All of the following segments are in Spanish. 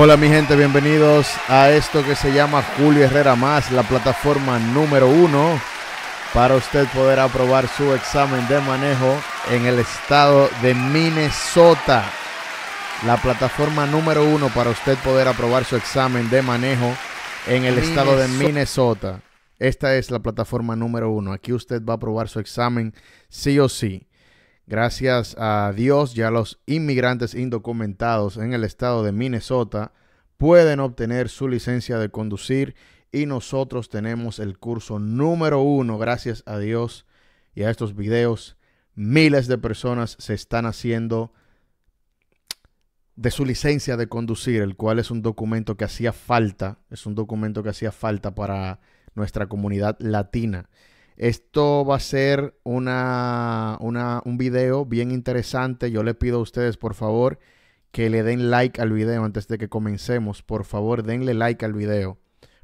Hola mi gente, bienvenidos a esto que se llama Julio Herrera Más, la plataforma número uno para usted poder aprobar su examen de manejo en el estado de Minnesota. La plataforma número uno para usted poder aprobar su examen de manejo en el estado de Minnesota. Esta es la plataforma número uno. Aquí usted va a aprobar su examen sí o sí. Gracias a Dios, ya los inmigrantes indocumentados en el estado de Minnesota pueden obtener su licencia de conducir y nosotros tenemos el curso número uno, gracias a Dios y a estos videos. Miles de personas se están haciendo de su licencia de conducir, el cual es un documento que hacía falta, es un documento que hacía falta para nuestra comunidad latina. Esto va a ser una, un video bien interesante. Yo le pido a ustedes, por favor, que le den like al video antes de que comencemos. Por favor, denle like al video.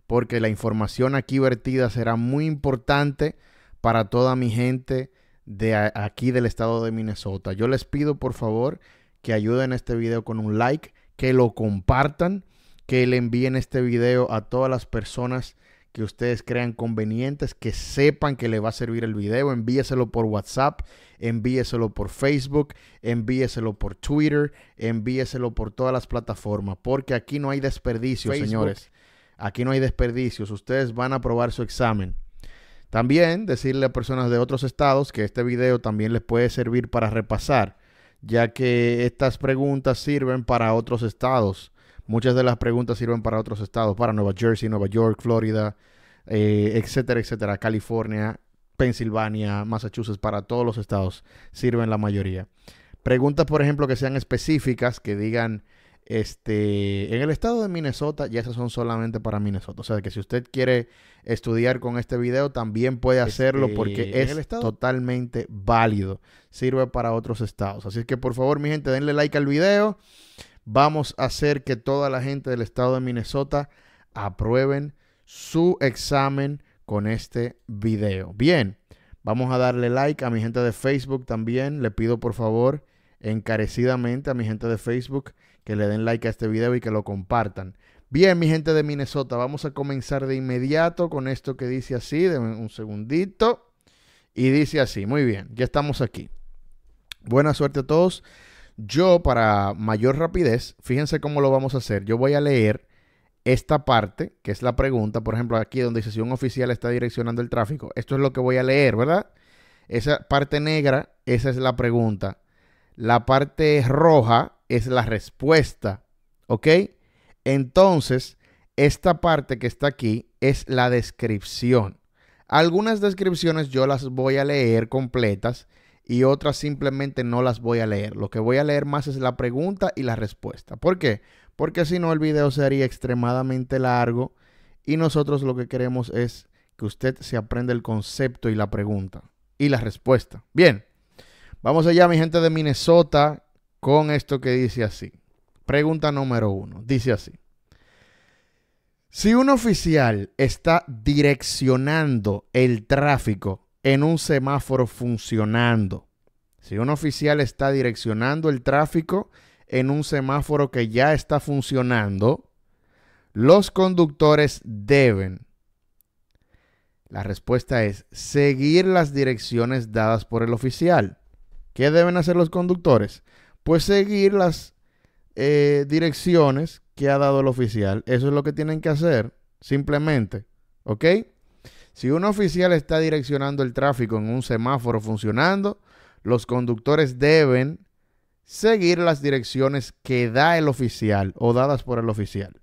Porque la información aquí vertida será muy importante para toda mi gente de aquí del estado de Minnesota. Yo les pido, por favor, que ayuden a este video con un like, que lo compartan, que le envíen este video a todas las personas que ustedes crean convenientes, que sepan que le va a servir el video. Envíeselo por WhatsApp, envíeselo por Facebook, envíeselo por Twitter, envíeselo por todas las plataformas, porque aquí no hay desperdicios, señores. Aquí no hay desperdicios. Ustedes van a aprobar su examen. También decirle a personas de otros estados que este video también les puede servir para repasar, ya que estas preguntas sirven para otros estados Muchas de las preguntas sirven para otros estados, para Nueva Jersey, Nueva York, Florida, eh, etcétera, etcétera, California, Pensilvania, Massachusetts, para todos los estados sirven la mayoría. Preguntas, por ejemplo, que sean específicas, que digan, este, en el estado de Minnesota, ya esas son solamente para Minnesota. O sea, que si usted quiere estudiar con este video, también puede hacerlo porque este, es totalmente válido. Sirve para otros estados. Así que, por favor, mi gente, denle like al video. Vamos a hacer que toda la gente del estado de Minnesota aprueben su examen con este video. Bien, vamos a darle like a mi gente de Facebook también. Le pido por favor encarecidamente a mi gente de Facebook que le den like a este video y que lo compartan. Bien, mi gente de Minnesota, vamos a comenzar de inmediato con esto que dice así, de un segundito. Y dice así, muy bien, ya estamos aquí. Buena suerte a todos. Yo, para mayor rapidez, fíjense cómo lo vamos a hacer. Yo voy a leer esta parte, que es la pregunta, por ejemplo, aquí donde dice si un oficial está direccionando el tráfico. Esto es lo que voy a leer, ¿verdad? Esa parte negra, esa es la pregunta. La parte roja es la respuesta, ¿ok? Entonces, esta parte que está aquí es la descripción. Algunas descripciones yo las voy a leer completas y otras simplemente no las voy a leer. Lo que voy a leer más es la pregunta y la respuesta. ¿Por qué? Porque si no el video sería extremadamente largo y nosotros lo que queremos es que usted se aprenda el concepto y la pregunta y la respuesta. Bien, vamos allá mi gente de Minnesota con esto que dice así. Pregunta número uno, dice así. Si un oficial está direccionando el tráfico en un semáforo funcionando. Si un oficial está direccionando el tráfico en un semáforo que ya está funcionando, los conductores deben. La respuesta es seguir las direcciones dadas por el oficial. ¿Qué deben hacer los conductores? Pues seguir las eh, direcciones que ha dado el oficial. Eso es lo que tienen que hacer, simplemente. ¿Ok? Si un oficial está direccionando el tráfico en un semáforo funcionando, los conductores deben seguir las direcciones que da el oficial o dadas por el oficial.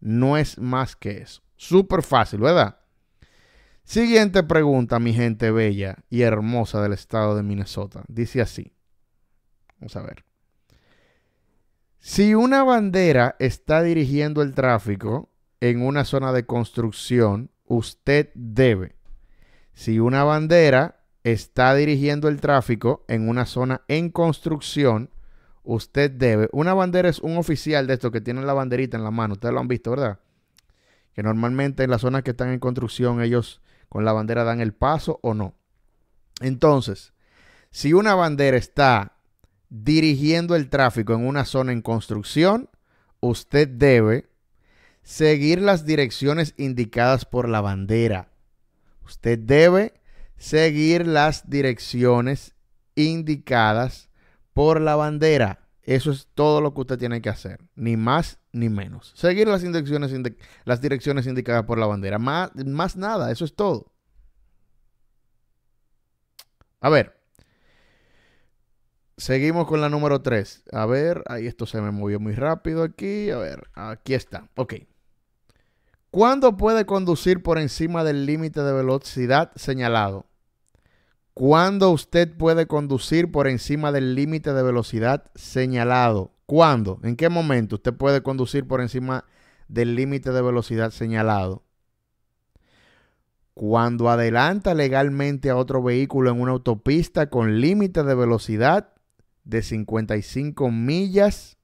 No es más que eso. Súper fácil, ¿verdad? Siguiente pregunta, mi gente bella y hermosa del estado de Minnesota. Dice así. Vamos a ver. Si una bandera está dirigiendo el tráfico en una zona de construcción, usted debe. Si una bandera está dirigiendo el tráfico en una zona en construcción, usted debe. Una bandera es un oficial de estos que tienen la banderita en la mano. Ustedes lo han visto, ¿verdad? Que normalmente en las zonas que están en construcción ellos con la bandera dan el paso o no. Entonces, si una bandera está dirigiendo el tráfico en una zona en construcción, usted debe seguir las direcciones indicadas por la bandera. Usted debe seguir las direcciones indicadas por la bandera. Eso es todo lo que usted tiene que hacer, ni más ni menos. Seguir las, direcciones, indicadas por la bandera, más, más nada, eso es todo. A ver, seguimos con la número 3. A ver, ahí esto se me movió muy rápido aquí. A ver, aquí está. Ok. ¿Cuándo puede conducir por encima del límite de velocidad señalado? ¿Cuándo usted puede conducir por encima del límite de velocidad señalado? ¿Cuándo? ¿En qué momento usted puede conducir por encima del límite de velocidad señalado? Cuando adelanta legalmente a otro vehículo en una autopista con límite de velocidad de 55 millas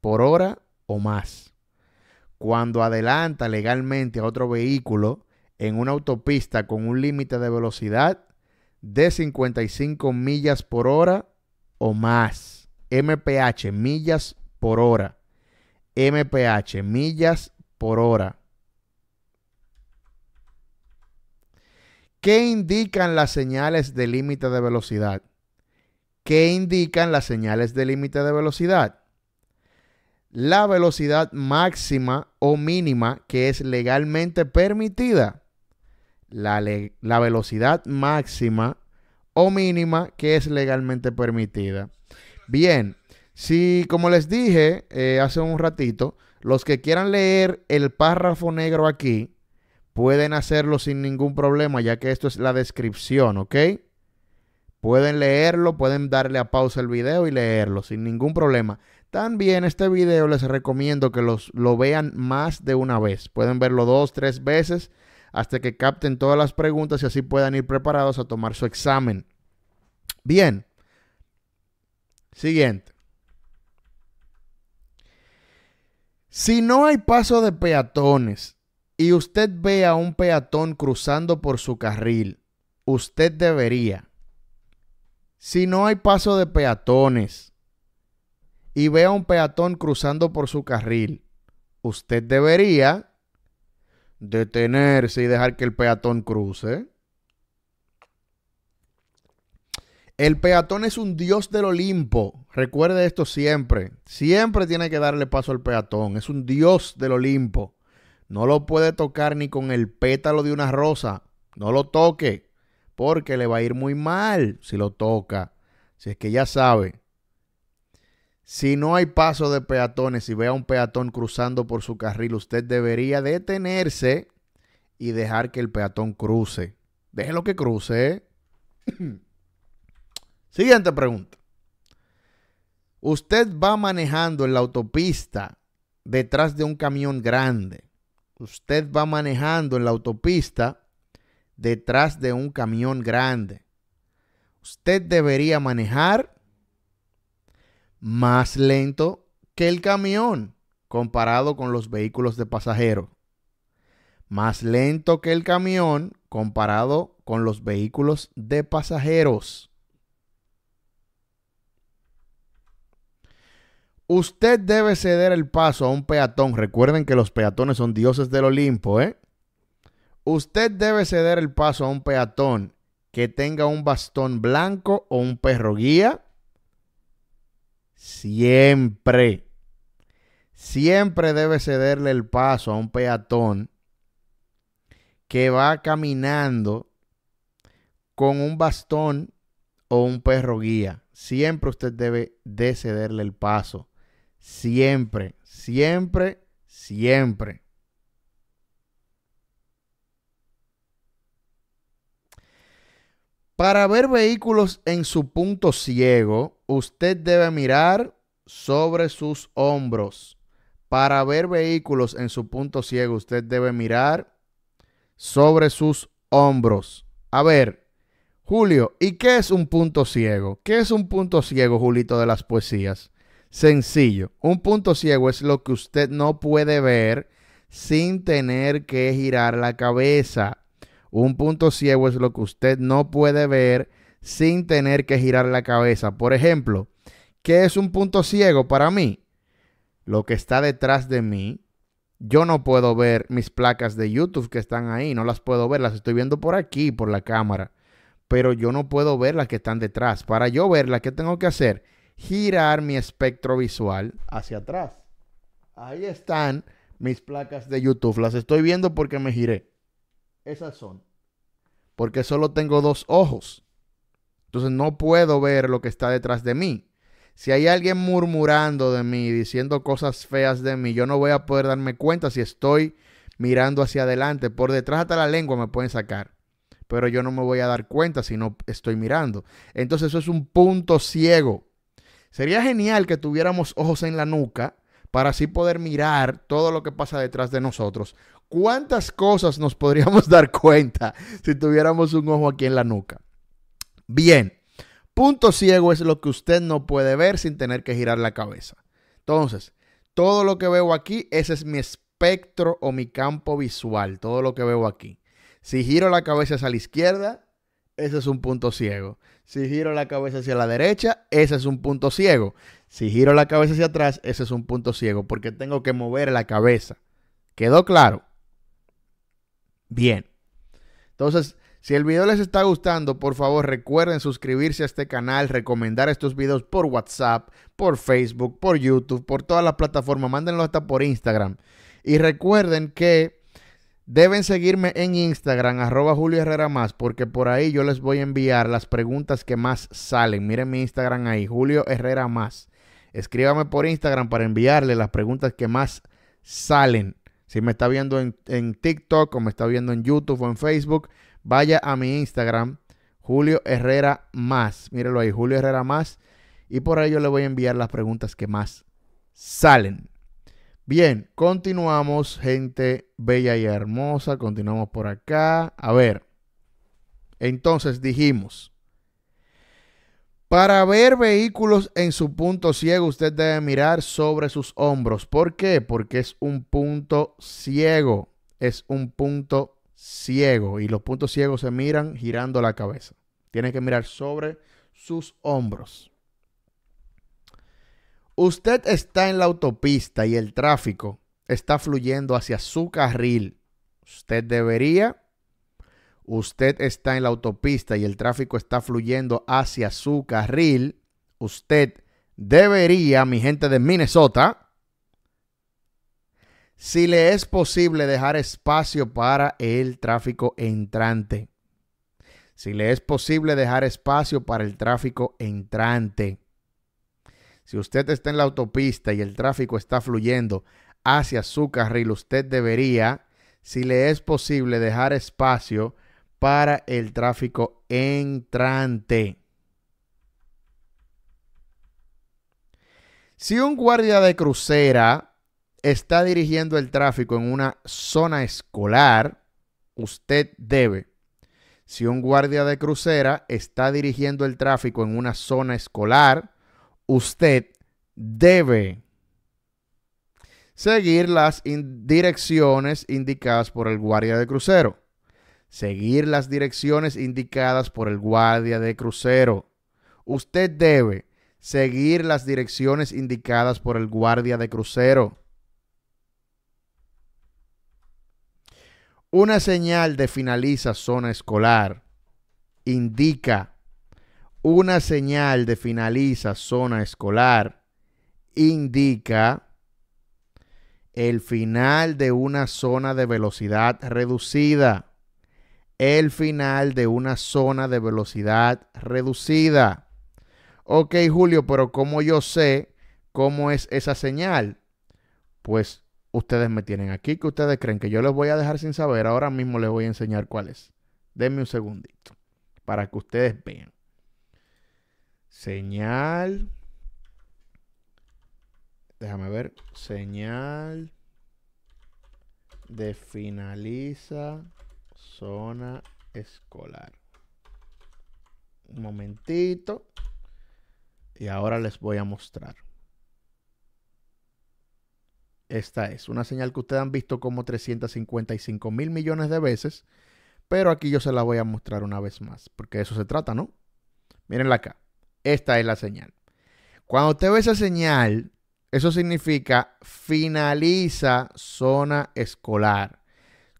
por hora o más cuando adelanta legalmente a otro vehículo en una autopista con un límite de velocidad de 55 millas por hora o más. MPH, millas por hora. MPH, millas por hora. ¿Qué indican las señales de límite de velocidad? ¿Qué indican las señales de límite de velocidad? la velocidad máxima o mínima que es legalmente permitida. La, velocidad máxima o mínima que es legalmente permitida. Bien, si como les dije eh, hace un ratito, los que quieran leer el párrafo negro aquí, pueden hacerlo sin ningún problema, ya que esto es la descripción, ¿ok? Pueden leerlo, pueden darle a pausa el video y leerlo sin ningún problema. También este video les recomiendo que los, lo vean más de una vez. Pueden verlo dos, tres veces hasta que capten todas las preguntas y así puedan ir preparados a tomar su examen. Bien. Siguiente. Si no hay paso de peatones y usted ve a un peatón cruzando por su carril, usted debería. Si no hay paso de peatones y ve a un peatón cruzando por su carril, usted debería detenerse y dejar que el peatón cruce. El peatón es un dios del Olimpo. Recuerde esto siempre. Siempre tiene que darle paso al peatón. Es un dios del Olimpo. No lo puede tocar ni con el pétalo de una rosa. No lo toque. Porque le va a ir muy mal si lo toca. Si es que ya sabe si no hay paso de peatones y ve a un peatón cruzando por su carril, usted debería detenerse y dejar que el peatón cruce. Déjelo que cruce. Siguiente pregunta. Usted va manejando en la autopista detrás de un camión grande. Usted va manejando en la autopista detrás de un camión grande. Usted debería manejar más lento que el camión comparado con los vehículos de pasajeros. Más lento que el camión comparado con los vehículos de pasajeros. Usted debe ceder el paso a un peatón. Recuerden que los peatones son dioses del Olimpo, ¿eh? Usted debe ceder el paso a un peatón que tenga un bastón blanco o un perro guía siempre, siempre debe cederle el paso a un peatón que va caminando con un bastón o un perro guía. Siempre usted debe de cederle el paso. Siempre, siempre, siempre. Para ver vehículos en su punto ciego, usted debe mirar sobre sus hombros. Para ver vehículos en su punto ciego, usted debe mirar sobre sus hombros. A ver, Julio, ¿y qué es un punto ciego? ¿Qué es un punto ciego, Julito, de las poesías? Sencillo, un punto ciego es lo que usted no puede ver sin tener que girar la cabeza. Un punto ciego es lo que usted no puede ver sin tener que girar la cabeza. Por ejemplo, ¿qué es un punto ciego para mí? Lo que está detrás de mí. Yo no puedo ver mis placas de YouTube que están ahí, no las puedo ver, las estoy viendo por aquí, por la cámara, pero yo no puedo ver las que están detrás. Para yo verlas, ¿qué tengo que hacer? Girar mi espectro visual hacia atrás. Ahí están mis placas de YouTube, las estoy viendo porque me giré. Esas son. Porque solo tengo dos ojos. Entonces no puedo ver lo que está detrás de mí. Si hay alguien murmurando de mí, diciendo cosas feas de mí, yo no voy a poder darme cuenta si estoy mirando hacia adelante. Por detrás hasta la lengua me pueden sacar, pero yo no me voy a dar cuenta si no estoy mirando. Entonces eso es un punto ciego. Sería genial que tuviéramos ojos en la nuca para así poder mirar todo lo que pasa detrás de nosotros. ¿Cuántas cosas nos podríamos dar cuenta si tuviéramos un ojo aquí en la nuca? Bien, punto ciego es lo que usted no puede ver sin tener que girar la cabeza. Entonces, todo lo que veo aquí, ese es mi espectro o mi campo visual, todo lo que veo aquí. Si giro la cabeza hacia la izquierda, ese es un punto ciego. Si giro la cabeza hacia la derecha, ese es un punto ciego. Si giro la cabeza hacia atrás, ese es un punto ciego, porque tengo que mover la cabeza. ¿Quedó claro? Bien. Entonces, si el video les está gustando, por favor recuerden suscribirse a este canal, recomendar estos videos por WhatsApp, por Facebook, por YouTube, por todas las plataformas, mándenlo hasta por Instagram. Y recuerden que deben seguirme en Instagram, arroba Julio Herrera Más, porque por ahí yo les voy a enviar las preguntas que más salen. Miren mi Instagram ahí, Julio Herrera Más. Escríbame por Instagram para enviarle las preguntas que más salen. Si me está viendo en, en TikTok o me está viendo en YouTube o en Facebook, vaya a mi Instagram, Julio Herrera Más. Mírelo ahí, Julio Herrera Más. Y por ello le voy a enviar las preguntas que más salen. Bien, continuamos, gente bella y hermosa. Continuamos por acá. A ver. Entonces dijimos, para ver vehículos en su punto ciego, usted debe mirar sobre sus hombros. ¿Por qué? Porque es un punto ciego. Es un punto ciego y los puntos ciegos se miran girando la cabeza. tiene que mirar sobre sus hombros. Usted está en la autopista y el tráfico está fluyendo hacia su carril. Usted debería. Usted está en la autopista y el tráfico está fluyendo hacia su carril. Usted debería, mi gente de Minnesota, si le es posible dejar espacio para el tráfico entrante. Si le es posible dejar espacio para el tráfico entrante. Si usted está en la autopista y el tráfico está fluyendo hacia su carril, usted debería, si le es posible, dejar espacio para el tráfico entrante. Si un guardia de crucera está dirigiendo el tráfico en una zona escolar, usted debe. Si un guardia de crucera está dirigiendo el tráfico en una zona escolar, usted debe seguir las direcciones indicadas por el guardia de crucero. Seguir las direcciones indicadas por el guardia de crucero. Usted debe seguir las direcciones indicadas por el guardia de crucero. Una señal de finaliza zona escolar indica una señal de finaliza zona escolar indica el final de una zona de velocidad reducida. El final de una zona de velocidad reducida. Ok, Julio, pero ¿cómo yo sé cómo es esa señal? Pues ustedes me tienen aquí, que ustedes creen que yo les voy a dejar sin saber. Ahora mismo les voy a enseñar cuál es. Denme un segundito para que ustedes vean. Señal. Déjame ver. Señal de finaliza zona escolar. Un momentito. Y ahora les voy a mostrar. Esta es una señal que ustedes han visto como 355 mil millones de veces, pero aquí yo se la voy a mostrar una vez más, porque de eso se trata, ¿no? Mírenla acá. Esta es la señal. Cuando usted ve esa señal, eso significa finaliza zona escolar.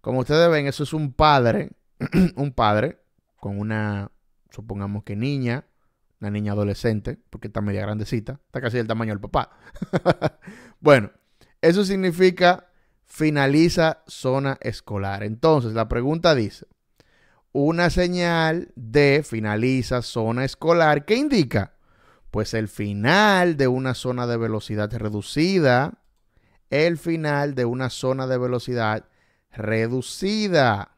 Como ustedes ven, eso es un padre, un padre con una, supongamos que niña, una niña adolescente, porque está media grandecita, está casi del tamaño del papá. bueno, eso significa finaliza zona escolar. Entonces, la pregunta dice, una señal de finaliza zona escolar, ¿qué indica? Pues el final de una zona de velocidad reducida, el final de una zona de velocidad reducida.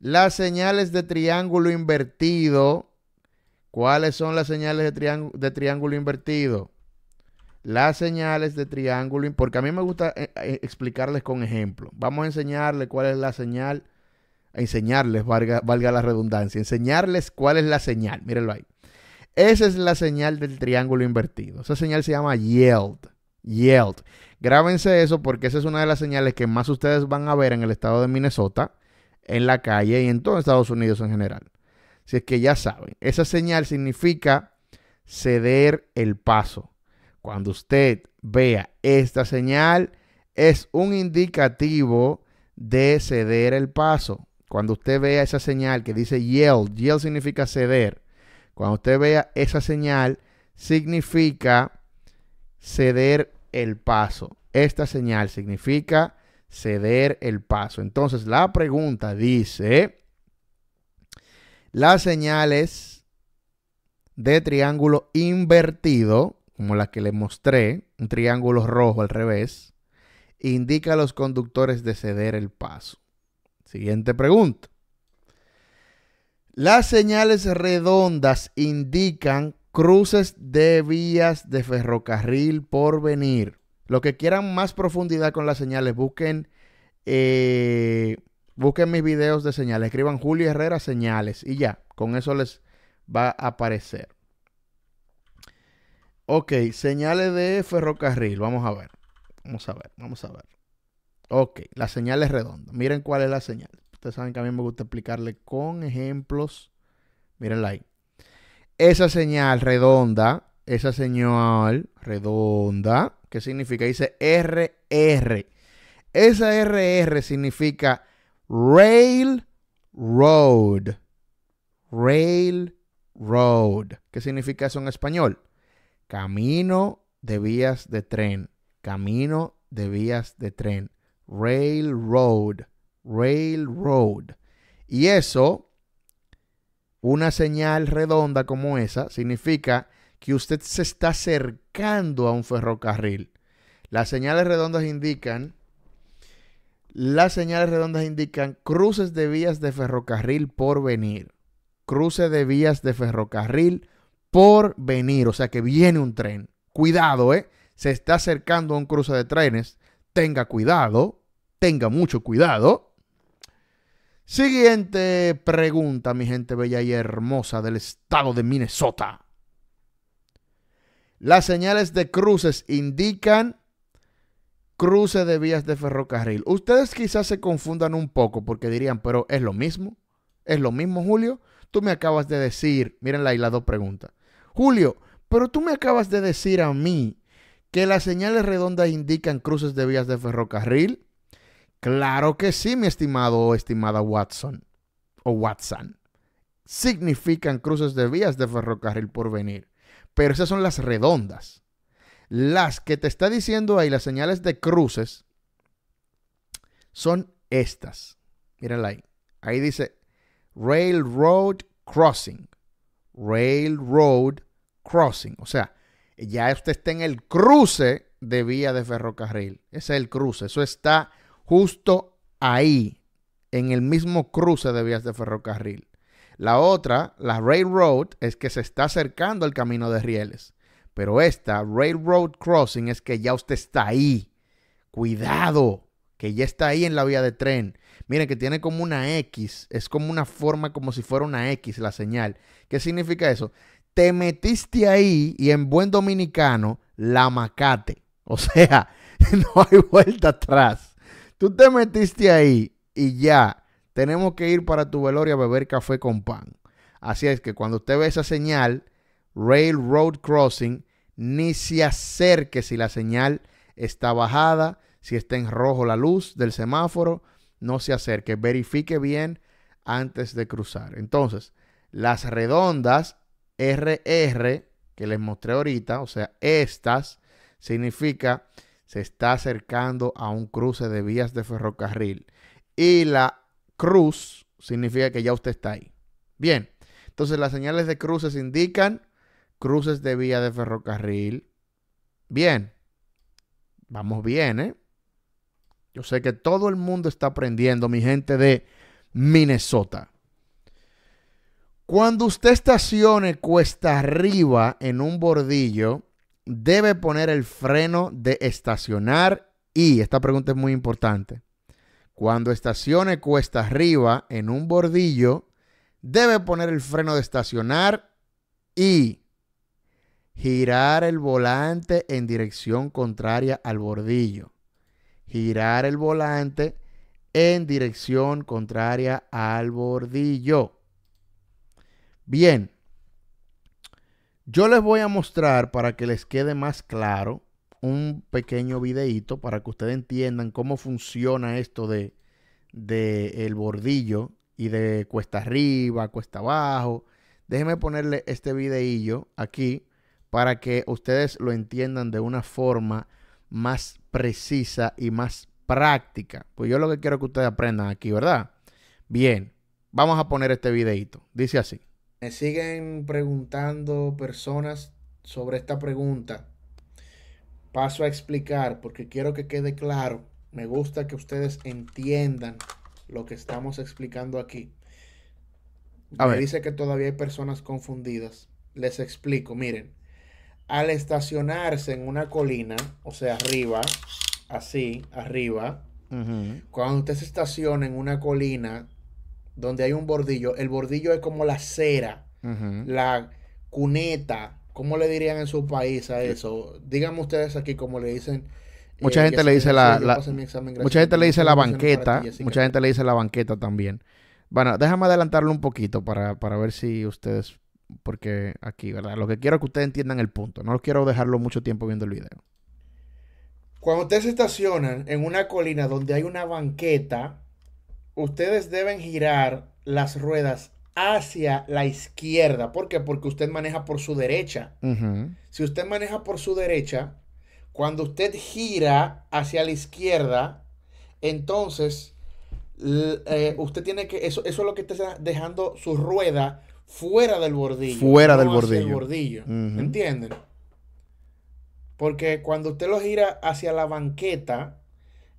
Las señales de triángulo invertido, ¿cuáles son las señales de, triángulo, de triángulo invertido? las señales de triángulo, porque a mí me gusta eh, eh, explicarles con ejemplo. Vamos a enseñarles cuál es la señal, enseñarles, valga, valga la redundancia, enseñarles cuál es la señal, mírenlo ahí. Esa es la señal del triángulo invertido. Esa señal se llama yield. Yield. Grábense eso porque esa es una de las señales que más ustedes van a ver en el estado de Minnesota, en la calle y en todo Estados Unidos en general. Si es que ya saben, esa señal significa ceder el paso. Cuando usted vea esta señal, es un indicativo de ceder el paso. Cuando usted vea esa señal que dice yield, yield significa ceder. Cuando usted vea esa señal, significa ceder el paso. Esta señal significa ceder el paso. Entonces, la pregunta dice, las señales de triángulo invertido como la que le mostré, un triángulo rojo al revés, indica a los conductores de ceder el paso. Siguiente pregunta. Las señales redondas indican cruces de vías de ferrocarril por venir. Lo que quieran más profundidad con las señales, busquen, eh, busquen mis videos de señales. Escriban Julio Herrera señales y ya, con eso les va a aparecer. Ok, señales de ferrocarril. Vamos a ver. Vamos a ver, vamos a ver. Ok, la señal es redonda. Miren cuál es la señal. Ustedes saben que a mí me gusta explicarle con ejemplos. Mírenla ahí. Esa señal redonda, esa señal redonda, ¿qué significa? Dice RR. Esa RR significa Rail road. ¿Qué significa eso en español? Camino de vías de tren. Camino de vías de tren. Railroad. Railroad. Y eso, una señal redonda como esa, significa que usted se está acercando a un ferrocarril. Las señales redondas indican, las señales redondas indican cruces de vías de ferrocarril por venir. Cruce de vías de ferrocarril por venir, o sea que viene un tren. Cuidado, ¿eh? Se está acercando a un cruce de trenes. Tenga cuidado, tenga mucho cuidado. Siguiente pregunta, mi gente bella y hermosa del estado de Minnesota. Las señales de cruces indican cruce de vías de ferrocarril. Ustedes quizás se confundan un poco porque dirían, pero es lo mismo, es lo mismo, Julio. Tú me acabas de decir, miren ahí las dos preguntas. Julio, pero tú me acabas de decir a mí que las señales redondas indican cruces de vías de ferrocarril. Claro que sí, mi estimado o estimada Watson o Watson. Significan cruces de vías de ferrocarril por venir. Pero esas son las redondas. Las que te está diciendo ahí, las señales de cruces, son estas. Mírala ahí. Ahí dice Railroad Crossing. Railroad Crossing. O sea, ya usted está en el cruce de vía de ferrocarril. Ese es el cruce. Eso está justo ahí, en el mismo cruce de vías de ferrocarril. La otra, la Railroad, es que se está acercando al camino de rieles. Pero esta, Railroad Crossing, es que ya usted está ahí. Cuidado, que ya está ahí en la vía de tren. Miren que tiene como una X, es como una forma como si fuera una X la señal. ¿Qué significa eso? Te metiste ahí y en buen dominicano la macate. O sea, no hay vuelta atrás. Tú te metiste ahí y ya tenemos que ir para tu veloria a beber café con pan. Así es que cuando usted ve esa señal, Railroad Crossing, ni se acerque si la señal está bajada, si está en rojo la luz del semáforo no se acerque. Verifique bien antes de cruzar. Entonces, las redondas RR que les mostré ahorita, o sea, estas, significa se está acercando a un cruce de vías de ferrocarril. Y la cruz significa que ya usted está ahí. Bien, entonces las señales de cruces indican cruces de vía de ferrocarril. Bien, vamos bien, ¿eh? Yo sé que todo el mundo está aprendiendo, mi gente de Minnesota. Cuando usted estacione cuesta arriba en un bordillo, debe poner el freno de estacionar y, esta pregunta es muy importante, cuando estacione cuesta arriba en un bordillo, debe poner el freno de estacionar y girar el volante en dirección contraria al bordillo girar el volante en dirección contraria al bordillo. Bien, yo les voy a mostrar para que les quede más claro un pequeño videíto para que ustedes entiendan cómo funciona esto de, de el bordillo y de cuesta arriba, cuesta abajo. Déjenme ponerle este videillo aquí para que ustedes lo entiendan de una forma más precisa y más práctica. Pues yo lo que quiero que ustedes aprendan aquí, ¿verdad? Bien, vamos a poner este videito. Dice así. Me siguen preguntando personas sobre esta pregunta. Paso a explicar porque quiero que quede claro. Me gusta que ustedes entiendan lo que estamos explicando aquí. A Me dice que todavía hay personas confundidas. Les explico, miren al estacionarse en una colina, o sea, arriba, así, arriba, cuando usted se estaciona en una colina donde hay un bordillo, el bordillo es como la cera, la cuneta, ¿cómo le dirían en su país a eso? Díganme ustedes aquí cómo le dicen. Mucha gente le dice la, mucha gente le dice la banqueta, mucha gente le dice la banqueta también. Bueno, déjame adelantarlo un poquito para, para ver si ustedes porque aquí, ¿verdad? Lo que quiero es que ustedes entiendan el punto. No quiero dejarlo mucho tiempo viendo el video. Cuando ustedes estacionan en una colina donde hay una banqueta, ustedes deben girar las ruedas hacia la izquierda. ¿Por qué? Porque usted maneja por su derecha. Si usted maneja por su derecha, cuando usted gira hacia la izquierda, entonces eh, usted tiene que, eso, eso es lo que está dejando su rueda fuera del bordillo. Fuera del bordillo. El ¿Entienden? Porque cuando usted lo gira hacia la banqueta,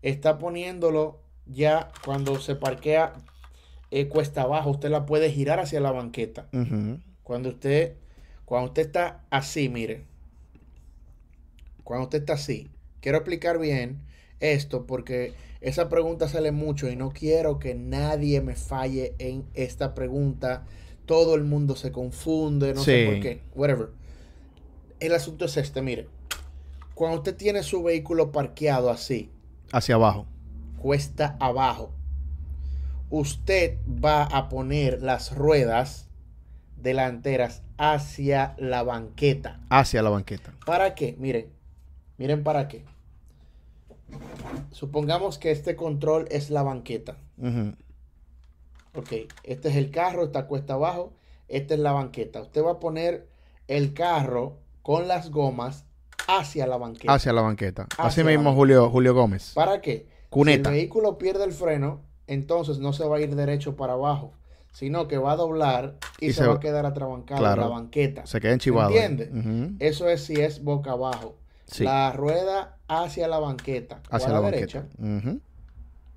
está poniéndolo ya cuando se parquea eh, cuesta abajo, usted la puede girar hacia la banqueta. Cuando usted, cuando usted está así, mire. Cuando usted está así. Quiero explicar bien esto porque esa pregunta sale mucho y no quiero que nadie me falle en esta pregunta todo el mundo se confunde, no sé por qué, whatever. El asunto es este, mire. Cuando usted tiene su vehículo parqueado así, hacia abajo, cuesta abajo, usted va a poner las ruedas delanteras hacia la banqueta. Hacia la banqueta. ¿Para qué? Miren, miren para qué. Supongamos que este control es la banqueta. Ajá. Ok, este es el carro, está cuesta abajo, esta es la banqueta. Usted va a poner el carro con las gomas hacia la banqueta. Hacia la banqueta. Así mismo Julio, Julio Gómez. ¿Para qué? Cuneta. Si el vehículo pierde el freno, entonces no se va a ir derecho para abajo, sino que va a doblar y, se, va a quedar atrabancado en la banqueta. Se queda enchivado. ¿Entiendes? Eso es si es boca abajo. La rueda hacia la banqueta. Hacia la, derecha.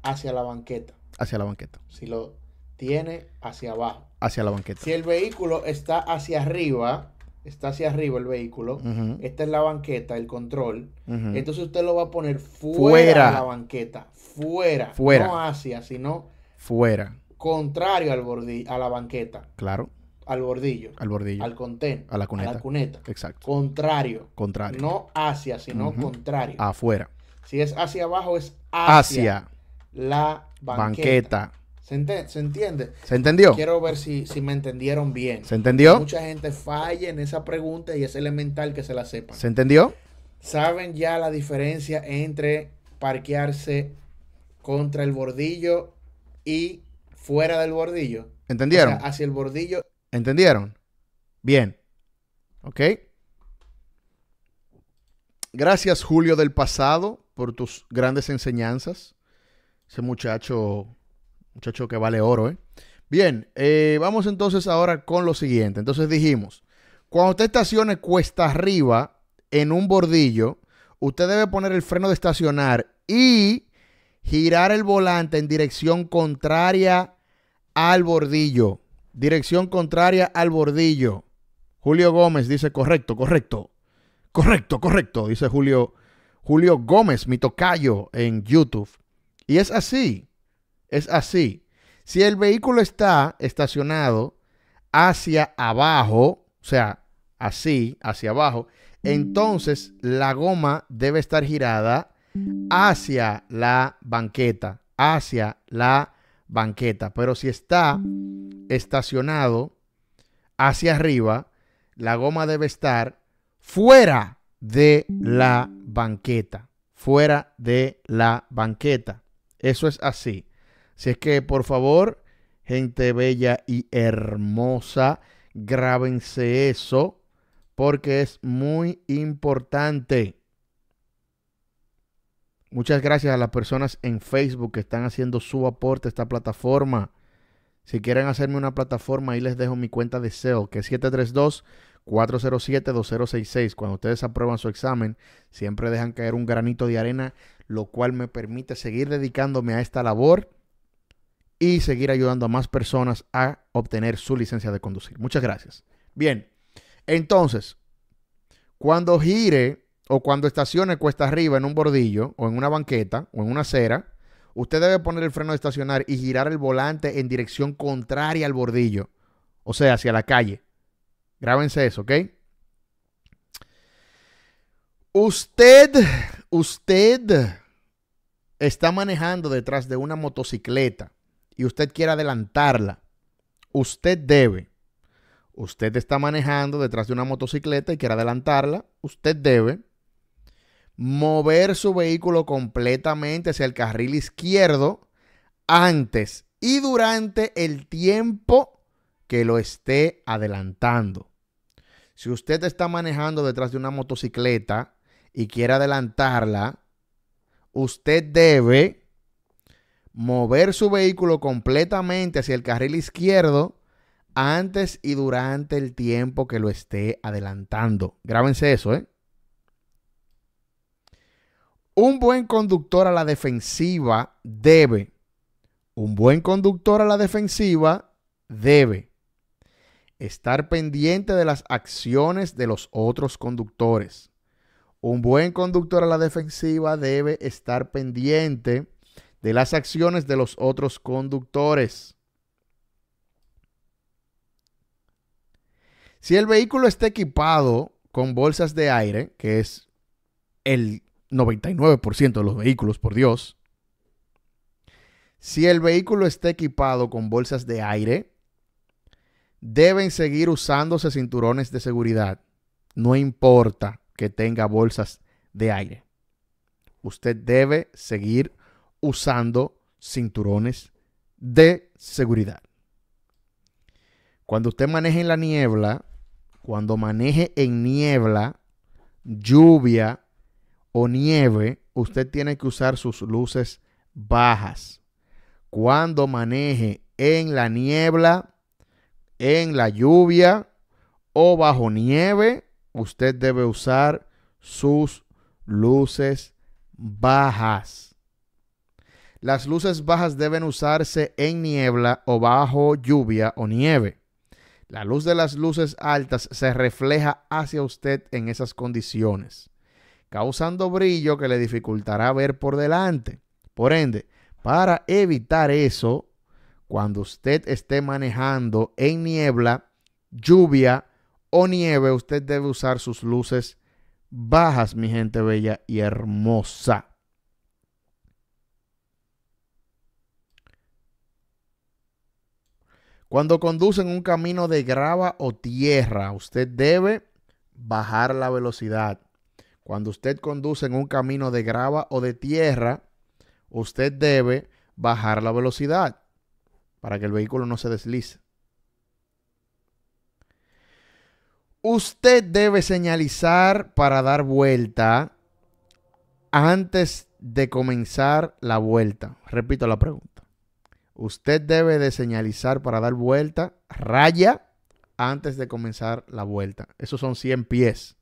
Hacia la banqueta. Hacia la banqueta. Si lo tiene hacia abajo. Hacia la banqueta. Si el vehículo está hacia arriba, está hacia arriba el vehículo, esta es la banqueta, el control, entonces usted lo va a poner fuera, de la banqueta, fuera, fuera, no hacia, sino fuera, contrario al bordillo, a la banqueta, claro, al bordillo, al bordillo, al contén, a la cuneta, a la cuneta, exacto, contrario, contrario, no hacia, sino contrario, afuera. Si es hacia abajo es hacia, la banqueta. banqueta. ¿Se, ¿Se, entiende? ¿Se entendió? Quiero ver si, si, me entendieron bien. ¿Se entendió? Mucha gente falla en esa pregunta y es elemental que se la sepan. ¿Se entendió? ¿Saben ya la diferencia entre parquearse contra el bordillo y fuera del bordillo? ¿Entendieron? hacia el bordillo. ¿Entendieron? Bien. ¿Ok? Gracias Julio del pasado por tus grandes enseñanzas. Ese muchacho Muchacho que vale oro, ¿eh? Bien, eh, vamos entonces ahora con lo siguiente. Entonces dijimos, cuando usted estacione cuesta arriba en un bordillo, usted debe poner el freno de estacionar y girar el volante en dirección contraria al bordillo. Dirección contraria al bordillo. Julio Gómez dice, correcto, correcto. Correcto, correcto, dice Julio, Julio Gómez, mi tocayo en YouTube. Y es así es así. Si el vehículo está estacionado hacia abajo, o sea, así, hacia abajo, entonces la goma debe estar girada hacia la banqueta, hacia la banqueta. Pero si está estacionado hacia arriba, la goma debe estar fuera de la banqueta, fuera de la banqueta. Eso es así. Si es que, por favor, gente bella y hermosa, grábense eso porque es muy importante. Muchas gracias a las personas en Facebook que están haciendo su aporte a esta plataforma. Si quieren hacerme una plataforma, ahí les dejo mi cuenta de SEO, que es 732-407-2066. Cuando ustedes aprueban su examen, siempre dejan caer un granito de arena, lo cual me permite seguir dedicándome a esta labor y seguir ayudando a más personas a obtener su licencia de conducir. Muchas gracias. Bien, entonces, cuando gire o cuando estacione cuesta arriba en un bordillo o en una banqueta o en una acera, usted debe poner el freno de estacionar y girar el volante en dirección contraria al bordillo, o sea, hacia la calle. Grábense eso, ¿ok? Usted, usted está manejando detrás de una motocicleta y usted quiere adelantarla, usted debe. Usted está manejando detrás de una motocicleta y quiere adelantarla, usted debe mover su vehículo completamente hacia el carril izquierdo antes y durante el tiempo que lo esté adelantando. Si usted está manejando detrás de una motocicleta y quiere adelantarla, usted debe mover su vehículo completamente hacia el carril izquierdo antes y durante el tiempo que lo esté adelantando. Grábense eso, ¿eh? Un buen conductor a la defensiva debe. Un buen conductor a la defensiva debe estar pendiente de las acciones de los otros conductores. Un buen conductor a la defensiva debe estar pendiente de las acciones de los otros conductores. Si el vehículo está equipado con bolsas de aire, que es el 99% de los vehículos, por Dios, si el vehículo está equipado con bolsas de aire, deben seguir usándose cinturones de seguridad. No importa que tenga bolsas de aire. Usted debe seguir usando cinturones de seguridad. Cuando usted maneje en la niebla, cuando maneje en niebla, lluvia o nieve, usted tiene que usar sus luces bajas. Cuando maneje en la niebla, en la lluvia o bajo nieve, usted debe usar sus luces bajas. Las luces bajas deben usarse en niebla o bajo lluvia o nieve. La luz de las luces altas se refleja hacia usted en esas condiciones, causando brillo que le dificultará ver por delante. Por ende, para evitar eso, cuando usted esté manejando en niebla, lluvia o nieve, usted debe usar sus luces bajas, mi gente bella y hermosa. Cuando conducen un camino de grava o tierra, usted debe bajar la velocidad. Cuando usted conduce en un camino de grava o de tierra, usted debe bajar la velocidad para que el vehículo no se deslice. Usted debe señalizar para dar vuelta antes de comenzar la vuelta. Repito la pregunta. Usted debe de señalizar para dar vuelta, raya, antes de comenzar la vuelta. Esos son 100 pies.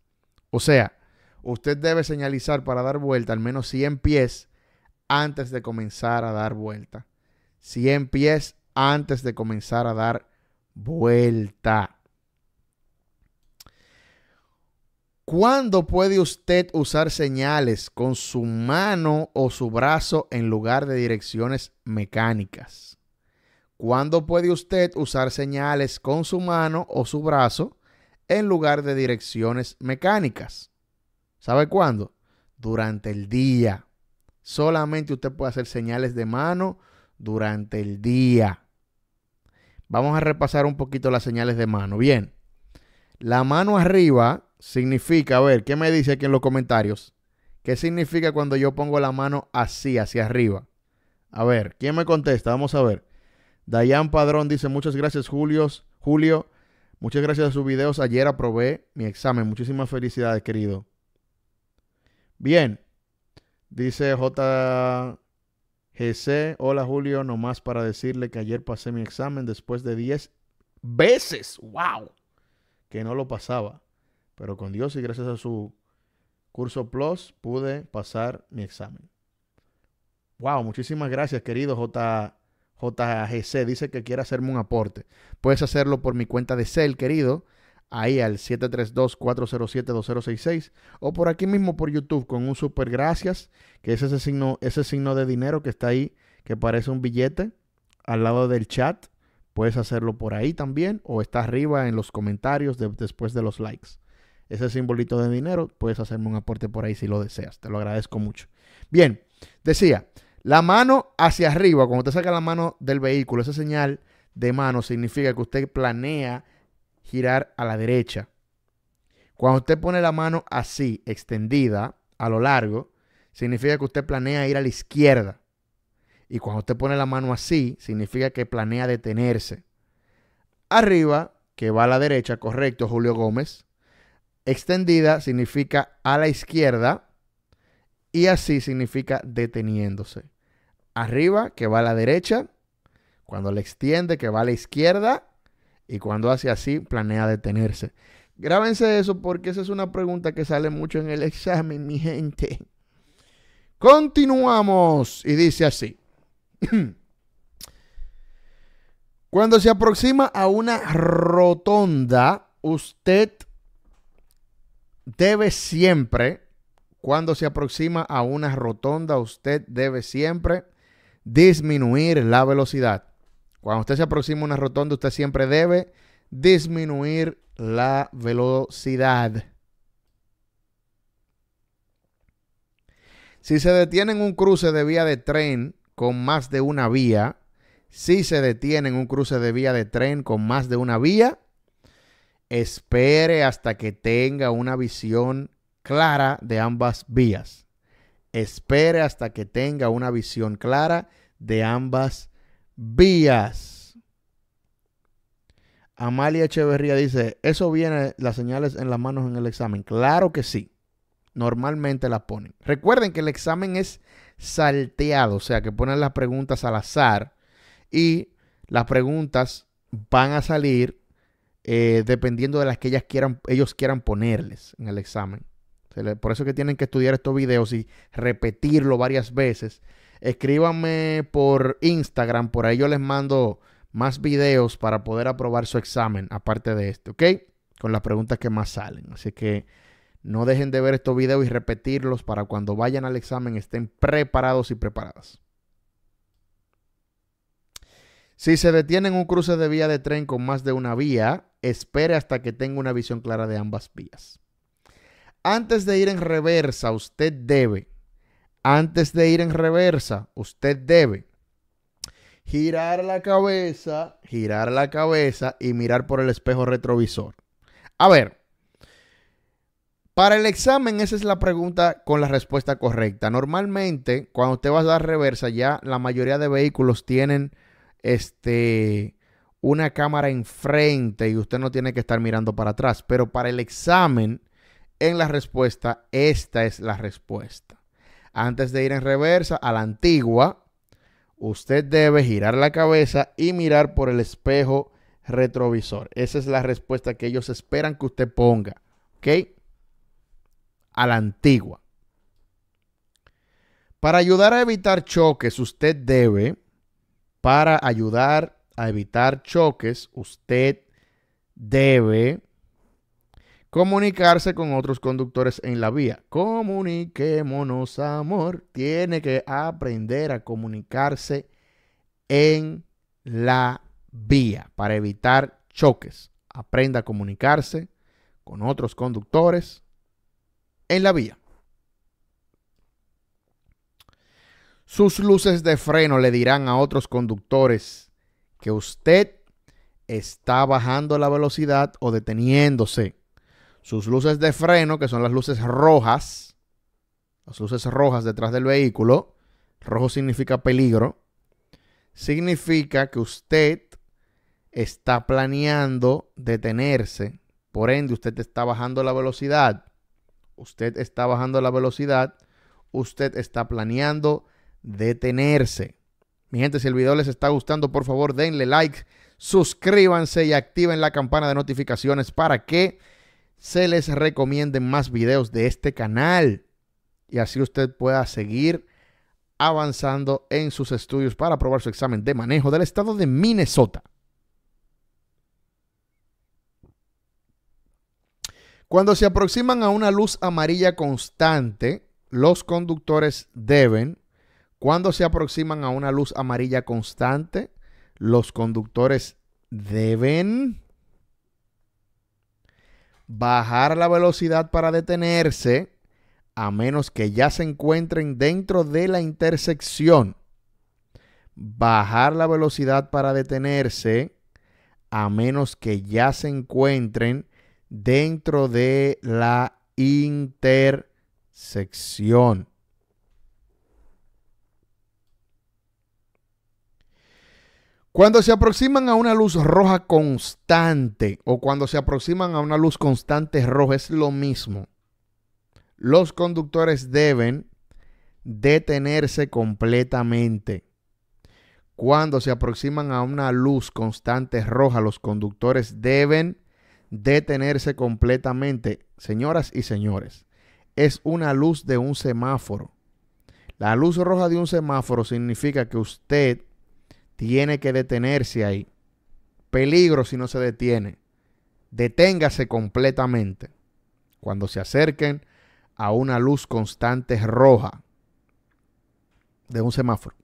O sea, usted debe señalizar para dar vuelta al menos 100 pies antes de comenzar a dar vuelta. 100 pies antes de comenzar a dar vuelta. ¿Cuándo puede usted usar señales con su mano o su brazo en lugar de direcciones mecánicas? ¿Cuándo puede usted usar señales con su mano o su brazo en lugar de direcciones mecánicas? ¿Sabe cuándo? Durante el día. Solamente usted puede hacer señales de mano durante el día. Vamos a repasar un poquito las señales de mano. Bien, la mano arriba significa, a ver, ¿qué me dice aquí en los comentarios? ¿Qué significa cuando yo pongo la mano así, hacia arriba? A ver, ¿quién me contesta? Vamos a ver. Dayan Padrón dice, muchas gracias Julio, Julio, muchas gracias a sus videos. Ayer aprobé mi examen. Muchísimas felicidades, querido. Bien, dice JGC, hola Julio, nomás para decirle que ayer pasé mi examen después de 10 veces. ¡Wow! Que no lo pasaba. Pero con Dios y gracias a su curso Plus pude pasar mi examen. Wow, muchísimas gracias, querido J, JGC. Dice que quiere hacerme un aporte. Puedes hacerlo por mi cuenta de CEL, querido. Ahí al 732-407-2066. O por aquí mismo por YouTube con un super gracias, que es ese signo, ese signo de dinero que está ahí, que parece un billete al lado del chat. Puedes hacerlo por ahí también o está arriba en los comentarios después de los likes ese simbolito de dinero, puedes hacerme un aporte por ahí si lo deseas. Te lo agradezco mucho. Bien, decía, la mano hacia arriba, cuando usted saca la mano del vehículo, esa señal de mano significa que usted planea girar a la derecha. Cuando usted pone la mano así, extendida, a lo largo, significa que usted planea ir a la izquierda. Y cuando usted pone la mano así, significa que planea detenerse. Arriba, que va a la derecha, correcto, Julio Gómez. Extendida significa a la izquierda y así significa deteniéndose. Arriba, que va a la derecha, cuando le extiende, que va a la izquierda y cuando hace así, planea detenerse. Grábense eso porque esa es una pregunta que sale mucho en el examen, mi gente. Continuamos y dice así. Cuando se aproxima a una rotonda, usted debe siempre, cuando se aproxima a una rotonda, usted debe siempre disminuir la velocidad. Cuando usted se aproxima a una rotonda, usted siempre debe disminuir la velocidad. Si se detiene en un cruce de vía de tren con más de una vía, si se detiene en un cruce de vía de tren con más de una vía, Espere hasta que tenga una visión clara de ambas vías. Espere hasta que tenga una visión clara de ambas vías. Amalia Echeverría dice, ¿eso viene las señales en las manos en el examen? Claro que sí. Normalmente las ponen. Recuerden que el examen es salteado, o sea que ponen las preguntas al azar y las preguntas van a salir eh, dependiendo de las que ellas quieran, ellos quieran ponerles en el examen. Por eso que tienen que estudiar estos videos y repetirlo varias veces. Escríbanme por Instagram, por ahí yo les mando más videos para poder aprobar su examen, aparte de este, ¿ok? Con las preguntas que más salen. Así que no dejen de ver estos videos y repetirlos para cuando vayan al examen estén preparados y preparadas. Si se detienen un cruce de vía de tren con más de una vía, espere hasta que tenga una visión clara de ambas vías. Antes de ir en reversa, usted debe, antes de ir en reversa, usted debe girar la cabeza, girar la cabeza y mirar por el espejo retrovisor. A ver, para el examen esa es la pregunta con la respuesta correcta. Normalmente, cuando usted va a dar reversa, ya la mayoría de vehículos tienen este una cámara enfrente y usted no tiene que estar mirando para atrás. Pero para el examen, en la respuesta, esta es la respuesta. Antes de ir en reversa a la antigua, usted debe girar la cabeza y mirar por el espejo retrovisor. Esa es la respuesta que ellos esperan que usted ponga. ¿Ok? A la antigua. Para ayudar a evitar choques, usted debe, para ayudar a evitar choques, usted debe comunicarse con otros conductores en la vía. Comuniquémonos, amor. Tiene que aprender a comunicarse en la vía para evitar choques. Aprenda a comunicarse con otros conductores en la vía. Sus luces de freno le dirán a otros conductores que usted está bajando la velocidad o deteniéndose. Sus luces de freno, que son las luces rojas, las luces rojas detrás del vehículo, rojo significa peligro, significa que usted está planeando detenerse. Por ende, usted está bajando la velocidad. Usted está bajando la velocidad. Usted está planeando detenerse. Mi gente, si el video les está gustando, por favor denle like, suscríbanse y activen la campana de notificaciones para que se les recomienden más videos de este canal y así usted pueda seguir avanzando en sus estudios para aprobar su examen de manejo del estado de Minnesota. Cuando se aproximan a una luz amarilla constante, los conductores deben cuando se aproximan a una luz amarilla constante, los conductores deben bajar la velocidad para detenerse, a menos que ya se encuentren dentro de la intersección. Bajar la velocidad para detenerse, a menos que ya se encuentren dentro de la intersección. Cuando se aproximan a una luz roja constante o cuando se aproximan a una luz constante roja es lo mismo. Los conductores deben detenerse completamente. Cuando se aproximan a una luz constante roja, los conductores deben detenerse completamente. Señoras y señores, es una luz de un semáforo. La luz roja de un semáforo significa que usted tiene que detenerse ahí. Peligro si no se detiene. Deténgase completamente. Cuando se acerquen a una luz constante roja de un semáforo.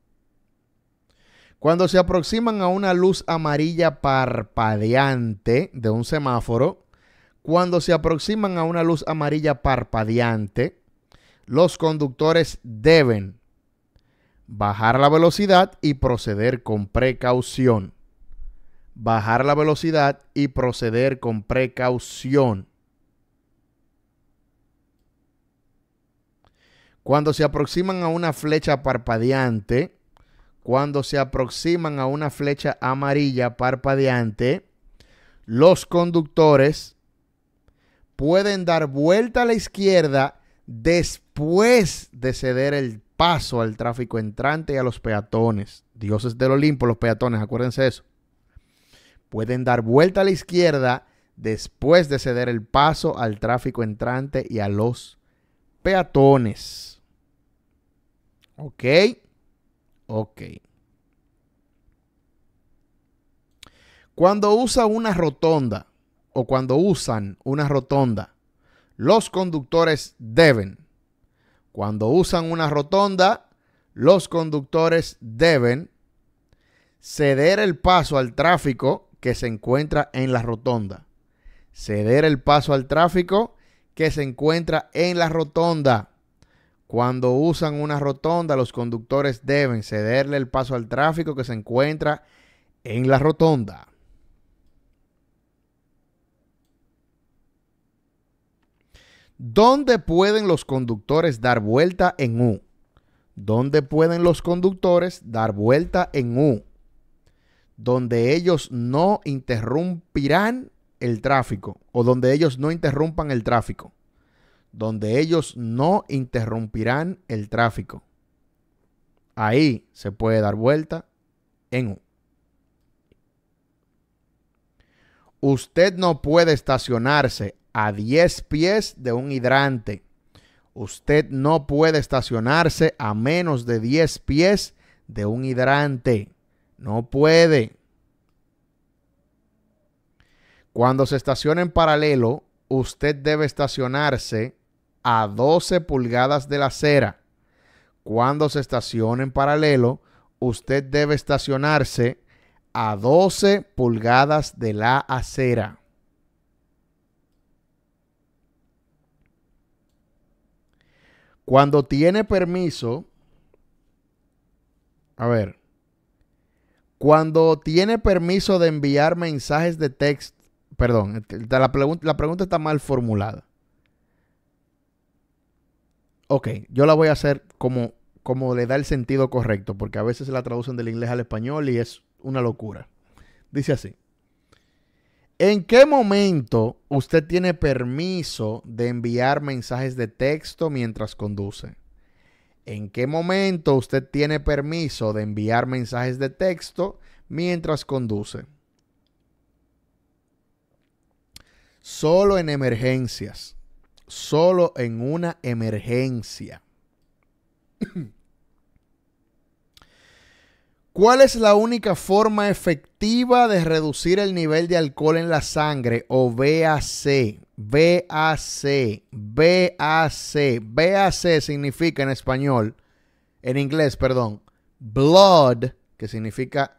Cuando se aproximan a una luz amarilla parpadeante de un semáforo, cuando se aproximan a una luz amarilla parpadeante, los conductores deben bajar la velocidad y proceder con precaución. Bajar la velocidad y proceder con precaución. Cuando se aproximan a una flecha parpadeante, cuando se aproximan a una flecha amarilla parpadeante, los conductores pueden dar vuelta a la izquierda después de ceder el paso al tráfico entrante y a los peatones. Dioses del Olimpo, los peatones, acuérdense eso. Pueden dar vuelta a la izquierda después de ceder el paso al tráfico entrante y a los peatones. ¿Ok? Ok. Cuando usa una rotonda o cuando usan una rotonda, los conductores deben cuando usan una rotonda, los conductores deben ceder el paso al tráfico que se encuentra en la rotonda. Ceder el paso al tráfico que se encuentra en la rotonda. Cuando usan una rotonda, los conductores deben cederle el paso al tráfico que se encuentra en la rotonda. ¿Dónde pueden los conductores dar vuelta en U? ¿Dónde pueden los conductores dar vuelta en U? Donde ellos no interrumpirán el tráfico o donde ellos no interrumpan el tráfico. Donde ellos no interrumpirán el tráfico. Ahí se puede dar vuelta en U. Usted no puede estacionarse a 10 pies de un hidrante. Usted no puede estacionarse a menos de 10 pies de un hidrante. No puede. Cuando se estaciona en paralelo, usted debe estacionarse a 12 pulgadas de la acera. Cuando se estaciona en paralelo, usted debe estacionarse a 12 pulgadas de la acera. Cuando tiene permiso, a ver, cuando tiene permiso de enviar mensajes de texto, perdón, este, la, pregunta está mal formulada. Ok, yo la voy a hacer como, como le da el sentido correcto, porque a veces se la traducen del inglés al español y es una locura. Dice así. ¿En qué momento usted tiene permiso de enviar mensajes de texto mientras conduce? ¿En qué momento usted tiene permiso de enviar mensajes de texto mientras conduce? Solo en emergencias. Solo en una emergencia. ¿Cuál es la única forma efectiva de reducir el nivel de alcohol en la sangre? O BAC. BAC. BAC. BAC significa en español, en inglés, perdón, blood, que significa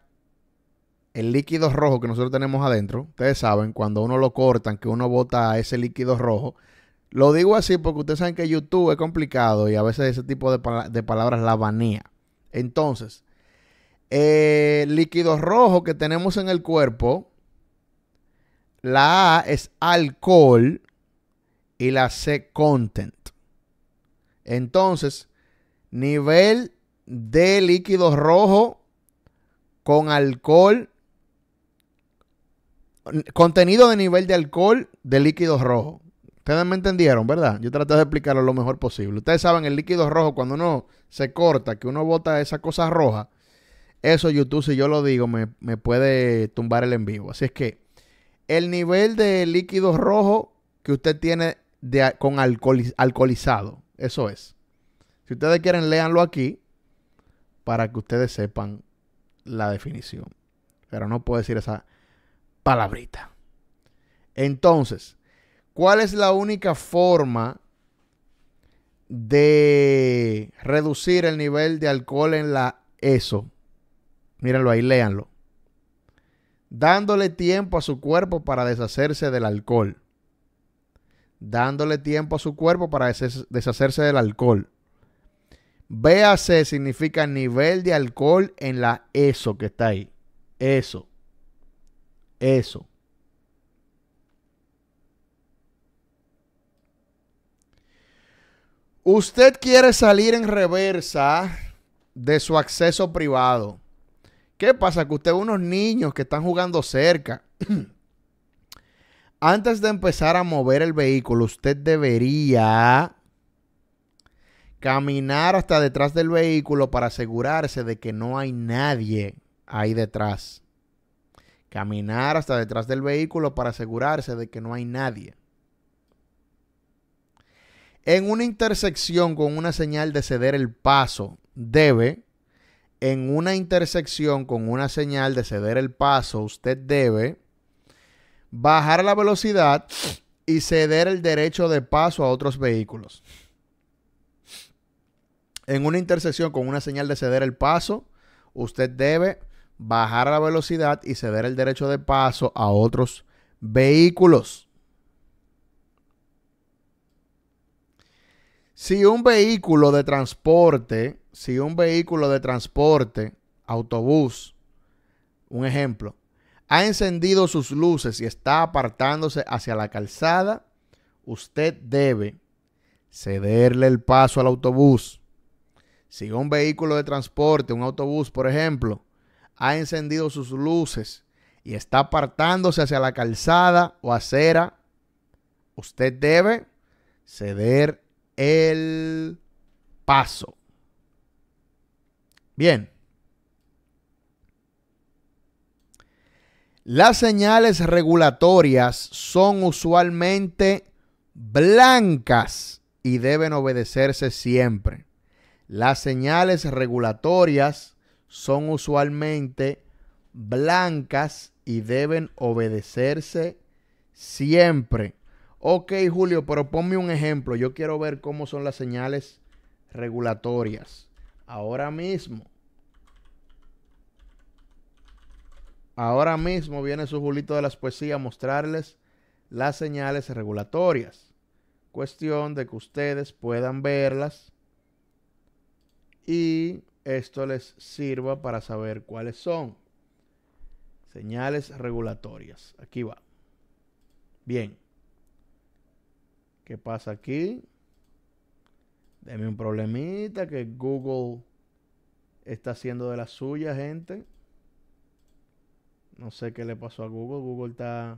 el líquido rojo que nosotros tenemos adentro. Ustedes saben, cuando uno lo cortan, que uno bota ese líquido rojo. Lo digo así porque ustedes saben que YouTube es complicado y a veces ese tipo de, palabras la banía. Entonces, el eh, líquido rojo que tenemos en el cuerpo. La A es alcohol y la C content. Entonces, nivel de líquido rojo con alcohol, contenido de nivel de alcohol de líquido rojo. Ustedes me entendieron, ¿verdad? Yo traté de explicarlo lo mejor posible. Ustedes saben, el líquido rojo, cuando uno se corta, que uno bota esa cosa roja, eso YouTube, si yo lo digo, me, puede tumbar el en vivo. Así es que el nivel de líquido rojo que usted tiene con alcoholizado, eso es. Si ustedes quieren, léanlo aquí para que ustedes sepan la definición. Pero no puedo decir esa palabrita. Entonces, ¿cuál es la única forma de reducir el nivel de alcohol en la ESO? Mírenlo ahí, léanlo. Dándole tiempo a su cuerpo para deshacerse del alcohol. Dándole tiempo a su cuerpo para deshacerse del alcohol. BAC significa nivel de alcohol en la ESO que está ahí. Eso. Eso. Usted quiere salir en reversa de su acceso privado. ¿Qué pasa? Que usted unos niños que están jugando cerca. Antes de empezar a mover el vehículo, usted debería caminar hasta detrás del vehículo para asegurarse de que no hay nadie ahí detrás. Caminar hasta detrás del vehículo para asegurarse de que no hay nadie. En una intersección con una señal de ceder el paso, debe en una intersección con una señal de ceder el paso, usted debe bajar la velocidad y ceder el derecho de paso a otros vehículos. En una intersección con una señal de ceder el paso, usted debe bajar la velocidad y ceder el derecho de paso a otros vehículos. Si un vehículo de transporte si un vehículo de transporte, autobús, un ejemplo, ha encendido sus luces y está apartándose hacia la calzada, usted debe cederle el paso al autobús. Si un vehículo de transporte, un autobús, por ejemplo, ha encendido sus luces y está apartándose hacia la calzada o acera, usted debe ceder el paso. Bien. Las señales regulatorias son usualmente blancas y deben obedecerse siempre. Las señales regulatorias son usualmente blancas y deben obedecerse siempre. Ok, Julio, pero ponme un ejemplo. Yo quiero ver cómo son las señales regulatorias ahora mismo. Ahora mismo viene su Julito de las Poesías a mostrarles las señales regulatorias. Cuestión de que ustedes puedan verlas y esto les sirva para saber cuáles son. Señales regulatorias. Aquí va. Bien. ¿Qué pasa aquí? Deme un problemita que Google está haciendo de la suya, gente. No sé qué le pasó a Google. Google está.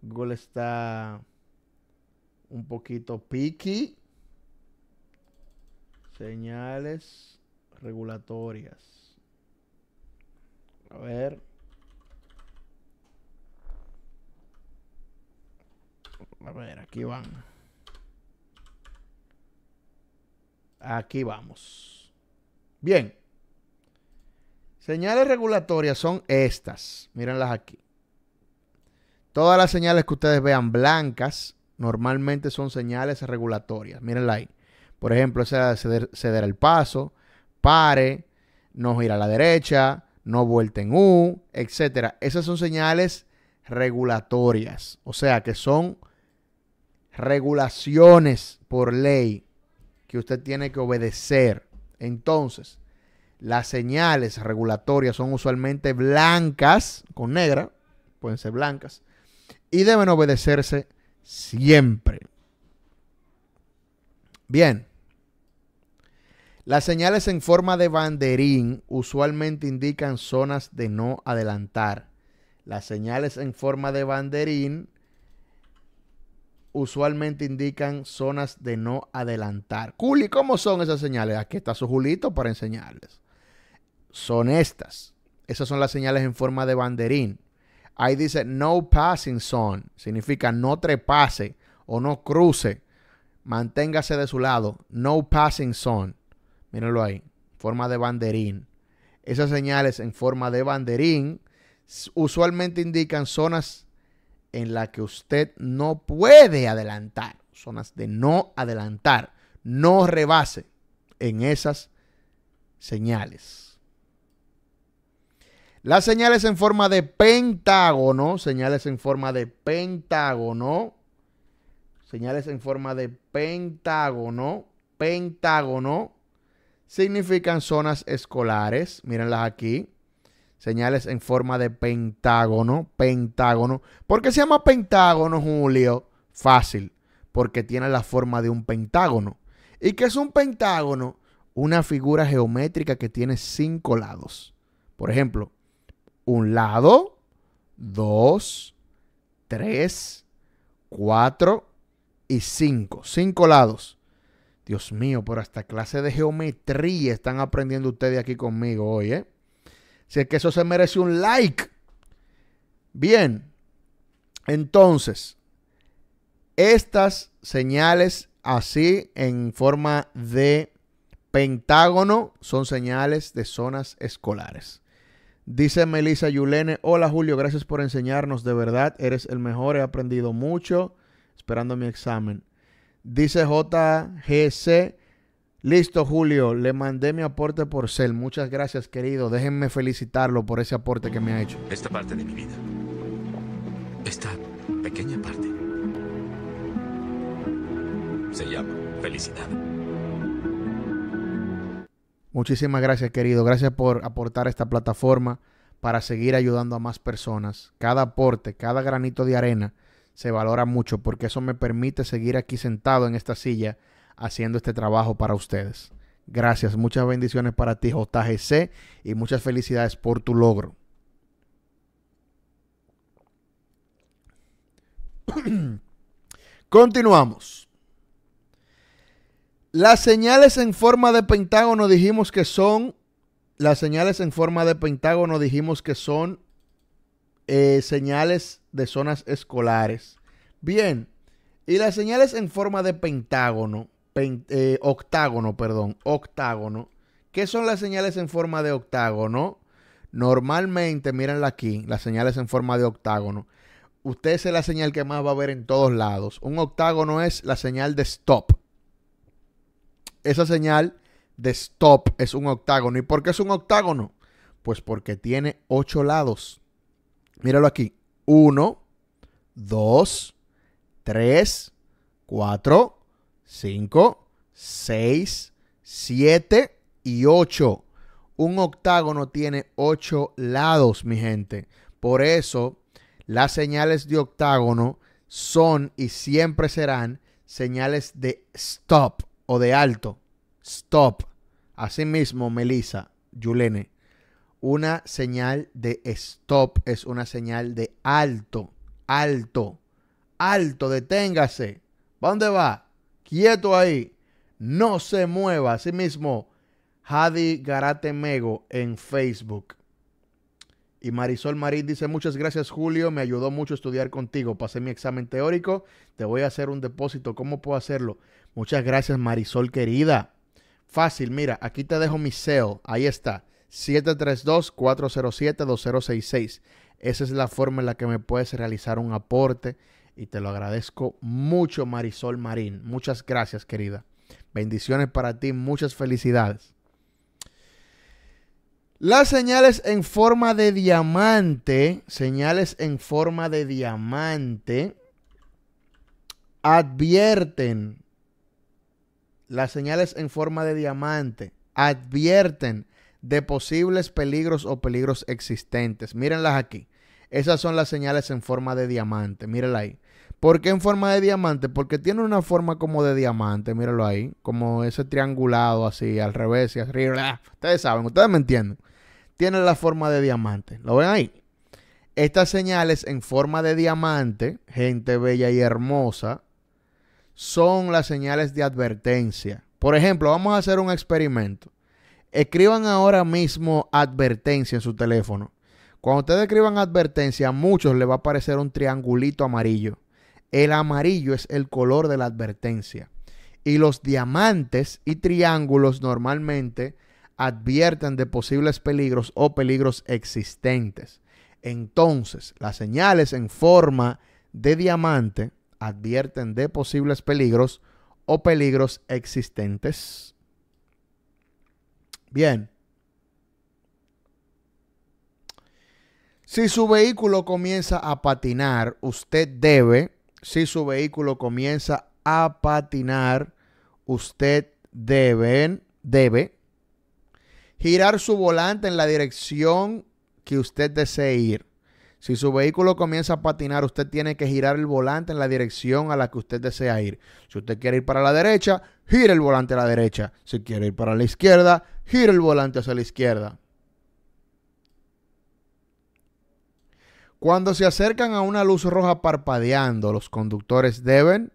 Google está un poquito picky. Señales regulatorias. A ver. A ver, aquí van. Aquí vamos. Bien. Señales regulatorias son estas. Mírenlas aquí. Todas las señales que ustedes vean blancas normalmente son señales regulatorias. Mírenla ahí. Por ejemplo, esa ceder, el paso, pare, no gira a la derecha, no vuelten en U, etc. Esas son señales regulatorias. O sea que son regulaciones por ley que usted tiene que obedecer. Entonces, las señales regulatorias son usualmente blancas con negra, pueden ser blancas, y deben obedecerse siempre. Bien. Las señales en forma de banderín usualmente indican zonas de no adelantar. Las señales en forma de banderín usualmente indican zonas de no adelantar. ¿Y ¿cómo son esas señales? Aquí está su Julito para enseñarles. Son estas. Esas son las señales en forma de banderín. Ahí dice no passing zone. Significa no trepase o no cruce. Manténgase de su lado. No passing zone. Mírenlo ahí. Forma de banderín. Esas señales en forma de banderín usualmente indican zonas en la que usted no puede adelantar, zonas de no adelantar, no rebase en esas señales. Las señales en forma de pentágono, señales en forma de pentágono, señales en forma de pentágono, pentágono, significan zonas escolares, mírenlas aquí, señales en forma de pentágono, pentágono. ¿Por qué se llama pentágono, Julio? Fácil, porque tiene la forma de un pentágono. ¿Y qué es un pentágono? Una figura geométrica que tiene cinco lados. Por ejemplo, un lado, dos, tres, cuatro y cinco. Cinco lados. Dios mío, por esta clase de geometría están aprendiendo ustedes aquí conmigo hoy, ¿eh? Si es que eso se merece un like. Bien, entonces, estas señales así en forma de pentágono son señales de zonas escolares. Dice Melissa Yulene, hola Julio, gracias por enseñarnos, de verdad, eres el mejor, he aprendido mucho, esperando mi examen. Dice JGC, Listo, Julio. Le mandé mi aporte por cel. Muchas gracias, querido. Déjenme felicitarlo por ese aporte que me ha hecho. Esta parte de mi vida. Esta pequeña parte. Se llama felicidad. Muchísimas gracias, querido. Gracias por aportar esta plataforma para seguir ayudando a más personas. Cada aporte, cada granito de arena se valora mucho porque eso me permite seguir aquí sentado en esta silla haciendo este trabajo para ustedes. Gracias, muchas bendiciones para ti, JGC, y muchas felicidades por tu logro. Continuamos. Las señales en forma de pentágono dijimos que son, las señales en forma de pentágono dijimos que son eh, señales de zonas escolares. Bien, y las señales en forma de pentágono eh, octágono, perdón, octágono. ¿Qué son las señales en forma de octágono? Normalmente, mírenla aquí, las señales en forma de octágono. Usted es la señal que más va a ver en todos lados. Un octágono es la señal de stop. Esa señal de stop es un octágono. ¿Y por qué es un octágono? Pues porque tiene ocho lados. Míralo aquí. Uno, dos, tres, cuatro, 5, 6, 7 y 8. Un octágono tiene 8 lados, mi gente. Por eso, las señales de octágono son y siempre serán señales de stop o de alto. Stop. Asimismo, Melissa, Yulene, una señal de stop es una señal de alto, alto, alto, deténgase. dónde va? quieto ahí, no se mueva. Así mismo, Hadi Garate Mego en Facebook. Y Marisol Marín dice, muchas gracias Julio, me ayudó mucho estudiar contigo, pasé mi examen teórico, te voy a hacer un depósito, ¿cómo puedo hacerlo? Muchas gracias Marisol querida. Fácil, mira, aquí te dejo mi SEO, ahí está, 732-407-2066. Esa es la forma en la que me puedes realizar un aporte y te lo agradezco mucho, Marisol Marín. Muchas gracias, querida. Bendiciones para ti, muchas felicidades. Las señales en forma de diamante, señales en forma de diamante, advierten. Las señales en forma de diamante advierten de posibles peligros o peligros existentes. Mírenlas aquí. Esas son las señales en forma de diamante. Mírenla ahí. ¿Por qué en forma de diamante? Porque tiene una forma como de diamante, míralo ahí, como ese triangulado así, al revés y arriba. Ustedes saben, ustedes me entienden. Tiene la forma de diamante, ¿lo ven ahí? Estas señales en forma de diamante, gente bella y hermosa, son las señales de advertencia. Por ejemplo, vamos a hacer un experimento. Escriban ahora mismo advertencia en su teléfono. Cuando ustedes escriban advertencia, a muchos les va a aparecer un triangulito amarillo. El amarillo es el color de la advertencia. Y los diamantes y triángulos normalmente advierten de posibles peligros o peligros existentes. Entonces, las señales en forma de diamante advierten de posibles peligros o peligros existentes. Bien. Si su vehículo comienza a patinar, usted debe si su vehículo comienza a patinar, usted debe, girar su volante en la dirección que usted desee ir. Si su vehículo comienza a patinar, usted tiene que girar el volante en la dirección a la que usted desea ir. Si usted quiere ir para la derecha, gire el volante a la derecha. Si quiere ir para la izquierda, gire el volante hacia la izquierda. Cuando se acercan a una luz roja parpadeando, los conductores deben.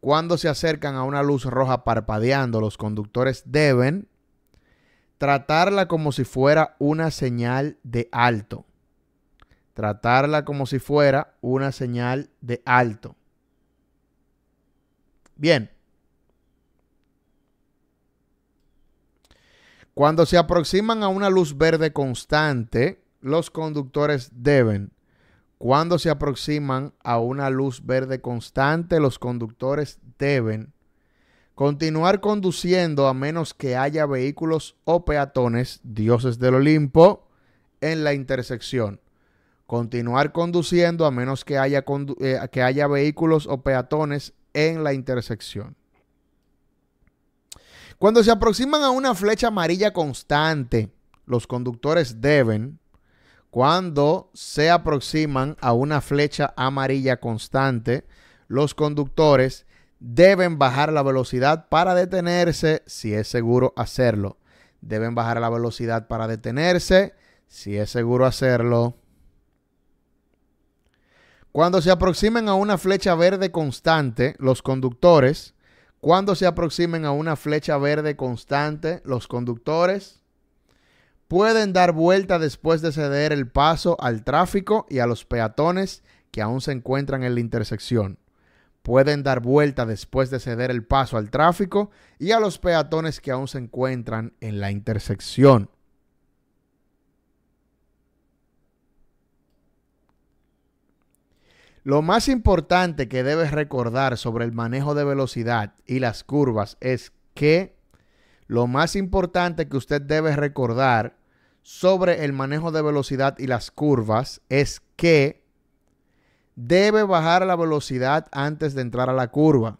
Cuando se acercan a una luz roja parpadeando, los conductores deben tratarla como si fuera una señal de alto. Tratarla como si fuera una señal de alto. Bien. Cuando se aproximan a una luz verde constante, los conductores deben cuando se aproximan a una luz verde constante, los conductores deben continuar conduciendo a menos que haya vehículos o peatones, dioses del Olimpo, en la intersección. Continuar conduciendo a menos que haya, eh, que haya vehículos o peatones en la intersección. Cuando se aproximan a una flecha amarilla constante, los conductores deben cuando se aproximan a una flecha amarilla constante, los conductores deben bajar la velocidad para detenerse si es seguro hacerlo. Deben bajar la velocidad para detenerse si es seguro hacerlo. Cuando se aproximen a una flecha verde constante, los conductores. Cuando se aproximen a una flecha verde constante, los conductores pueden dar vuelta después de ceder el paso al tráfico y a los peatones que aún se encuentran en la intersección. Pueden dar vuelta después de ceder el paso al tráfico y a los peatones que aún se encuentran en la intersección. Lo más importante que debes recordar sobre el manejo de velocidad y las curvas es que lo más importante que usted debe recordar sobre el manejo de velocidad y las curvas es que debe bajar la velocidad antes de entrar a la curva.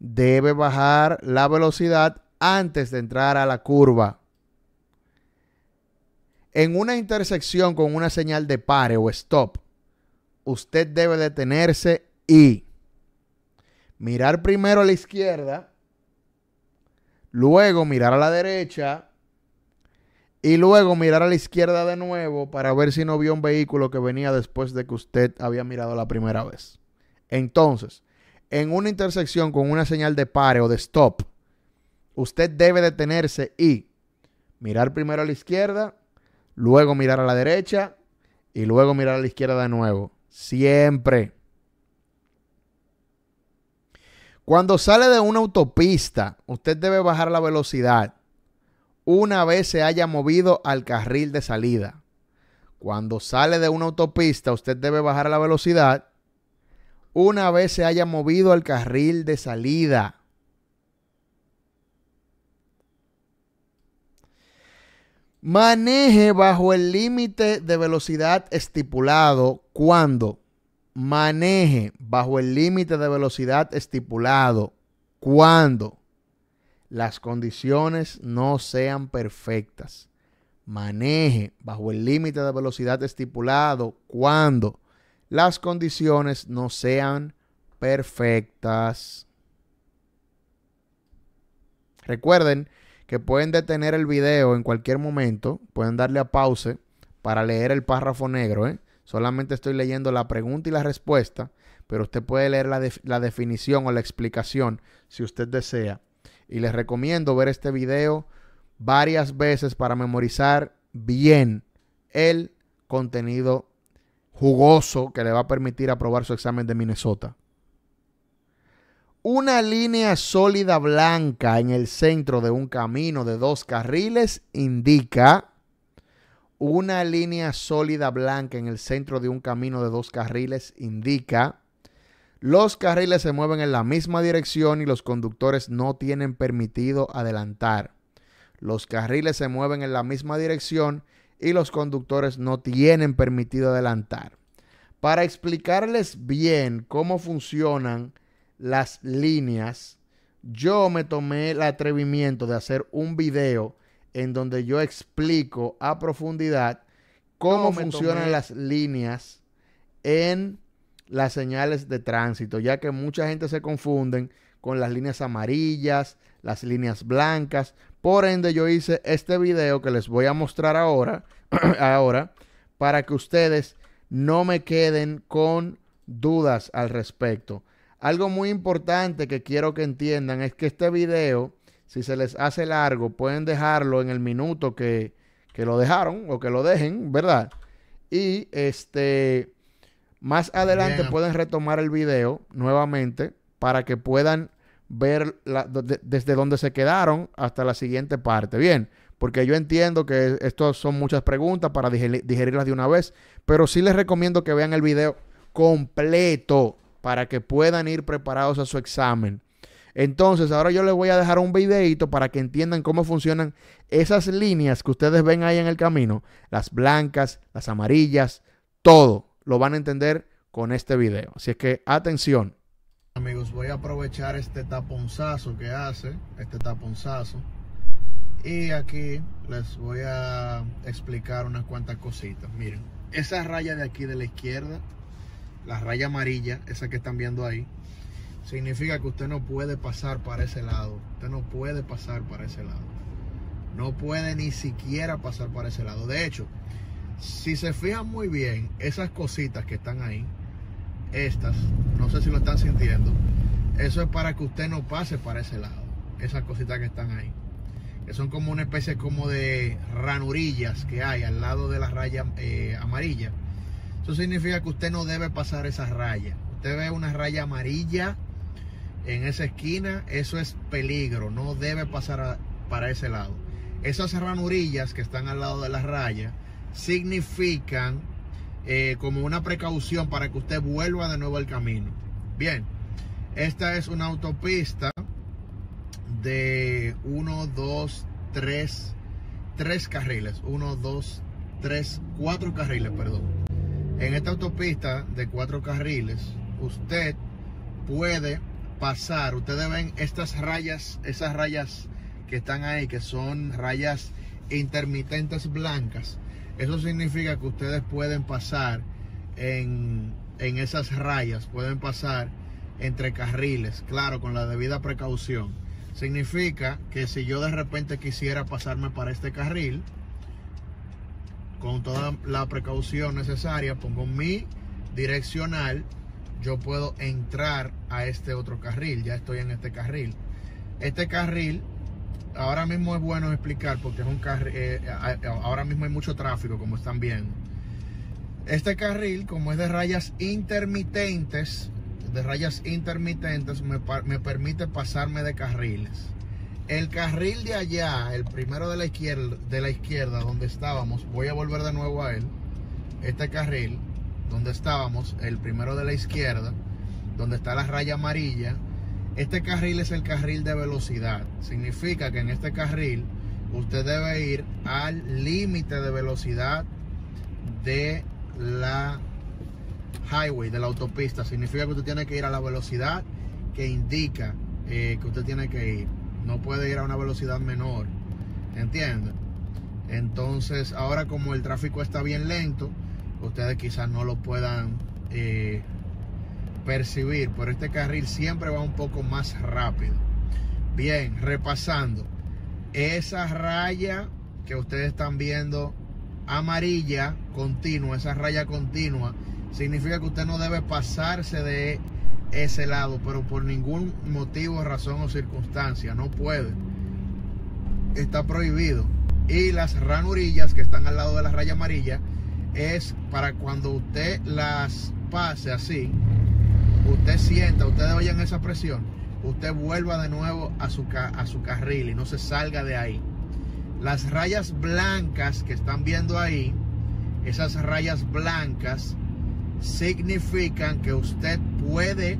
Debe bajar la velocidad antes de entrar a la curva. En una intersección con una señal de pare o stop, usted debe detenerse y mirar primero a la izquierda, luego mirar a la derecha, y luego mirar a la izquierda de nuevo para ver si no vio un vehículo que venía después de que usted había mirado la primera vez. Entonces, en una intersección con una señal de pare o de stop, usted debe detenerse y mirar primero a la izquierda, luego mirar a la derecha y luego mirar a la izquierda de nuevo. Siempre. Cuando sale de una autopista, usted debe bajar la velocidad una vez se haya movido al carril de salida. Cuando sale de una autopista, usted debe bajar la velocidad una vez se haya movido al carril de salida. Maneje bajo el límite de velocidad estipulado cuando maneje bajo el límite de velocidad estipulado cuando las condiciones no sean perfectas. Maneje bajo el límite de velocidad estipulado cuando las condiciones no sean perfectas. Recuerden que pueden detener el video en cualquier momento, pueden darle a pause para leer el párrafo negro. ¿eh? Solamente estoy leyendo la pregunta y la respuesta, pero usted puede leer la, la definición o la explicación si usted desea. Y les recomiendo ver este video varias veces para memorizar bien el contenido jugoso que le va a permitir aprobar su examen de Minnesota. Una línea sólida blanca en el centro de un camino de dos carriles indica una línea sólida blanca en el centro de un camino de dos carriles indica los carriles se mueven en la misma dirección y los conductores no tienen permitido adelantar. Los carriles se mueven en la misma dirección y los conductores no tienen permitido adelantar. Para explicarles bien cómo funcionan las líneas, yo me tomé el atrevimiento de hacer un video en donde yo explico a profundidad cómo funcionan las líneas en las señales de tránsito, ya que mucha gente se confunden con las líneas amarillas, las líneas blancas. Por ende, yo hice este video que les voy a mostrar ahora, ahora para que ustedes no me queden con dudas al respecto. Algo muy importante que quiero que entiendan es que este video, si se les hace largo, pueden dejarlo en el minuto que, que lo dejaron o que lo dejen, ¿verdad? Y este más adelante pueden retomar el video nuevamente para que puedan ver desde donde se quedaron hasta la siguiente parte. Bien, porque yo entiendo que estas son muchas preguntas para digerirlas de una vez, pero sí les recomiendo que vean el video completo para que puedan ir preparados a su examen. Entonces, ahora yo les voy a dejar un videito para que entiendan cómo funcionan esas líneas que ustedes ven ahí en el camino. Las blancas, las amarillas, todo lo van a entender con este video. Así es que atención. Amigos, voy a aprovechar este taponzazo que hace, este taponzazo. Y aquí les voy a explicar unas cuantas cositas. Miren, esa raya de aquí de la izquierda, la raya amarilla, esa que están viendo ahí, significa que usted no puede pasar para ese lado. Usted no puede pasar para ese lado. No puede ni siquiera pasar para ese lado. De hecho, si se fijan muy bien, esas cositas que están ahí, estas, no sé si lo están sintiendo, eso es para que usted no pase para ese lado. Esas cositas que están ahí. Que son como una especie como de ranurillas que hay al lado de la raya eh, amarilla. Eso significa que usted no debe pasar esa raya. Usted ve una raya amarilla en esa esquina, eso es peligro. No debe pasar para ese lado. Esas ranurillas que están al lado de la raya significan eh, como una precaución para que usted vuelva de nuevo al camino. Bien, esta es una autopista de 1, 2, 3, 3 carriles. 1, 2, 3, 4 carriles, perdón. En esta autopista de 4 carriles, usted puede pasar. Ustedes ven estas rayas, esas rayas que están ahí, que son rayas intermitentes blancas. Eso significa que ustedes pueden pasar en, en esas rayas, pueden pasar entre carriles, claro, con la debida precaución. Significa que si yo de repente quisiera pasarme para este carril, con toda la precaución necesaria, pongo mi direccional, yo puedo entrar a este otro carril, ya estoy en este carril. Este carril ahora mismo es bueno explicar porque es un carril, eh, ahora mismo hay mucho tráfico, como están viendo. Este carril, como es de rayas intermitentes, de rayas intermitentes, me, permite pasarme de carriles. El carril de allá, el primero de la, izquierda, de la izquierda, donde estábamos, voy a volver de nuevo a él. Este carril, donde estábamos, el primero de la izquierda, donde está la raya amarilla, este carril es el carril de velocidad. Significa que en este carril usted debe ir al límite de velocidad de la highway, de la autopista. Significa que usted tiene que ir a la velocidad que indica eh, que usted tiene que ir. No puede ir a una velocidad menor. ¿Entiende? Entonces, ahora como el tráfico está bien lento, ustedes quizás no lo puedan eh, percibir, por este carril siempre va un poco más rápido. Bien, repasando, esa raya que ustedes están viendo amarilla continua, esa raya continua, significa que usted no debe pasarse de ese lado, pero por ningún motivo, razón o circunstancia, no puede. Está prohibido. Y las ranurillas que están al lado de la raya amarilla es para cuando usted las pase así, usted sienta, ustedes oyen esa presión, usted vuelva de nuevo a su, a su carril y no se salga de ahí. Las rayas blancas que están viendo ahí, esas rayas blancas significan que usted puede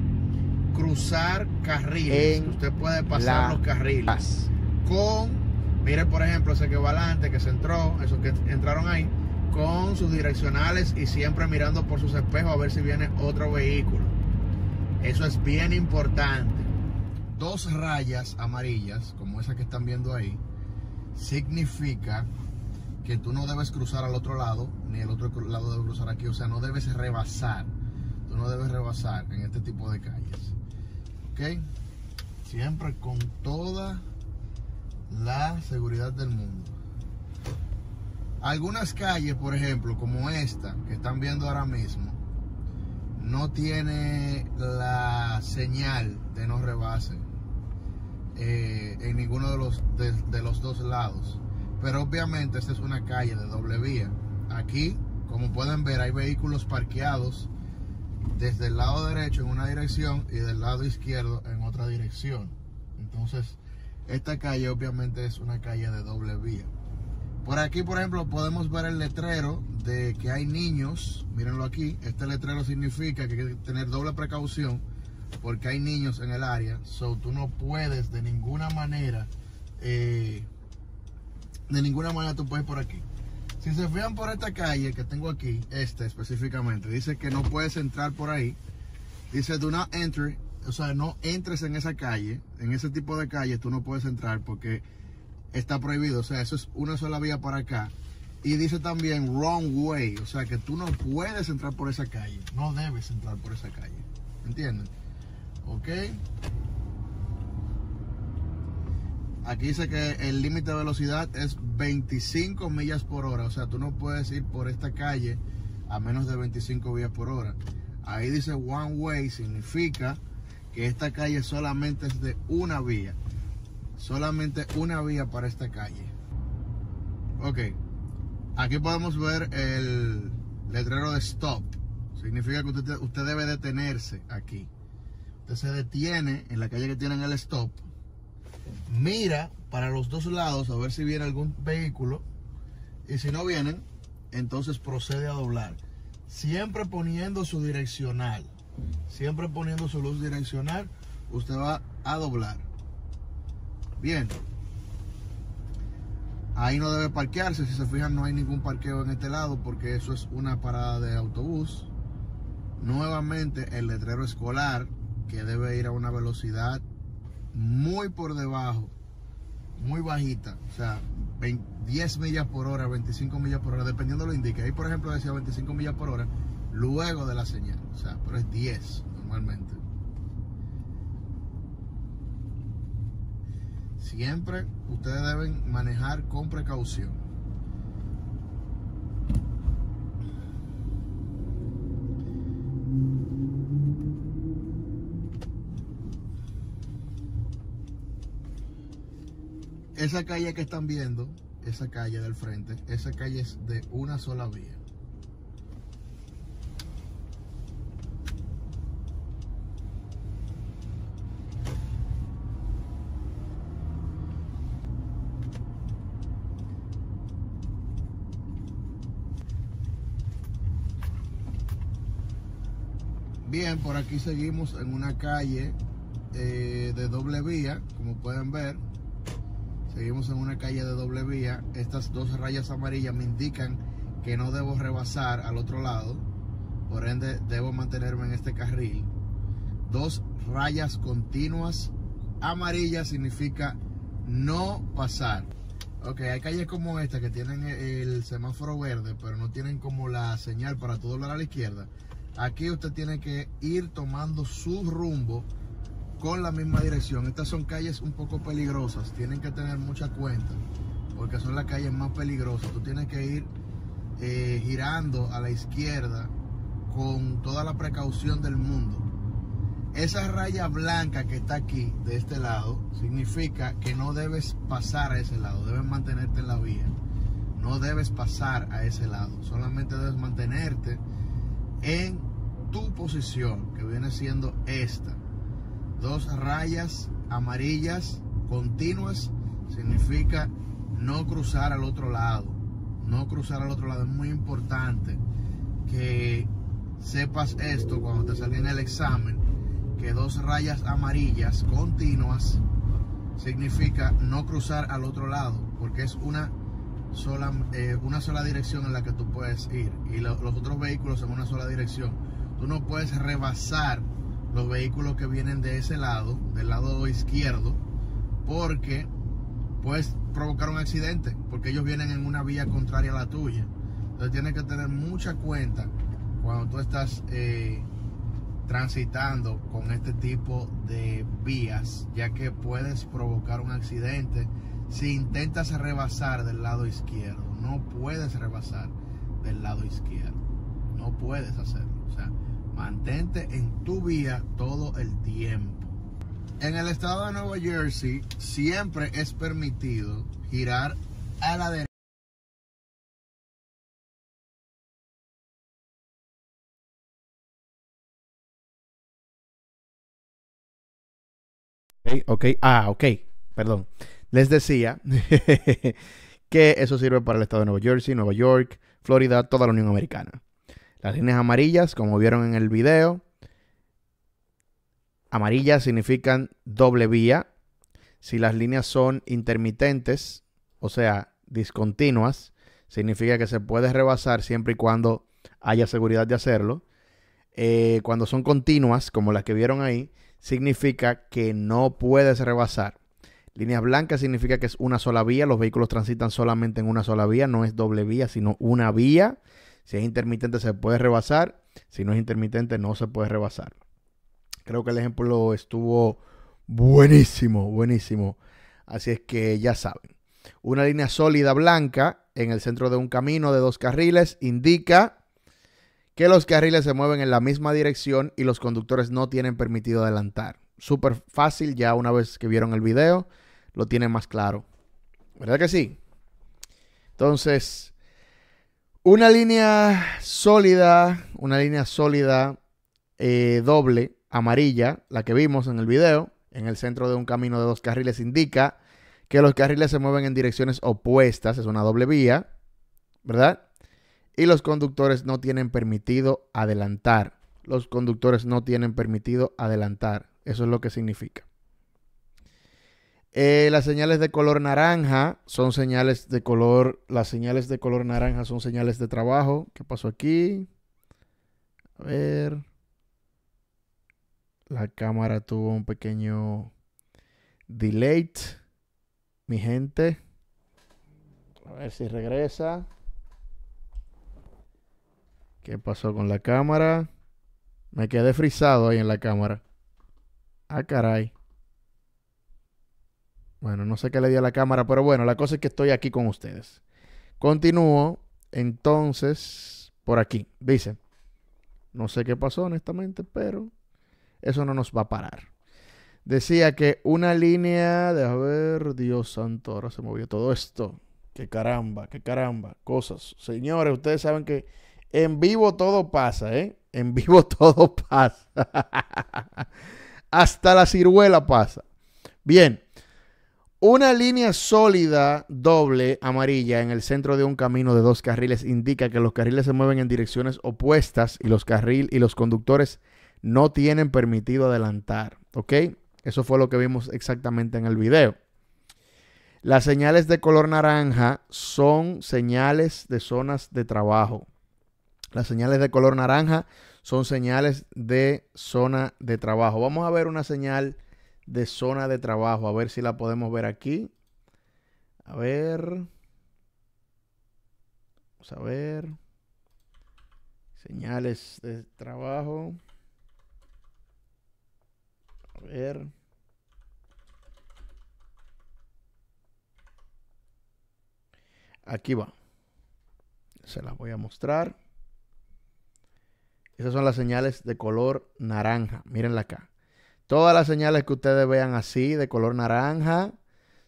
cruzar carriles, usted puede pasar los carriles. Con, mire por ejemplo, ese que va adelante, que se entró, esos que entraron ahí, con sus direccionales y siempre mirando por sus espejos a ver si viene otro vehículo. Eso es bien importante. Dos rayas amarillas, como esa que están viendo ahí, significa que tú no debes cruzar al otro lado, ni el otro lado debe cruzar aquí. O sea, no debes rebasar. Tú no debes rebasar en este tipo de calles. ¿Ok? Siempre con toda la seguridad del mundo. Algunas calles, por ejemplo, como esta que están viendo ahora mismo, no tiene la señal de no rebase eh, en ninguno de los, de los dos lados. Pero obviamente esta es una calle de doble vía. Aquí, como pueden ver, hay vehículos parqueados desde el lado derecho en una dirección y del lado izquierdo en otra dirección. Entonces, esta calle obviamente es una calle de doble vía. Por aquí, por ejemplo, podemos ver el letrero de que hay niños. Mírenlo aquí. Este letrero significa que hay que tener doble precaución porque hay niños en el área. So, tú no puedes de ninguna manera, eh, de ninguna manera tú puedes por aquí. Si se fijan por esta calle que tengo aquí, esta específicamente, dice que no puedes entrar por ahí. Dice, do not enter. O sea, no entres en esa calle, en ese tipo de calle, tú no puedes entrar porque está prohibido. O sea, eso es una sola vía para acá. Y dice también wrong way. O sea, que tú no puedes entrar por esa calle. No debes entrar por esa calle. ¿Entienden? ¿Ok? Aquí dice que el límite de velocidad es 25 millas por hora. O sea, tú no puedes ir por esta calle a menos de 25 millas por hora. Ahí dice one way, significa que esta calle solamente es de una vía solamente una vía para esta calle. Ok, aquí podemos ver el letrero de stop. Significa que usted, debe detenerse aquí. Usted se detiene en la calle que tienen el stop. Mira para los dos lados a ver si viene algún vehículo. Y si no vienen, entonces procede a doblar. Siempre poniendo su direccional. Siempre poniendo su luz direccional, usted va a doblar. Bien. Ahí no debe parquearse, si se fijan no hay ningún parqueo en este lado porque eso es una parada de autobús. Nuevamente el letrero escolar que debe ir a una velocidad muy por debajo, muy bajita, o sea, 10 millas por hora, 25 millas por hora, dependiendo lo indique. Ahí por ejemplo decía 25 millas por hora luego de la señal, o sea, pero es 10 normalmente. Siempre ustedes deben manejar con precaución. Esa calle que están viendo, esa calle del frente, esa calle es de una sola vía. Bien, por aquí seguimos en una calle eh, de doble vía, como pueden ver. Seguimos en una calle de doble vía. Estas dos rayas amarillas me indican que no debo rebasar al otro lado. Por ende, debo mantenerme en este carril. Dos rayas continuas amarillas significa no pasar. Ok, hay calles como esta que tienen el semáforo verde, pero no tienen como la señal para todo lado a la izquierda. Aquí usted tiene que ir tomando su rumbo con la misma dirección. Estas son calles un poco peligrosas, tienen que tener mucha cuenta, porque son las calles más peligrosas. Tú tienes que ir eh, girando a la izquierda con toda la precaución del mundo. Esa raya blanca que está aquí, de este lado, significa que no debes pasar a ese lado, debes mantenerte en la vía. No debes pasar a ese lado, solamente debes mantenerte en tu posición, que viene siendo esta. Dos rayas amarillas continuas significa no cruzar al otro lado. No cruzar al otro lado es muy importante que sepas esto cuando te salga en el examen, que dos rayas amarillas continuas significa no cruzar al otro lado, porque es una eh, una sola dirección en la que tú puedes ir y los otros vehículos en una sola dirección. Tú no puedes rebasar los vehículos que vienen de ese lado, del lado izquierdo, porque puedes provocar un accidente, porque ellos vienen en una vía contraria a la tuya. Entonces tienes que tener mucha cuenta cuando tú estás eh, transitando con este tipo de vías, ya que puedes provocar un accidente si intentas rebasar del lado izquierdo, no puedes rebasar del lado izquierdo. No puedes hacerlo. O sea, mantente en tu vía todo el tiempo. En el estado de Nueva Jersey siempre es permitido girar a la derecha. Ok, ok, ah, ok, perdón. Les decía que eso sirve para el estado de Nueva Jersey, Nueva York, Florida, toda la Unión Americana. Las líneas amarillas, como vieron en el video, amarillas significan doble vía. Si las líneas son intermitentes, o sea, discontinuas, significa que se puede rebasar siempre y cuando haya seguridad de hacerlo. Eh, cuando son continuas, como las que vieron ahí, significa que no puedes rebasar. Línea blanca significa que es una sola vía, los vehículos transitan solamente en una sola vía, no es doble vía, sino una vía. Si es intermitente se puede rebasar, si no es intermitente no se puede rebasar. Creo que el ejemplo estuvo buenísimo, buenísimo. Así es que ya saben. Una línea sólida blanca en el centro de un camino de dos carriles indica que los carriles se mueven en la misma dirección y los conductores no tienen permitido adelantar. Súper fácil, ya una vez que vieron el video, lo tiene más claro. ¿Verdad que sí? Entonces, una línea sólida, una línea sólida eh, doble, amarilla, la que vimos en el video, en el centro de un camino de dos carriles, indica que los carriles se mueven en direcciones opuestas, es una doble vía, ¿verdad? Y los conductores no tienen permitido adelantar. Los conductores no tienen permitido adelantar. Eso es lo que significa. Eh, las señales de color naranja son señales de color. Las señales de color naranja son señales de trabajo. ¿Qué pasó aquí? A ver. La cámara tuvo un pequeño delay. Mi gente. A ver si regresa. ¿Qué pasó con la cámara? Me quedé frisado ahí en la cámara. Ah, caray. Bueno, no sé qué le di a la cámara, pero bueno, la cosa es que estoy aquí con ustedes. Continúo entonces por aquí. Dice, no sé qué pasó honestamente, pero eso no nos va a parar. Decía que una línea de, a ver, Dios santo, ahora se movió todo esto. Qué caramba, qué caramba, cosas. Señores, ustedes saben que en vivo todo pasa, ¿eh? En vivo todo pasa. Hasta la ciruela pasa. Bien, una línea sólida doble amarilla en el centro de un camino de dos carriles indica que los carriles se mueven en direcciones opuestas y los carril y los conductores no tienen permitido adelantar, ¿ok? Eso fue lo que vimos exactamente en el video. Las señales de color naranja son señales de zonas de trabajo. Las señales de color naranja son señales de zona de trabajo. Vamos a ver una señal de zona de trabajo. A ver si la podemos ver aquí. A ver. Vamos a ver. Señales de trabajo. A ver. Aquí va. Se las voy a mostrar. Esas son las señales de color naranja. Mírenla acá. Todas las señales que ustedes vean así, de color naranja,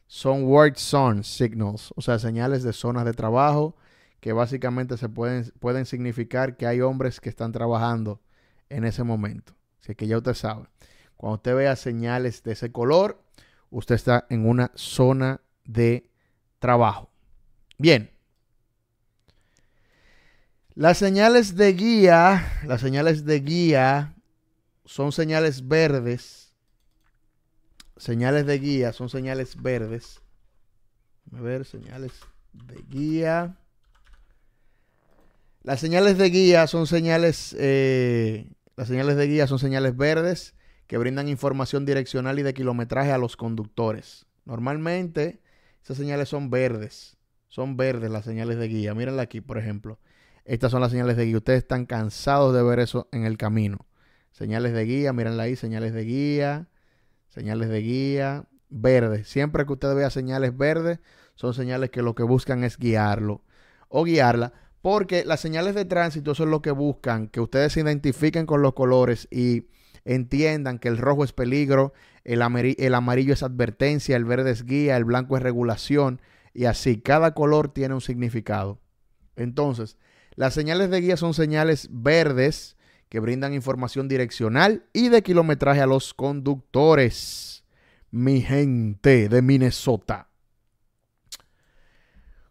son work zone signals, o sea, señales de zonas de trabajo que básicamente se pueden, pueden significar que hay hombres que están trabajando en ese momento. Así que ya usted sabe, cuando usted vea señales de ese color, usted está en una zona de trabajo. Bien. Las señales de guía, las señales de guía son señales verdes. Señales de guía, son señales verdes. A ver, señales de guía. Las señales de guía son señales, eh, las señales de guía son señales verdes que brindan información direccional y de kilometraje a los conductores. Normalmente esas señales son verdes, son verdes las señales de guía. Mírenla aquí, por ejemplo. Estas son las señales de guía. Ustedes están cansados de ver eso en el camino. Señales de guía, mírenla ahí, señales de guía, señales de guía, verde. Siempre que usted vea señales verdes, son señales que lo que buscan es guiarlo o guiarla, porque las señales de tránsito son lo que buscan, que ustedes se identifiquen con los colores y entiendan que el rojo es peligro, el, el amarillo es advertencia, el verde es guía, el blanco es regulación y así. Cada color tiene un significado. Entonces, las señales de guía son señales verdes que brindan información direccional y de kilometraje a los conductores. Mi gente de Minnesota.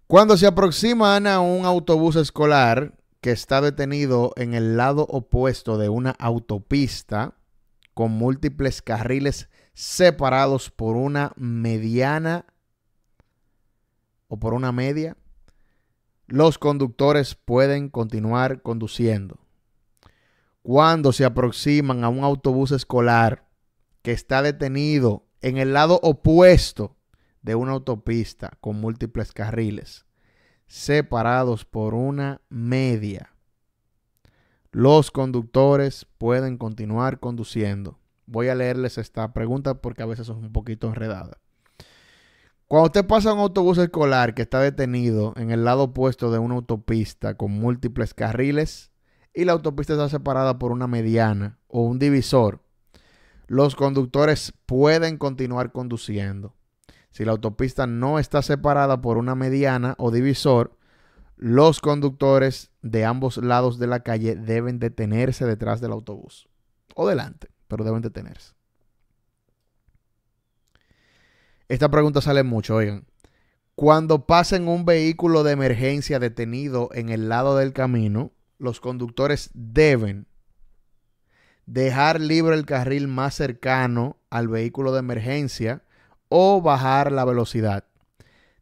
Cuando se aproximan a un autobús escolar que está detenido en el lado opuesto de una autopista con múltiples carriles separados por una mediana o por una media, los conductores pueden continuar conduciendo cuando se aproximan a un autobús escolar que está detenido en el lado opuesto de una autopista con múltiples carriles, separados por una media, los conductores pueden continuar conduciendo. Voy a leerles esta pregunta porque a veces son un poquito enredadas. Cuando usted pasa un autobús escolar que está detenido en el lado opuesto de una autopista con múltiples carriles, y la autopista está separada por una mediana o un divisor, los conductores pueden continuar conduciendo. Si la autopista no está separada por una mediana o divisor, los conductores de ambos lados de la calle deben detenerse detrás del autobús. O delante, pero deben detenerse. Esta pregunta sale mucho, oigan. Cuando pasen un vehículo de emergencia detenido en el lado del camino, los conductores deben dejar libre el carril más cercano al vehículo de emergencia o bajar la velocidad.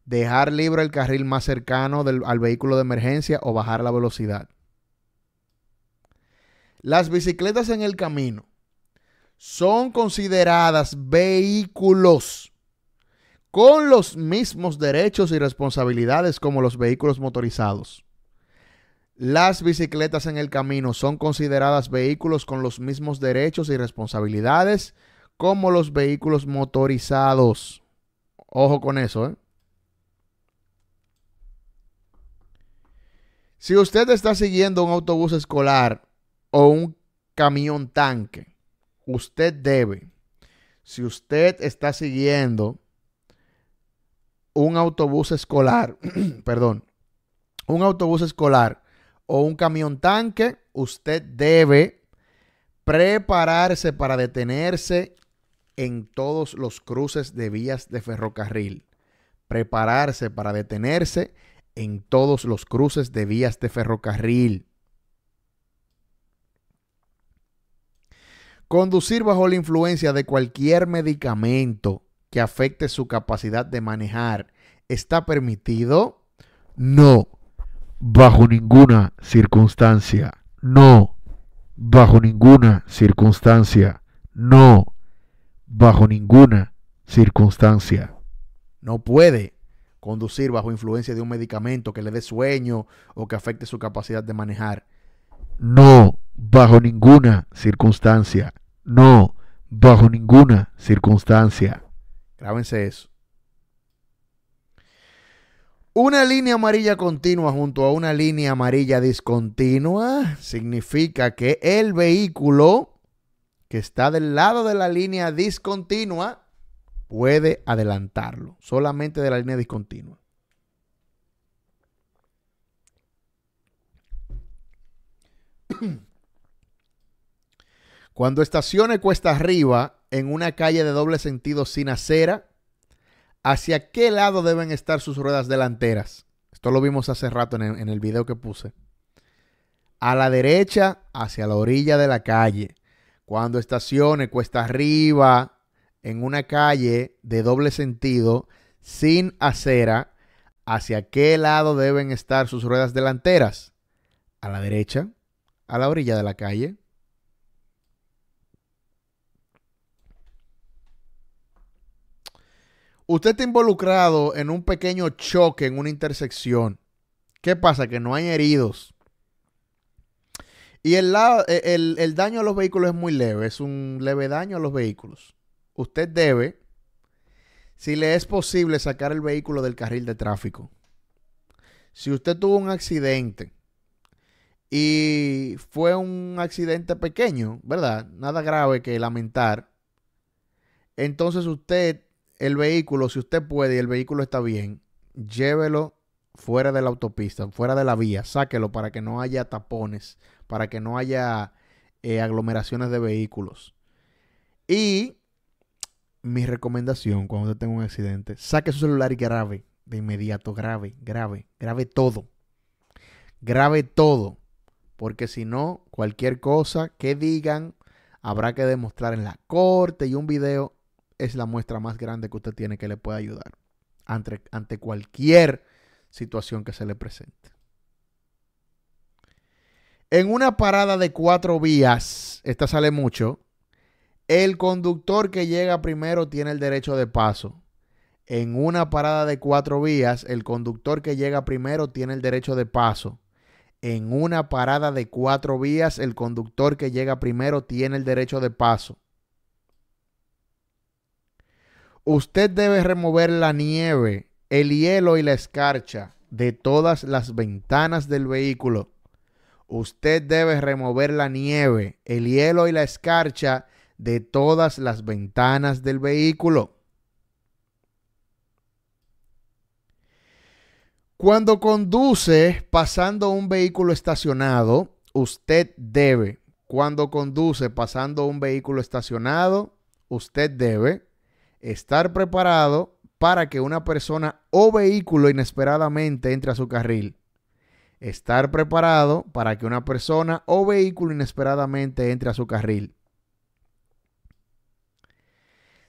Dejar libre el carril más cercano al vehículo de emergencia o bajar la velocidad. Las bicicletas en el camino son consideradas vehículos con los mismos derechos y responsabilidades como los vehículos motorizados. Las bicicletas en el camino son consideradas vehículos con los mismos derechos y responsabilidades como los vehículos motorizados. Ojo con eso, ¿eh? Si usted está siguiendo un autobús escolar o un camión tanque, usted debe, si usted está siguiendo un autobús escolar, perdón, un autobús escolar o un camión tanque, usted debe prepararse para detenerse en todos los cruces de vías de ferrocarril. Prepararse para detenerse en todos los cruces de vías de ferrocarril. Conducir bajo la influencia de cualquier medicamento que afecte su capacidad de manejar. ¿Está permitido? No bajo ninguna circunstancia, no, bajo ninguna circunstancia, no, bajo ninguna circunstancia. No puede conducir bajo influencia de un medicamento que le dé sueño o que afecte su capacidad de manejar. No, bajo ninguna circunstancia, no, bajo ninguna circunstancia. Grábense eso. Una línea amarilla continua junto a una línea amarilla discontinua significa que el vehículo que está del lado de la línea discontinua puede adelantarlo, solamente de la línea discontinua. Cuando estacione cuesta arriba en una calle de doble sentido sin acera, hacia qué lado deben estar sus ruedas delanteras. Esto lo vimos hace rato en el, video que puse. A la derecha, hacia la orilla de la calle. Cuando estacione cuesta arriba, en una calle de doble sentido, sin acera, ¿hacia qué lado deben estar sus ruedas delanteras? ¿A la derecha? ¿A la orilla de la calle? Usted está involucrado en un pequeño choque en una intersección. ¿Qué pasa? Que no hay heridos. Y eh, el, daño a los vehículos es muy leve, es un leve daño a los vehículos. Usted debe, si le es posible, sacar el vehículo del carril de tráfico. Si usted tuvo un accidente y fue un accidente pequeño, ¿verdad? Nada grave que lamentar. Entonces usted el vehículo, si usted puede y el vehículo está bien, llévelo fuera de la autopista, fuera de la vía, sáquelo para que no haya tapones, para que no haya eh, aglomeraciones de vehículos. Y mi recomendación cuando usted tenga un accidente, saque su celular y grave de inmediato, grave, grave, grave todo. Grave todo, porque si no, cualquier cosa que digan habrá que demostrar en la corte y un video es la muestra más grande que usted tiene que le puede ayudar ante, ante cualquier situación que se le presente. En una parada de cuatro vías, esta sale mucho, el conductor que llega primero tiene el derecho de paso. En una parada de cuatro vías, el conductor que llega primero tiene el derecho de paso. En una parada de cuatro vías, el conductor que llega primero tiene el derecho de paso. Usted debe remover la nieve, el hielo y la escarcha de todas las ventanas del vehículo. Usted debe remover la nieve, el hielo y la escarcha de todas las ventanas del vehículo. Cuando conduce pasando un vehículo estacionado, usted debe. Cuando conduce pasando un vehículo estacionado, usted debe estar preparado para que una persona o vehículo inesperadamente entre a su carril. Estar preparado para que una persona o vehículo inesperadamente entre a su carril.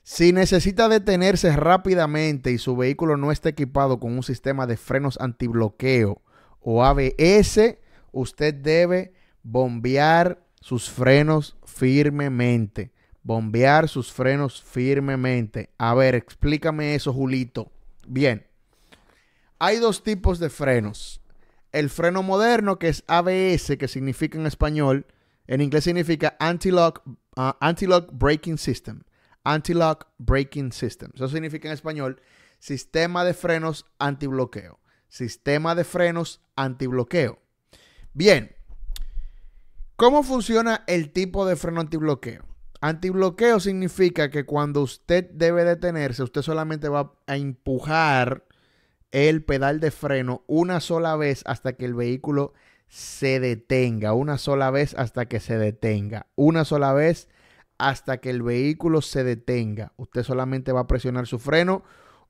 Si necesita detenerse rápidamente y su vehículo no está equipado con un sistema de frenos antibloqueo o ABS, usted debe bombear sus frenos firmemente bombear sus frenos firmemente. A ver, explícame eso, Julito. Bien, hay dos tipos de frenos. El freno moderno, que es ABS, que significa en español, en inglés significa Anti-Lock Breaking uh, Braking System. Anti-Lock Braking System. Eso significa en español sistema de frenos antibloqueo. Sistema de frenos antibloqueo. Bien, ¿cómo funciona el tipo de freno antibloqueo? Antibloqueo significa que cuando usted debe detenerse, usted solamente va a empujar el pedal de freno una sola vez hasta que el vehículo se detenga, una sola vez hasta que se detenga, una sola vez hasta que el vehículo se detenga. Usted solamente va a presionar su freno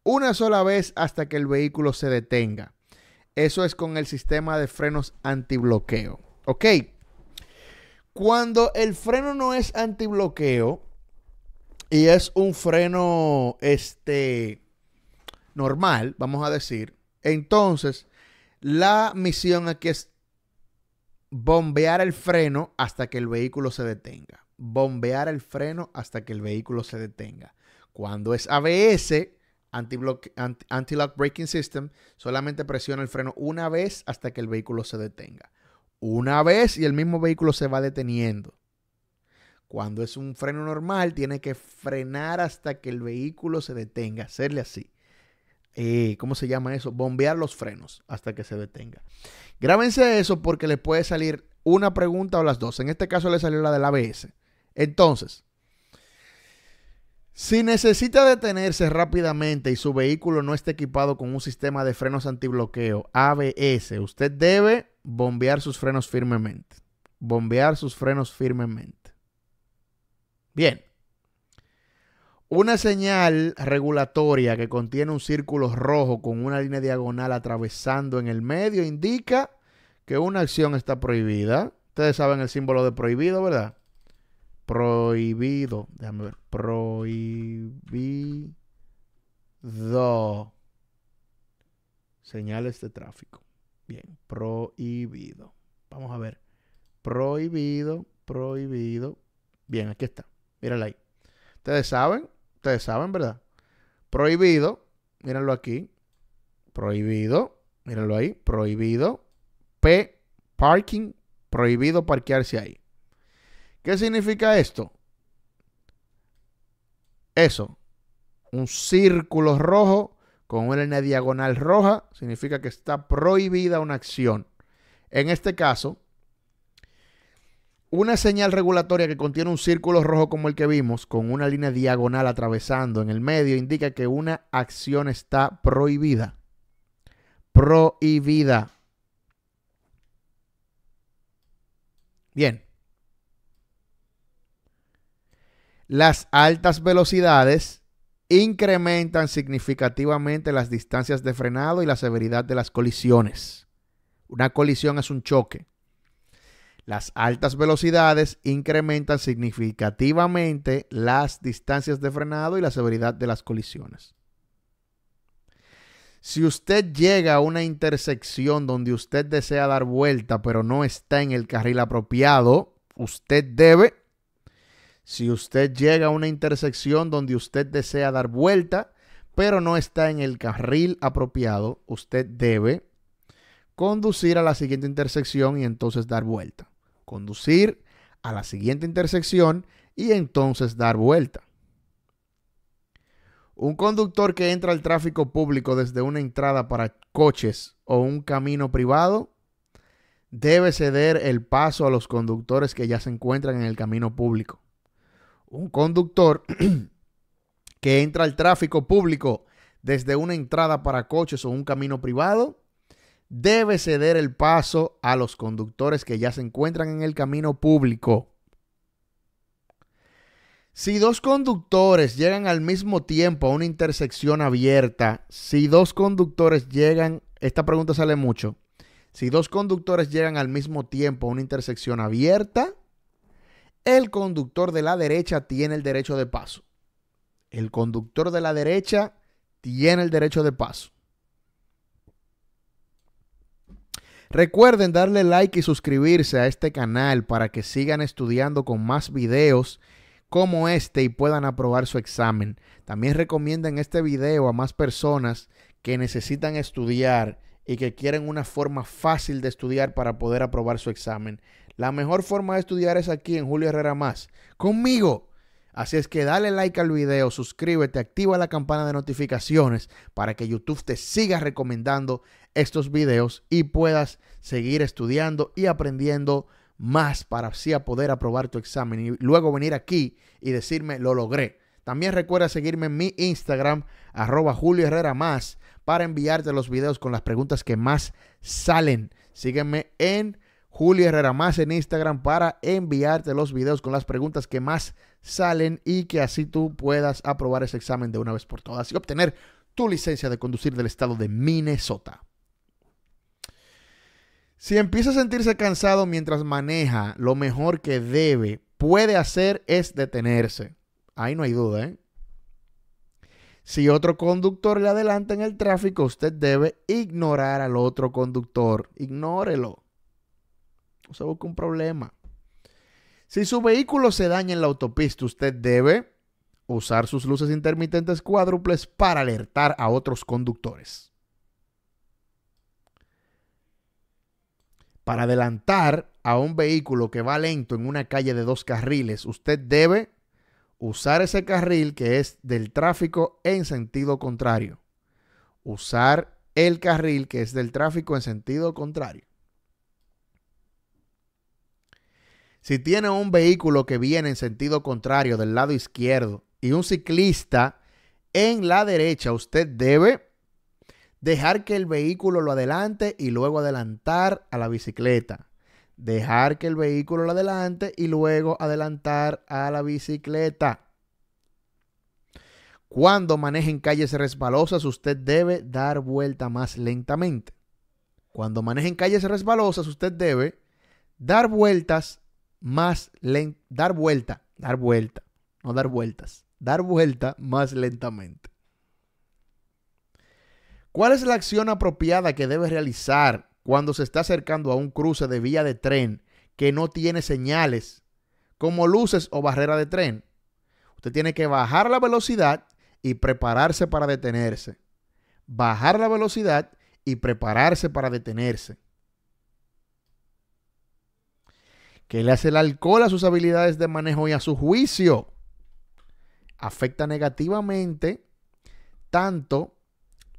una sola vez hasta que el vehículo se detenga. Eso es con el sistema de frenos antibloqueo. Ok. Cuando el freno no es antibloqueo y es un freno este, normal, vamos a decir, entonces la misión aquí es bombear el freno hasta que el vehículo se detenga. Bombear el freno hasta que el vehículo se detenga. Cuando es ABS, Anti-Lock Braking System, solamente presiona el freno una vez hasta que el vehículo se detenga una vez y el mismo vehículo se va deteniendo. Cuando es un freno normal, tiene que frenar hasta que el vehículo se detenga, hacerle así. Eh, ¿Cómo se llama eso? Bombear los frenos hasta que se detenga. Grábense eso porque le puede salir una pregunta o las dos. En este caso le salió la del ABS. Entonces, si necesita detenerse rápidamente y su vehículo no está equipado con un sistema de frenos antibloqueo ABS, usted debe bombear sus frenos firmemente. Bombear sus frenos firmemente. Bien. Una señal regulatoria que contiene un círculo rojo con una línea diagonal atravesando en el medio indica que una acción está prohibida. Ustedes saben el símbolo de prohibido, ¿verdad? Prohibido. Déjame ver. Prohibido. Señales de tráfico. Bien, prohibido. Vamos a ver. Prohibido, prohibido. Bien, aquí está. míralo ahí. Ustedes saben, ustedes saben, ¿verdad? Prohibido, Míralo aquí. Prohibido, Míralo ahí. Prohibido. P, parking, prohibido parquearse ahí. ¿Qué significa esto? Eso, un círculo rojo con una línea diagonal roja, significa que está prohibida una acción. En este caso, una señal regulatoria que contiene un círculo rojo como el que vimos, con una línea diagonal atravesando en el medio, indica que una acción está prohibida. Prohibida. Bien. Las altas velocidades incrementan significativamente las distancias de frenado y la severidad de las colisiones. Una colisión es un choque. Las altas velocidades incrementan significativamente las distancias de frenado y la severidad de las colisiones. Si usted llega a una intersección donde usted desea dar vuelta pero no está en el carril apropiado, usted debe si usted llega a una intersección donde usted desea dar vuelta, pero no está en el carril apropiado, usted debe conducir a la siguiente intersección y entonces dar vuelta. Conducir a la siguiente intersección y entonces dar vuelta. Un conductor que entra al tráfico público desde una entrada para coches o un camino privado debe ceder el paso a los conductores que ya se encuentran en el camino público un conductor que entra al tráfico público desde una entrada para coches o un camino privado debe ceder el paso a los conductores que ya se encuentran en el camino público. Si dos conductores llegan al mismo tiempo a una intersección abierta, si dos conductores llegan, esta pregunta sale mucho, si dos conductores llegan al mismo tiempo a una intersección abierta, el conductor de la derecha tiene el derecho de paso. El conductor de la derecha tiene el derecho de paso. Recuerden darle like y suscribirse a este canal para que sigan estudiando con más videos como este y puedan aprobar su examen. También recomienden este video a más personas que necesitan estudiar y que quieren una forma fácil de estudiar para poder aprobar su examen. La mejor forma de estudiar es aquí en Julio Herrera Más. Conmigo. Así es que dale like al video, suscríbete, activa la campana de notificaciones para que YouTube te siga recomendando estos videos y puedas seguir estudiando y aprendiendo más para así poder aprobar tu examen y luego venir aquí y decirme lo logré. También recuerda seguirme en mi Instagram, arroba Julio Herrera Más, para enviarte los videos con las preguntas que más salen. Sígueme en Julio Herrera Más en Instagram para enviarte los videos con las preguntas que más salen y que así tú puedas aprobar ese examen de una vez por todas y obtener tu licencia de conducir del estado de Minnesota. Si empieza a sentirse cansado mientras maneja, lo mejor que debe, puede hacer es detenerse. Ahí no hay duda, ¿eh? Si otro conductor le adelanta en el tráfico, usted debe ignorar al otro conductor. Ignórelo se busca un problema. Si su vehículo se daña en la autopista, usted debe usar sus luces intermitentes cuádruples para alertar a otros conductores. Para adelantar a un vehículo que va lento en una calle de dos carriles, usted debe usar ese carril que es del tráfico en sentido contrario. Usar el carril que es del tráfico en sentido contrario. Si tiene un vehículo que viene en sentido contrario del lado izquierdo y un ciclista en la derecha, usted debe dejar que el vehículo lo adelante y luego adelantar a la bicicleta. Dejar que el vehículo lo adelante y luego adelantar a la bicicleta. Cuando manejen calles resbalosas, usted debe dar vuelta más lentamente. Cuando manejen calles resbalosas, usted debe dar vueltas más dar vuelta, dar vuelta, no dar vueltas, dar vuelta más lentamente. ¿Cuál es la acción apropiada que debe realizar cuando se está acercando a un cruce de vía de tren que no tiene señales, como luces o barrera de tren? Usted tiene que bajar la velocidad y prepararse para detenerse. Bajar la velocidad y prepararse para detenerse. ¿Qué le hace el alcohol a sus habilidades de manejo y a su juicio? Afecta negativamente tanto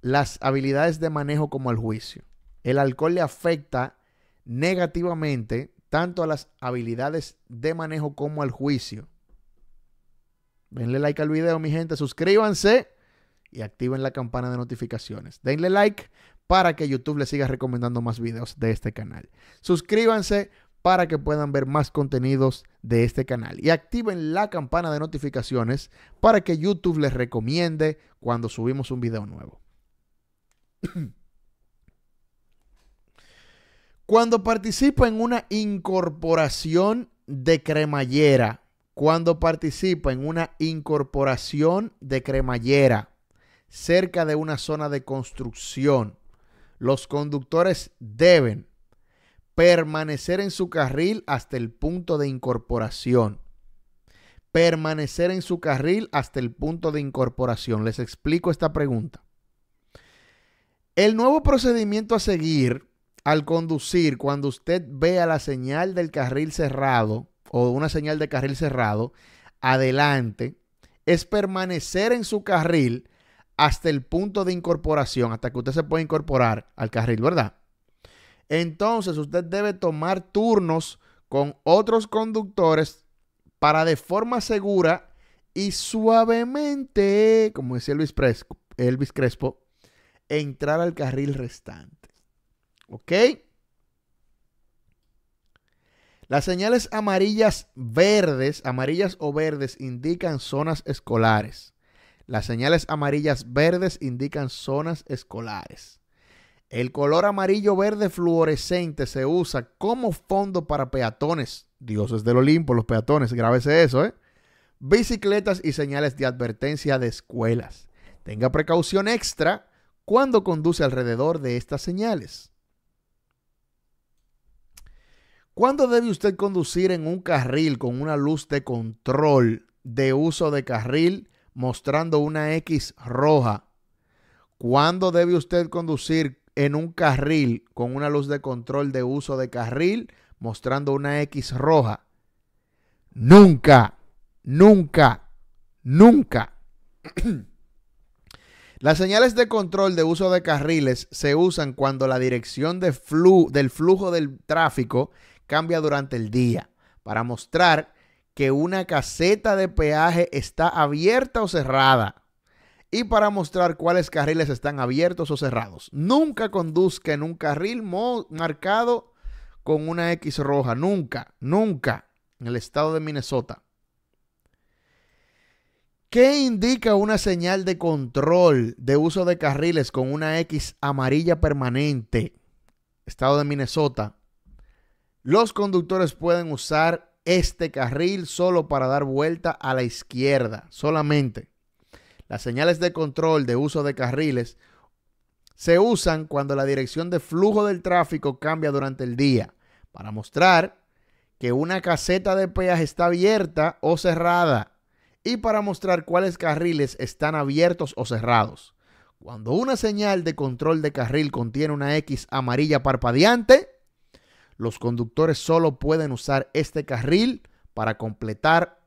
las habilidades de manejo como al juicio. El alcohol le afecta negativamente tanto a las habilidades de manejo como al juicio. Denle like al video, mi gente, suscríbanse y activen la campana de notificaciones. Denle like para que YouTube les siga recomendando más videos de este canal. Suscríbanse para que puedan ver más contenidos de este canal. Y activen la campana de notificaciones para que YouTube les recomiende cuando subimos un video nuevo. Cuando participa en una incorporación de cremallera, cuando participa en una incorporación de cremallera cerca de una zona de construcción, los conductores deben permanecer en su carril hasta el punto de incorporación. Permanecer en su carril hasta el punto de incorporación. Les explico esta pregunta. El nuevo procedimiento a seguir al conducir, cuando usted vea la señal del carril cerrado o una señal de carril cerrado, adelante, es permanecer en su carril hasta el punto de incorporación, hasta que usted se pueda incorporar al carril, ¿verdad? entonces usted debe tomar turnos con otros conductores para de forma segura y suavemente, como decía Elvis Crespo, entrar al carril restante. ¿Ok? Las señales amarillas verdes, amarillas o verdes, indican zonas escolares. Las señales amarillas verdes indican zonas escolares. El color amarillo verde fluorescente se usa como fondo para peatones, dioses del Olimpo, los peatones, grábese eso, ¿eh? Bicicletas y señales de advertencia de escuelas. Tenga precaución extra cuando conduce alrededor de estas señales. ¿Cuándo debe usted conducir en un carril con una luz de control de uso de carril mostrando una X roja? ¿Cuándo debe usted conducir en un carril con una luz de control de uso de carril mostrando una X roja. Nunca, nunca, nunca. Las señales de control de uso de carriles se usan cuando la dirección del flujo del tráfico cambia durante el día para mostrar que una caseta de peaje está abierta o cerrada y para mostrar cuáles carriles están abiertos o cerrados. Nunca conduzca en un carril marcado con una X roja. Nunca, nunca. En el estado de Minnesota. ¿Qué indica una señal de control de uso de carriles con una X amarilla permanente? Estado de Minnesota. Los conductores pueden usar este carril solo para dar vuelta a la izquierda, solamente. Las señales de control de uso de carriles se usan cuando la dirección de flujo del tráfico cambia durante el día para mostrar que una caseta de peaje está abierta o cerrada y para mostrar cuáles carriles están abiertos o cerrados. Cuando una señal de control de carril contiene una X amarilla parpadeante, los conductores solo pueden usar este carril para completar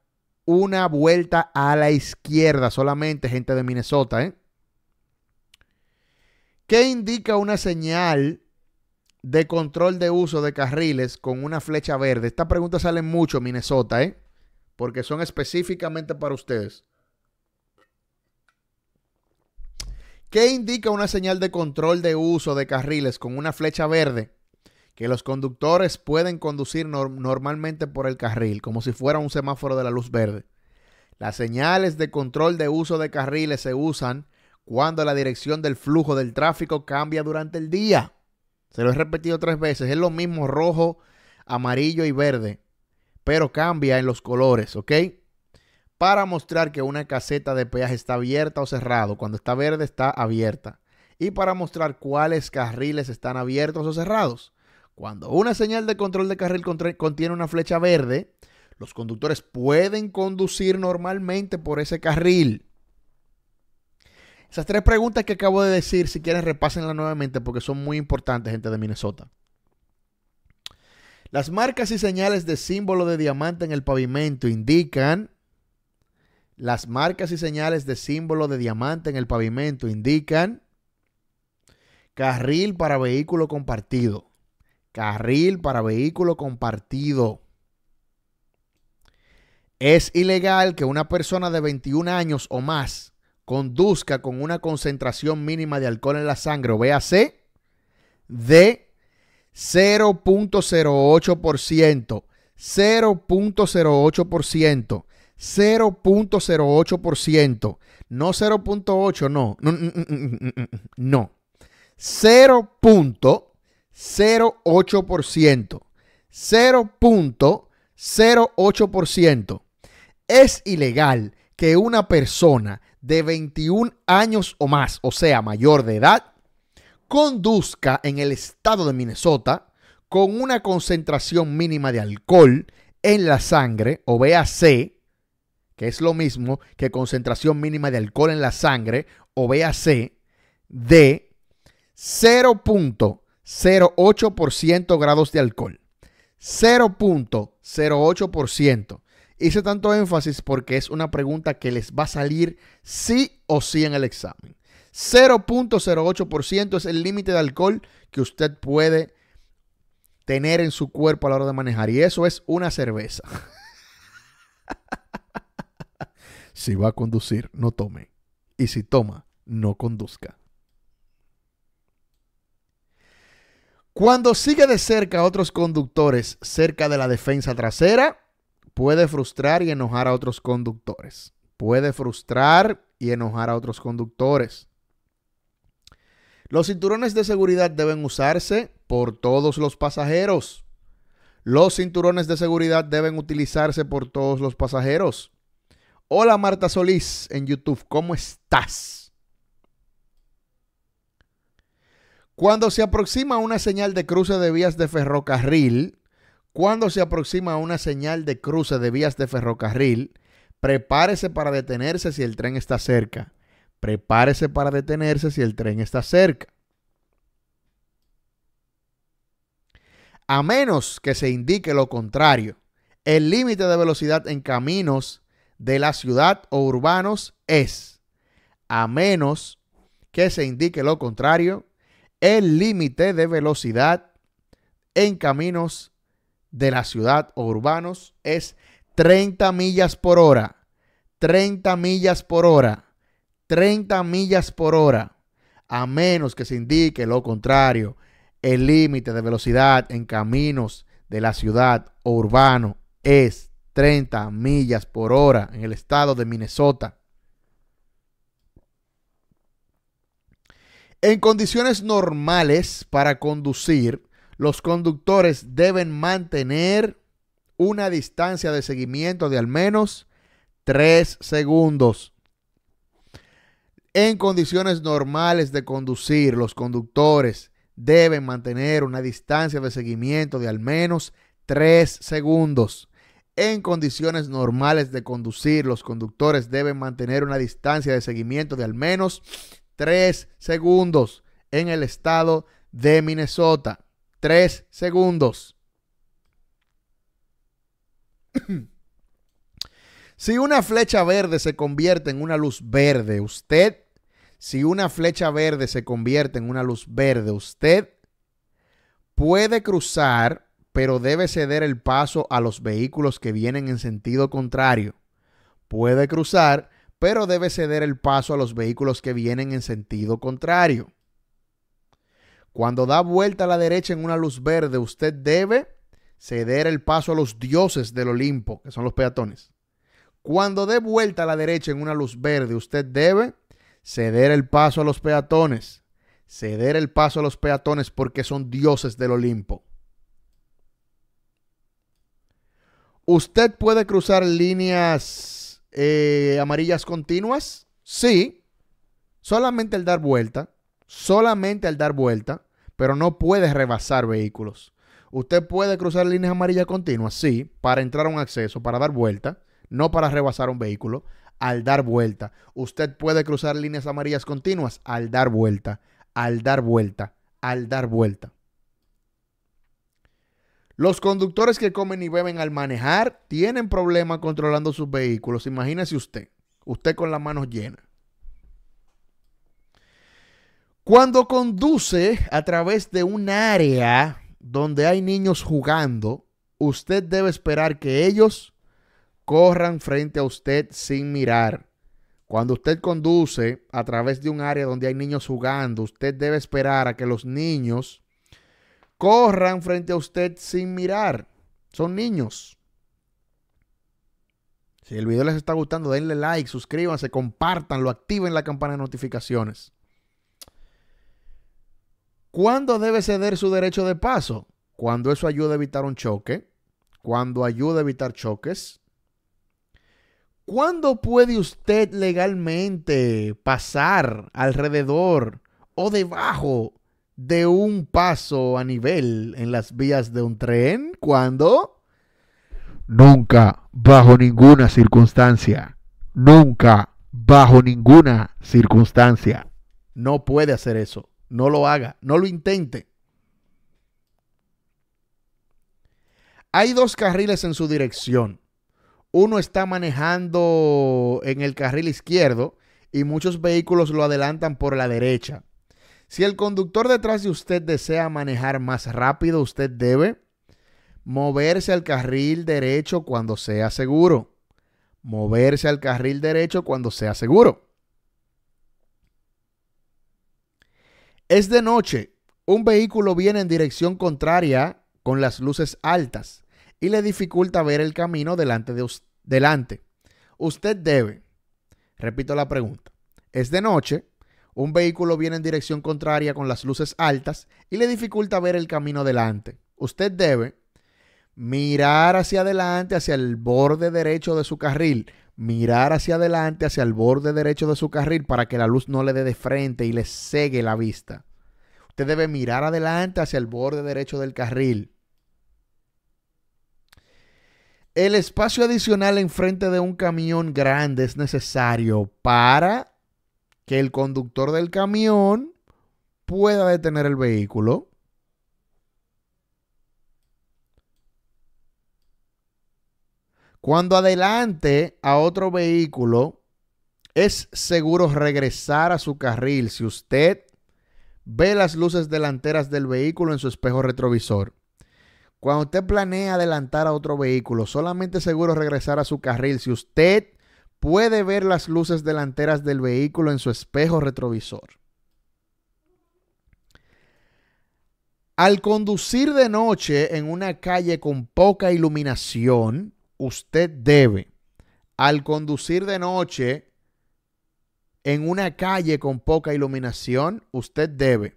una vuelta a la izquierda, solamente gente de Minnesota, ¿eh? ¿Qué indica una señal de control de uso de carriles con una flecha verde? Esta pregunta sale mucho, Minnesota, ¿eh? Porque son específicamente para ustedes. ¿Qué indica una señal de control de uso de carriles con una flecha verde que los conductores pueden conducir normalmente por el carril, como si fuera un semáforo de la luz verde. Las señales de control de uso de carriles se usan cuando la dirección del flujo del tráfico cambia durante el día. Se lo he repetido tres veces, es lo mismo rojo, amarillo y verde, pero cambia en los colores, ¿ok? Para mostrar que una caseta de peaje está abierta o cerrado, cuando está verde está abierta. Y para mostrar cuáles carriles están abiertos o cerrados. Cuando una señal de control de carril contiene una flecha verde, los conductores pueden conducir normalmente por ese carril. Esas tres preguntas que acabo de decir, si quieren repásenlas nuevamente porque son muy importantes, gente de Minnesota. Las marcas y señales de símbolo de diamante en el pavimento indican las marcas y señales de símbolo de diamante en el pavimento indican carril para vehículo compartido carril para vehículo compartido. Es ilegal que una persona de 21 años o más conduzca con una concentración mínima de alcohol en la sangre, o BAC de 0.08%, 0.08%, 0.08%, no 0.8, no, no, no, no, 0.08%. 0.08%. Es ilegal que una persona de 21 años o más, o sea, mayor de edad, conduzca en el estado de Minnesota con una concentración mínima de alcohol en la sangre, o BAC, que es lo mismo que concentración mínima de alcohol en la sangre, o BAC, de 0. 0.08% grados de alcohol. 0.08%. Hice tanto énfasis porque es una pregunta que les va a salir sí o sí en el examen. 0.08% es el límite de alcohol que usted puede tener en su cuerpo a la hora de manejar. Y eso es una cerveza. si va a conducir, no tome. Y si toma, no conduzca. Cuando sigue de cerca a otros conductores cerca de la defensa trasera, puede frustrar y enojar a otros conductores. Puede frustrar y enojar a otros conductores. Los cinturones de seguridad deben usarse por todos los pasajeros. Los cinturones de seguridad deben utilizarse por todos los pasajeros. Hola Marta Solís en YouTube, ¿cómo estás? Cuando se aproxima una señal de cruce de vías de ferrocarril, cuando se aproxima una señal de cruce de vías de ferrocarril, prepárese para detenerse si el tren está cerca. Prepárese para detenerse si el tren está cerca. A menos que se indique lo contrario, el límite de velocidad en caminos de la ciudad o urbanos es, a menos que se indique lo contrario, el límite de velocidad en caminos de la ciudad o urbanos es 30 millas por hora. 30 millas por hora. 30 millas por hora. A menos que se indique lo contrario, el límite de velocidad en caminos de la ciudad o urbano es 30 millas por hora en el estado de Minnesota. En condiciones normales para conducir, los conductores deben mantener una distancia de seguimiento de al menos 3 segundos. En condiciones normales de conducir, los conductores deben mantener una distancia de seguimiento de al menos 3 segundos. En condiciones normales de conducir, los conductores deben mantener una distancia de seguimiento de al menos Tres segundos en el estado de Minnesota. Tres segundos. si una flecha verde se convierte en una luz verde, usted, si una flecha verde se convierte en una luz verde, usted puede cruzar, pero debe ceder el paso a los vehículos que vienen en sentido contrario. Puede cruzar, pero debe ceder el paso a los vehículos que vienen en sentido contrario. Cuando da vuelta a la derecha en una luz verde, usted debe ceder el paso a los dioses del Olimpo, que son los peatones. Cuando dé vuelta a la derecha en una luz verde, usted debe ceder el paso a los peatones. Ceder el paso a los peatones porque son dioses del Olimpo. Usted puede cruzar líneas eh, amarillas continuas, sí. Solamente al dar vuelta, solamente al dar vuelta, pero no puede rebasar vehículos. Usted puede cruzar líneas amarillas continuas, sí, para entrar a un acceso, para dar vuelta, no para rebasar un vehículo. Al dar vuelta, usted puede cruzar líneas amarillas continuas al dar vuelta, al dar vuelta, al dar vuelta. Los conductores que comen y beben al manejar tienen problemas controlando sus vehículos. Imagínese usted, usted con las manos llenas. Cuando conduce a través de un área donde hay niños jugando, usted debe esperar que ellos corran frente a usted sin mirar. Cuando usted conduce a través de un área donde hay niños jugando, usted debe esperar a que los niños corran frente a usted sin mirar. Son niños. Si el video les está gustando, denle like, suscríbanse, compartanlo, activen la campana de notificaciones. ¿Cuándo debe ceder su derecho de paso? Cuando eso ayuda a evitar un choque, cuando ayuda a evitar choques. ¿Cuándo puede usted legalmente pasar alrededor o debajo de un paso a nivel en las vías de un tren cuando... Nunca, bajo ninguna circunstancia. Nunca, bajo ninguna circunstancia. No puede hacer eso. No lo haga. No lo intente. Hay dos carriles en su dirección. Uno está manejando en el carril izquierdo y muchos vehículos lo adelantan por la derecha. Si el conductor detrás de usted desea manejar más rápido, usted debe moverse al carril derecho cuando sea seguro. Moverse al carril derecho cuando sea seguro. Es de noche. Un vehículo viene en dirección contraria con las luces altas y le dificulta ver el camino delante de usted. Delante. Usted debe, repito la pregunta, es de noche, un vehículo viene en dirección contraria con las luces altas y le dificulta ver el camino adelante. Usted debe mirar hacia adelante, hacia el borde derecho de su carril. Mirar hacia adelante, hacia el borde derecho de su carril para que la luz no le dé de frente y le cegue la vista. Usted debe mirar adelante hacia el borde derecho del carril. El espacio adicional enfrente de un camión grande es necesario para que el conductor del camión pueda detener el vehículo. Cuando adelante a otro vehículo, es seguro regresar a su carril si usted ve las luces delanteras del vehículo en su espejo retrovisor. Cuando usted planea adelantar a otro vehículo, solamente es seguro regresar a su carril si usted puede ver las luces delanteras del vehículo en su espejo retrovisor. Al conducir de noche en una calle con poca iluminación, usted debe, al conducir de noche en una calle con poca iluminación, usted debe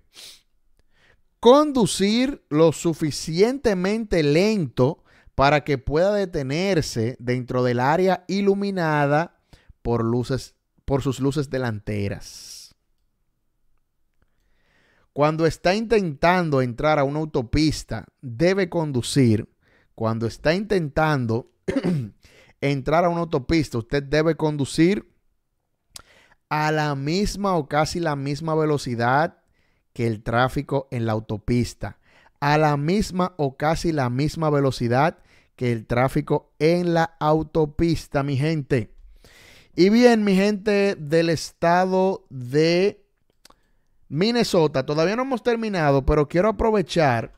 conducir lo suficientemente lento para que pueda detenerse dentro del área iluminada por, luces, por sus luces delanteras. Cuando está intentando entrar a una autopista, debe conducir. Cuando está intentando entrar a una autopista, usted debe conducir a la misma o casi la misma velocidad que el tráfico en la autopista. A la misma o casi la misma velocidad que el tráfico en la autopista, mi gente. Y bien, mi gente del estado de Minnesota, todavía no hemos terminado, pero quiero aprovechar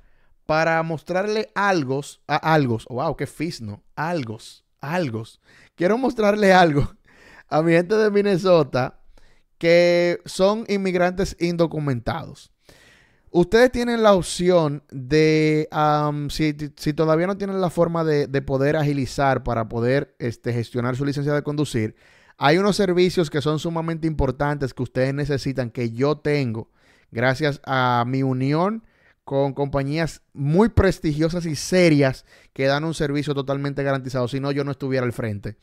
para mostrarle algo, a algo, oh, wow, qué fisno, algo, algo. Quiero mostrarle algo a mi gente de Minnesota que son inmigrantes indocumentados. Ustedes tienen la opción de, si, todavía no tienen la forma de, poder agilizar para poder este, gestionar su licencia de conducir, hay unos servicios que son sumamente importantes que ustedes necesitan, que yo tengo, gracias a mi unión con compañías muy prestigiosas y serias que dan un servicio totalmente garantizado. Si no, yo no estuviera al frente.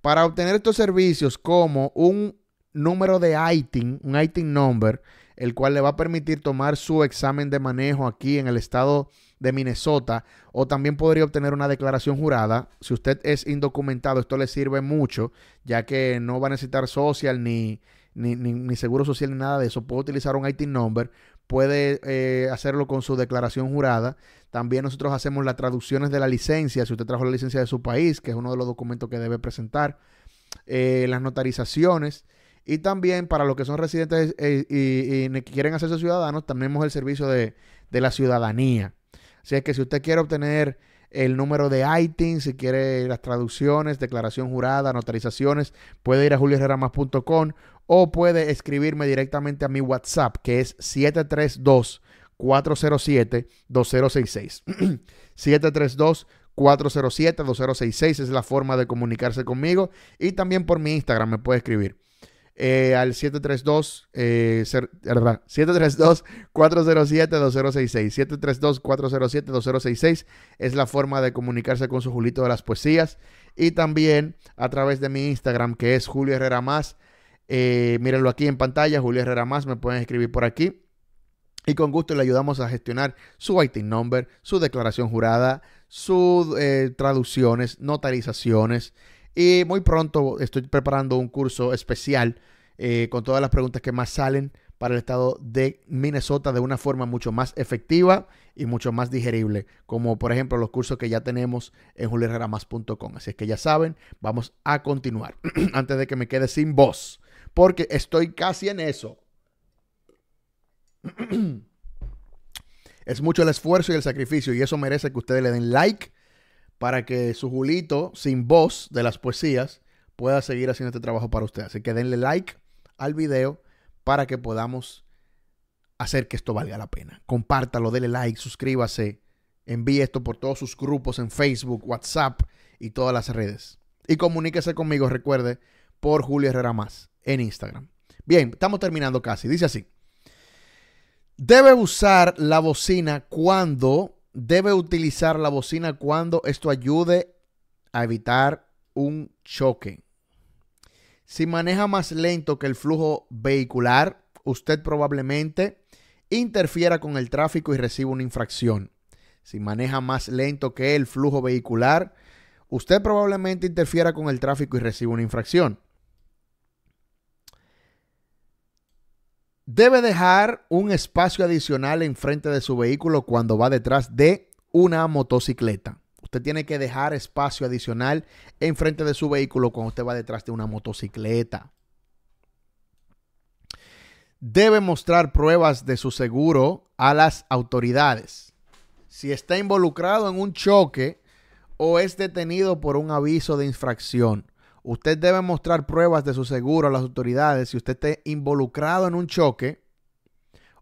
Para obtener estos servicios como un número de ITIN, un ITIN number, el cual le va a permitir tomar su examen de manejo aquí en el estado de Minnesota o también podría obtener una declaración jurada. Si usted es indocumentado, esto le sirve mucho, ya que no va a necesitar social ni, ni, seguro social ni nada de eso. Puede utilizar un IT number, puede eh, hacerlo con su declaración jurada. También nosotros hacemos las traducciones de la licencia, si usted trajo la licencia de su país, que es uno de los documentos que debe presentar, eh, las notarizaciones y también para los que son residentes eh, y, quieren hacerse ciudadanos, tenemos el servicio de, de la ciudadanía. Así es que si usted quiere obtener el número de ITIN, si quiere las traducciones, declaración jurada, notarizaciones, puede ir a julioherramas.com o puede escribirme directamente a mi WhatsApp, que es 732-407-2066. 732 407-2066 es la forma de comunicarse conmigo y también por mi Instagram me puede escribir. Eh, al 732, 732-407-2066. 732-407-2066 es la forma de comunicarse con su Julito de las Poesías. Y también a través de mi Instagram, que es Julio Herrera Más. Eh, mírenlo aquí en pantalla, Julio Herrera Más. Me pueden escribir por aquí. Y con gusto le ayudamos a gestionar su IT number, su declaración jurada, sus eh, traducciones, notarizaciones. Y muy pronto estoy preparando un curso especial eh, con todas las preguntas que más salen para el estado de Minnesota de una forma mucho más efectiva y mucho más digerible, como por ejemplo los cursos que ya tenemos en julierramas.com. Así es que ya saben, vamos a continuar antes de que me quede sin voz, porque estoy casi en eso. es mucho el esfuerzo y el sacrificio y eso merece que ustedes le den like para que su Julito sin voz de las poesías pueda seguir haciendo este trabajo para ustedes. Así que denle like al video para que podamos hacer que esto valga la pena. Compártalo, dele like, suscríbase, envíe esto por todos sus grupos en Facebook, WhatsApp y todas las redes. Y comuníquese conmigo, recuerde, por Julio Herrera Más en Instagram. Bien, estamos terminando casi. Dice así. Debe usar la bocina cuando, debe utilizar la bocina cuando esto ayude a evitar un choque. Si maneja más lento que el flujo vehicular, usted probablemente interfiera con el tráfico y reciba una infracción. Si maneja más lento que el flujo vehicular, usted probablemente interfiera con el tráfico y reciba una infracción. Debe dejar un espacio adicional enfrente de su vehículo cuando va detrás de una motocicleta. Usted tiene que dejar espacio adicional enfrente de su vehículo cuando usted va detrás de una motocicleta. Debe mostrar pruebas de su seguro a las autoridades. Si está involucrado en un choque o es detenido por un aviso de infracción. Usted debe mostrar pruebas de su seguro a las autoridades si usted está involucrado en un choque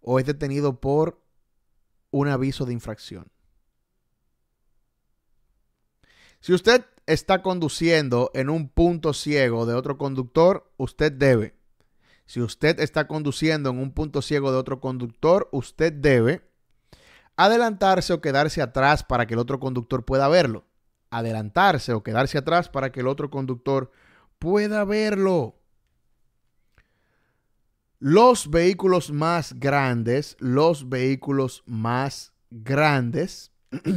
o es detenido por un aviso de infracción. Si usted está conduciendo en un punto ciego de otro conductor, usted debe. Si usted está conduciendo en un punto ciego de otro conductor, usted debe adelantarse o quedarse atrás para que el otro conductor pueda verlo. Adelantarse o quedarse atrás para que el otro conductor pueda verlo. Los vehículos más grandes, los vehículos más grandes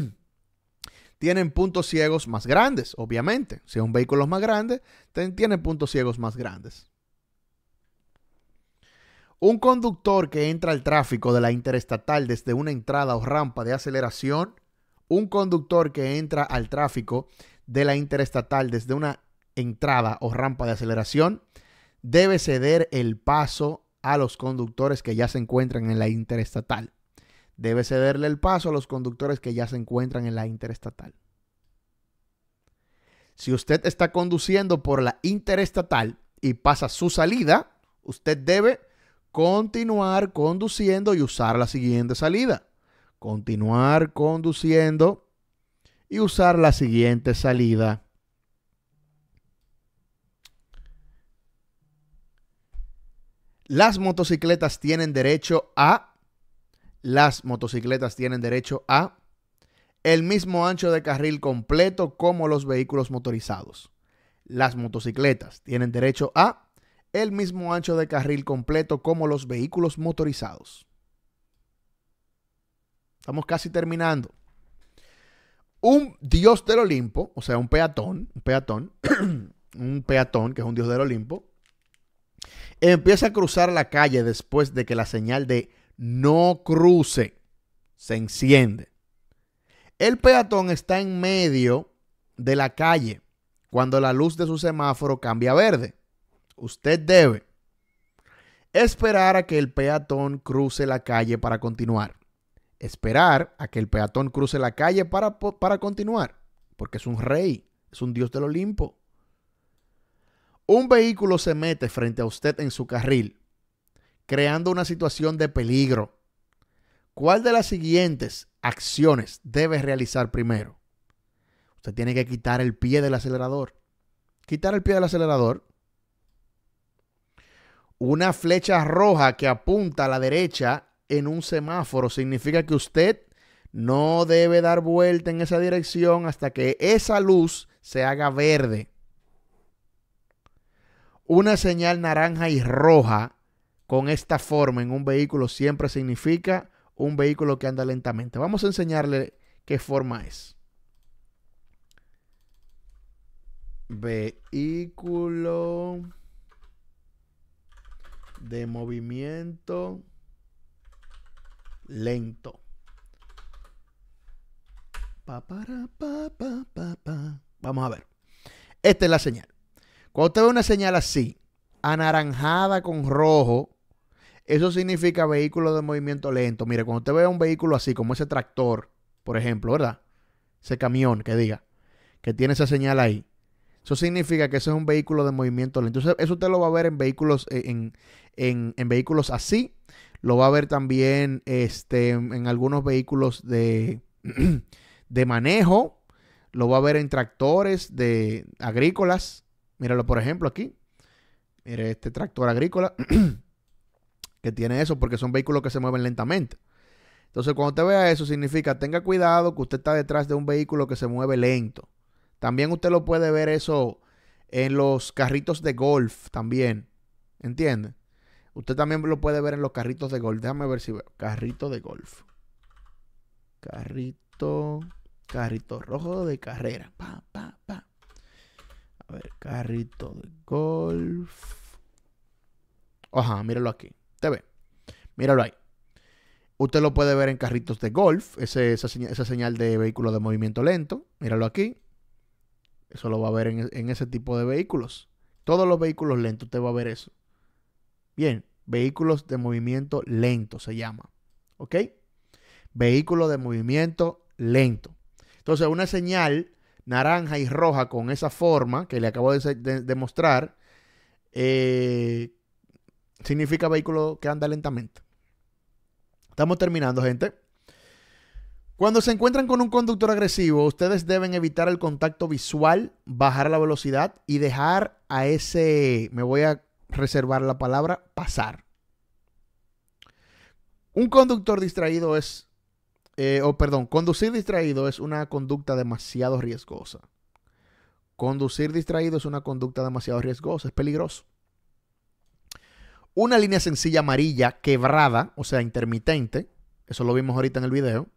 tienen puntos ciegos más grandes, obviamente. Si es un vehículo más grande, tiene puntos ciegos más grandes. Un conductor que entra al tráfico de la interestatal desde una entrada o rampa de aceleración, un conductor que entra al tráfico de la interestatal desde una entrada o rampa de aceleración, debe ceder el paso a los conductores que ya se encuentran en la interestatal debe cederle el paso a los conductores que ya se encuentran en la interestatal. Si usted está conduciendo por la interestatal y pasa su salida, usted debe continuar conduciendo y usar la siguiente salida. Continuar conduciendo y usar la siguiente salida. Las motocicletas tienen derecho a las motocicletas tienen derecho a el mismo ancho de carril completo como los vehículos motorizados. Las motocicletas tienen derecho a el mismo ancho de carril completo como los vehículos motorizados. Estamos casi terminando. Un dios del Olimpo, o sea, un peatón, un peatón, un peatón que es un dios del Olimpo, empieza a cruzar la calle después de que la señal de no cruce, se enciende. El peatón está en medio de la calle cuando la luz de su semáforo cambia a verde. Usted debe esperar a que el peatón cruce la calle para continuar. Esperar a que el peatón cruce la calle para, para continuar, porque es un rey, es un dios del Olimpo. Un vehículo se mete frente a usted en su carril creando una situación de peligro. ¿Cuál de las siguientes acciones debe realizar primero? Usted tiene que quitar el pie del acelerador. Quitar el pie del acelerador. Una flecha roja que apunta a la derecha en un semáforo significa que usted no debe dar vuelta en esa dirección hasta que esa luz se haga verde. Una señal naranja y roja con esta forma en un vehículo siempre significa un vehículo que anda lentamente. Vamos a enseñarle qué forma es. Vehículo de movimiento lento. Pa, para, pa, pa, Vamos a ver. Esta es la señal. Cuando usted ve una señal así, anaranjada con rojo, eso significa vehículo de movimiento lento. Mire, cuando usted ve un vehículo así, como ese tractor, por ejemplo, ¿verdad? Ese camión que diga, que tiene esa señal ahí. Eso significa que ese es un vehículo de movimiento lento. Entonces, eso usted lo va a ver en vehículos, eh, en, vehículos así. Lo va a ver también este, en algunos vehículos de, de manejo. Lo va a ver en tractores de agrícolas. Míralo, por ejemplo, aquí. Mire este tractor agrícola. que tiene eso porque son vehículos que se mueven lentamente. Entonces, cuando usted vea eso, significa tenga cuidado que usted está detrás de un vehículo que se mueve lento. También usted lo puede ver eso en los carritos de golf también. ¿Entiende? Usted también lo puede ver en los carritos de golf. Déjame ver si veo. Carrito de golf. Carrito. Carrito rojo de carrera. A ver, carrito de golf. Ajá, míralo aquí ve. Míralo ahí. Usted lo puede ver en carritos de golf, esa, señal, de vehículo de movimiento lento. Míralo aquí. Eso lo va a ver en, ese tipo de vehículos. Todos los vehículos lentos, usted va a ver eso. Bien, vehículos de movimiento lento se llama. ¿Ok? Vehículo de movimiento lento. Entonces, una señal naranja y roja con esa forma que le acabo de, mostrar, eh, significa vehículo que anda lentamente. Estamos terminando, gente. Cuando se encuentran con un conductor agresivo, ustedes deben evitar el contacto visual, bajar la velocidad y dejar a ese, me voy a reservar la palabra, pasar. Un conductor distraído es, eh, o perdón, conducir distraído es una conducta demasiado riesgosa. Conducir distraído es una conducta demasiado riesgosa, es peligroso una línea sencilla amarilla quebrada, o sea, intermitente. Eso lo vimos ahorita en el video.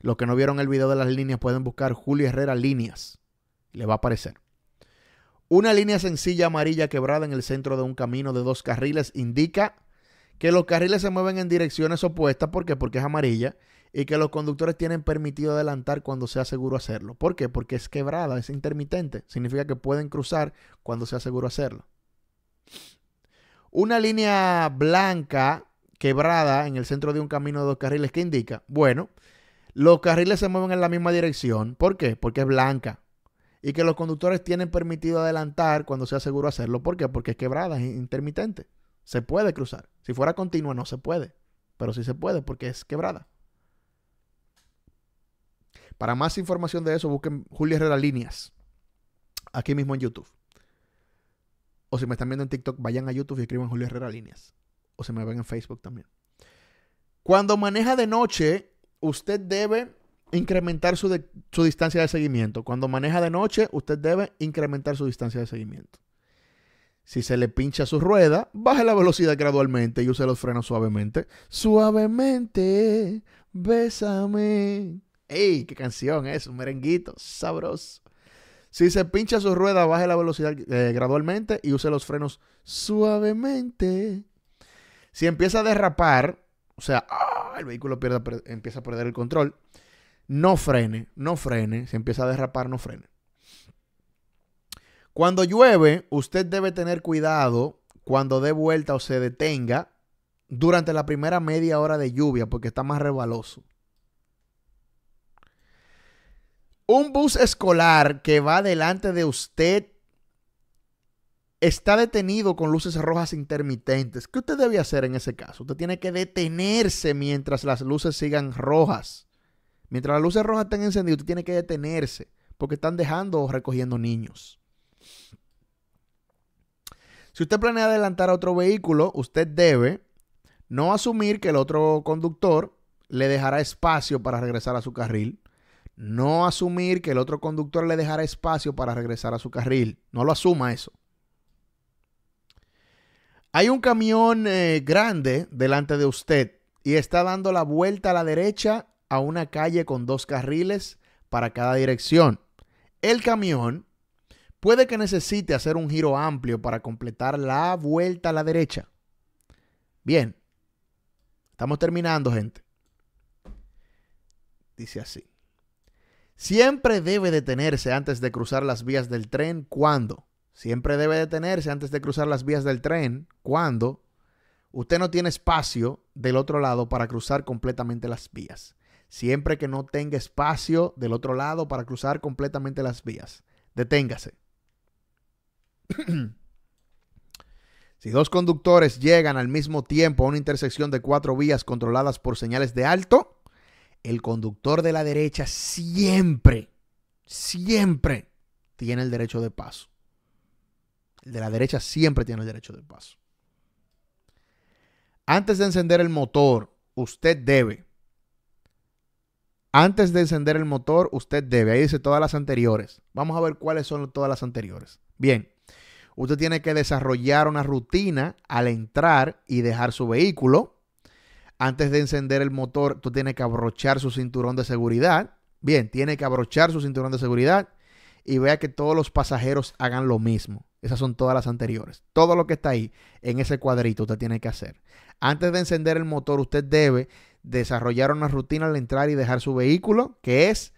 Los que no vieron el video de las líneas pueden buscar Julio Herrera líneas. Le va a aparecer. Una línea sencilla amarilla quebrada en el centro de un camino de dos carriles indica que los carriles se mueven en direcciones opuestas. ¿Por qué? Porque es amarilla. Y que los conductores tienen permitido adelantar cuando sea seguro hacerlo. ¿Por qué? Porque es quebrada, es intermitente. Significa que pueden cruzar cuando sea seguro hacerlo. Una línea blanca quebrada en el centro de un camino de dos carriles que indica, bueno, los carriles se mueven en la misma dirección. ¿Por qué? Porque es blanca. Y que los conductores tienen permitido adelantar cuando sea seguro hacerlo. ¿Por qué? Porque es quebrada, es intermitente. Se puede cruzar. Si fuera continua no se puede. Pero sí se puede porque es quebrada. Para más información de eso, busquen Julia Herrera Líneas. Aquí mismo en YouTube. O si me están viendo en TikTok, vayan a YouTube y escriban Julio Herrera Líneas. O se me ven en Facebook también. Cuando maneja de noche, usted debe incrementar su, su, distancia de seguimiento. Cuando maneja de noche, usted debe incrementar su distancia de seguimiento. Si se le pincha su rueda, baje la velocidad gradualmente y use los frenos suavemente. Suavemente, bésame. ¡Ey! ¡Qué canción es! Un merenguito sabroso. Si se pincha su rueda, baje la velocidad eh, gradualmente y use los frenos suavemente. Si empieza a derrapar, o sea, ah, el vehículo pierde, empieza a perder el control, no frene, no frene. Si empieza a derrapar, no frene. Cuando llueve, usted debe tener cuidado cuando dé vuelta o se detenga durante la primera media hora de lluvia porque está más rebaloso. Un bus escolar que va delante de usted está detenido con luces rojas intermitentes. ¿Qué usted debe hacer en ese caso? Usted tiene que detenerse mientras las luces sigan rojas. Mientras las luces rojas estén encendidas, usted tiene que detenerse porque están dejando o recogiendo niños. Si usted planea adelantar a otro vehículo, usted debe no asumir que el otro conductor le dejará espacio para regresar a su carril. No asumir que el otro conductor le dejará espacio para regresar a su carril. No lo asuma eso. Hay un camión eh, grande delante de usted y está dando la vuelta a la derecha a una calle con dos carriles para cada dirección. El camión puede que necesite hacer un giro amplio para completar la vuelta a la derecha. Bien, estamos terminando, gente. Dice así. Siempre debe detenerse antes de cruzar las vías del tren cuando. Siempre debe detenerse antes de cruzar las vías del tren cuando usted no tiene espacio del otro lado para cruzar completamente las vías. Siempre que no tenga espacio del otro lado para cruzar completamente las vías. Deténgase. si dos conductores llegan al mismo tiempo a una intersección de cuatro vías controladas por señales de alto, el conductor de la derecha siempre, siempre tiene el derecho de paso. El de la derecha siempre tiene el derecho de paso. Antes de encender el motor, usted debe. Antes de encender el motor, usted debe. Ahí dice todas las anteriores. Vamos a ver cuáles son todas las anteriores. Bien, usted tiene que desarrollar una rutina al entrar y dejar su vehículo antes de encender el motor, tú tienes que abrochar su cinturón de seguridad. Bien, tiene que abrochar su cinturón de seguridad y vea que todos los pasajeros hagan lo mismo. Esas son todas las anteriores. Todo lo que está ahí en ese cuadrito usted tiene que hacer. Antes de encender el motor, usted debe desarrollar una rutina al entrar y dejar su vehículo, que es,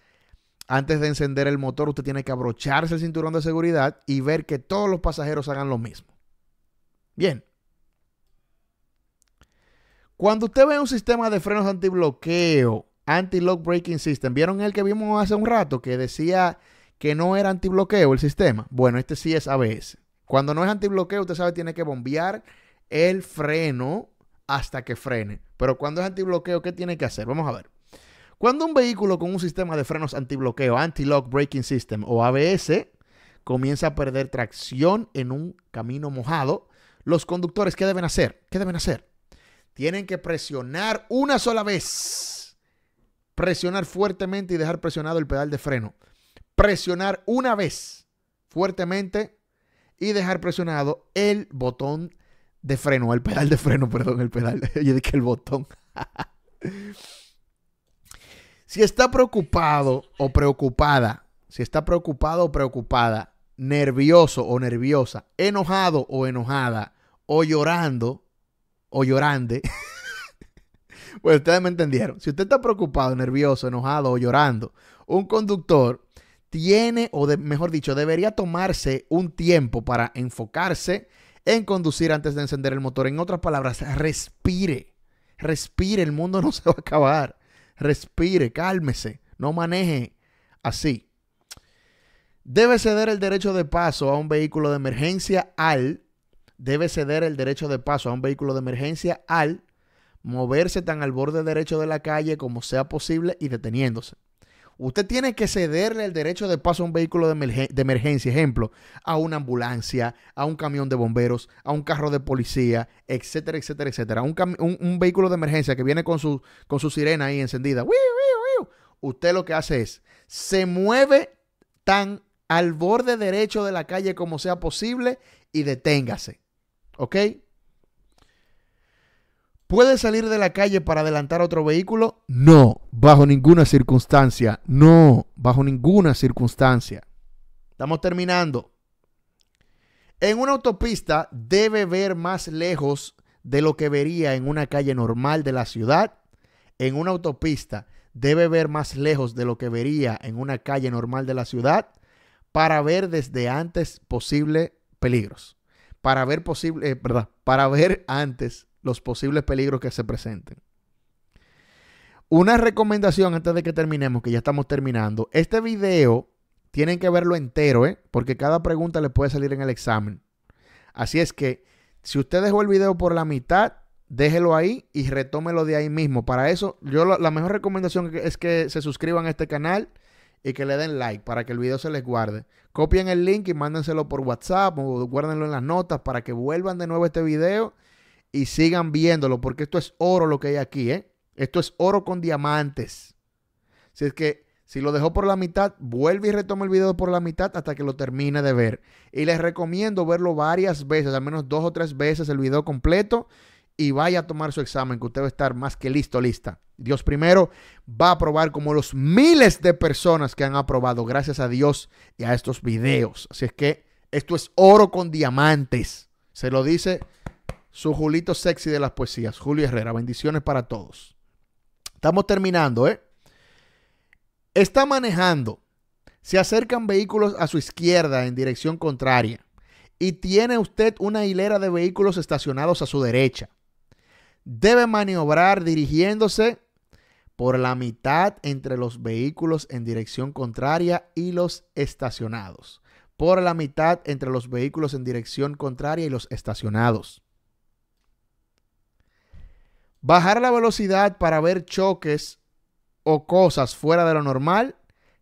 antes de encender el motor, usted tiene que abrocharse el cinturón de seguridad y ver que todos los pasajeros hagan lo mismo. Bien, cuando usted ve un sistema de frenos antibloqueo, anti-lock braking system, ¿vieron el que vimos hace un rato que decía que no era antibloqueo el sistema? Bueno, este sí es ABS. Cuando no es antibloqueo, usted sabe, tiene que bombear el freno hasta que frene. Pero cuando es antibloqueo, ¿qué tiene que hacer? Vamos a ver. Cuando un vehículo con un sistema de frenos antibloqueo, anti-lock braking system o ABS, comienza a perder tracción en un camino mojado, los conductores, ¿qué deben hacer? ¿Qué deben hacer? tienen que presionar una sola vez. Presionar fuertemente y dejar presionado el pedal de freno. Presionar una vez fuertemente y dejar presionado el botón de freno, el pedal de freno, perdón, el pedal. Yo dije el botón. si está preocupado o preocupada, si está preocupado o preocupada, nervioso o nerviosa, enojado o enojada o llorando, o llorando, pues ustedes me entendieron. Si usted está preocupado, nervioso, enojado o llorando, un conductor tiene, o mejor dicho, debería tomarse un tiempo para enfocarse en conducir antes de encender el motor. En otras palabras, respire, respire, el mundo no se va a acabar. Respire, cálmese, no maneje así. Debe ceder el derecho de paso a un vehículo de emergencia al debe ceder el derecho de paso a un vehículo de emergencia al moverse tan al borde derecho de la calle como sea posible y deteniéndose. Usted tiene que cederle el derecho de paso a un vehículo de, emergencia, ejemplo, a una ambulancia, a un camión de bomberos, a un carro de policía, etcétera, etcétera, etcétera. Un, un, vehículo de emergencia que viene con su, con su sirena ahí encendida. Usted lo que hace es, se mueve tan al borde derecho de la calle como sea posible y deténgase. ¿Puede salir de la calle para adelantar otro vehículo? No, bajo ninguna circunstancia. No, bajo ninguna circunstancia. Estamos terminando. En una autopista debe ver más lejos de lo que vería en una calle normal de la ciudad. En una autopista debe ver más lejos de lo que vería en una calle normal de la ciudad para ver desde antes posibles peligros para ver eh, Para ver antes los posibles peligros que se presenten. Una recomendación antes de que terminemos, que ya estamos terminando. Este video tienen que verlo entero, ¿eh? Porque cada pregunta le puede salir en el examen. Así es que si usted dejó el video por la mitad, déjelo ahí y retómelo de ahí mismo. Para eso, yo la mejor recomendación es que se suscriban a este canal y que le den like para que el video se les guarde. Copien el link y mándenselo por WhatsApp o guárdenlo en las notas para que vuelvan de nuevo este video y sigan viéndolo, porque esto es oro lo que hay aquí, ¿eh? Esto es oro con diamantes. Si es que si lo dejó por la mitad, vuelve y retoma el video por la mitad hasta que lo termine de ver. Y les recomiendo verlo varias veces, al menos dos o tres veces el video completo y vaya a tomar su examen, que usted va a estar más que listo, lista. Dios primero va a aprobar como los miles de personas que han aprobado gracias a Dios y a estos videos. Así es que esto es oro con diamantes. Se lo dice su Julito Sexy de las poesías, Julio Herrera. Bendiciones para todos. Estamos terminando, ¿eh? Está manejando. Se acercan vehículos a su izquierda en dirección contraria. Y tiene usted una hilera de vehículos estacionados a su derecha debe maniobrar dirigiéndose por la mitad entre los vehículos en dirección contraria y los estacionados. Por la mitad entre los vehículos en dirección contraria y los estacionados. Bajar la velocidad para ver choques o cosas fuera de lo normal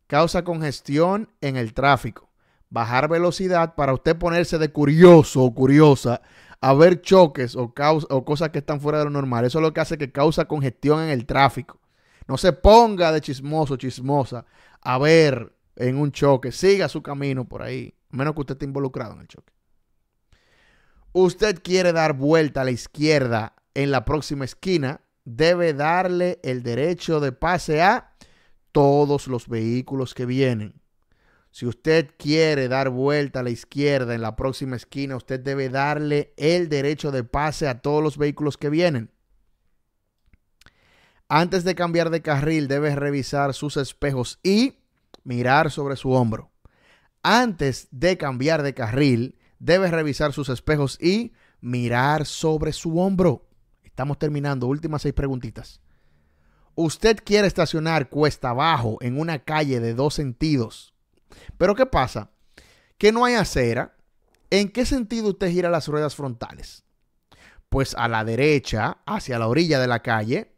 causa congestión en el tráfico. Bajar velocidad para usted ponerse de curioso o curiosa haber choques o, o cosas que están fuera de lo normal. Eso es lo que hace que causa congestión en el tráfico. No se ponga de chismoso, chismosa, a ver en un choque. Siga su camino por ahí, menos que usted esté involucrado en el choque. Usted quiere dar vuelta a la izquierda en la próxima esquina, debe darle el derecho de pase a todos los vehículos que vienen. Si usted quiere dar vuelta a la izquierda en la próxima esquina, usted debe darle el derecho de pase a todos los vehículos que vienen. Antes de cambiar de carril, debe revisar sus espejos y mirar sobre su hombro. Antes de cambiar de carril, debe revisar sus espejos y mirar sobre su hombro. Estamos terminando, últimas seis preguntitas. Usted quiere estacionar cuesta abajo en una calle de dos sentidos pero ¿qué pasa? Que no hay acera. ¿En qué sentido usted gira las ruedas frontales? Pues a la derecha, hacia la orilla de la calle,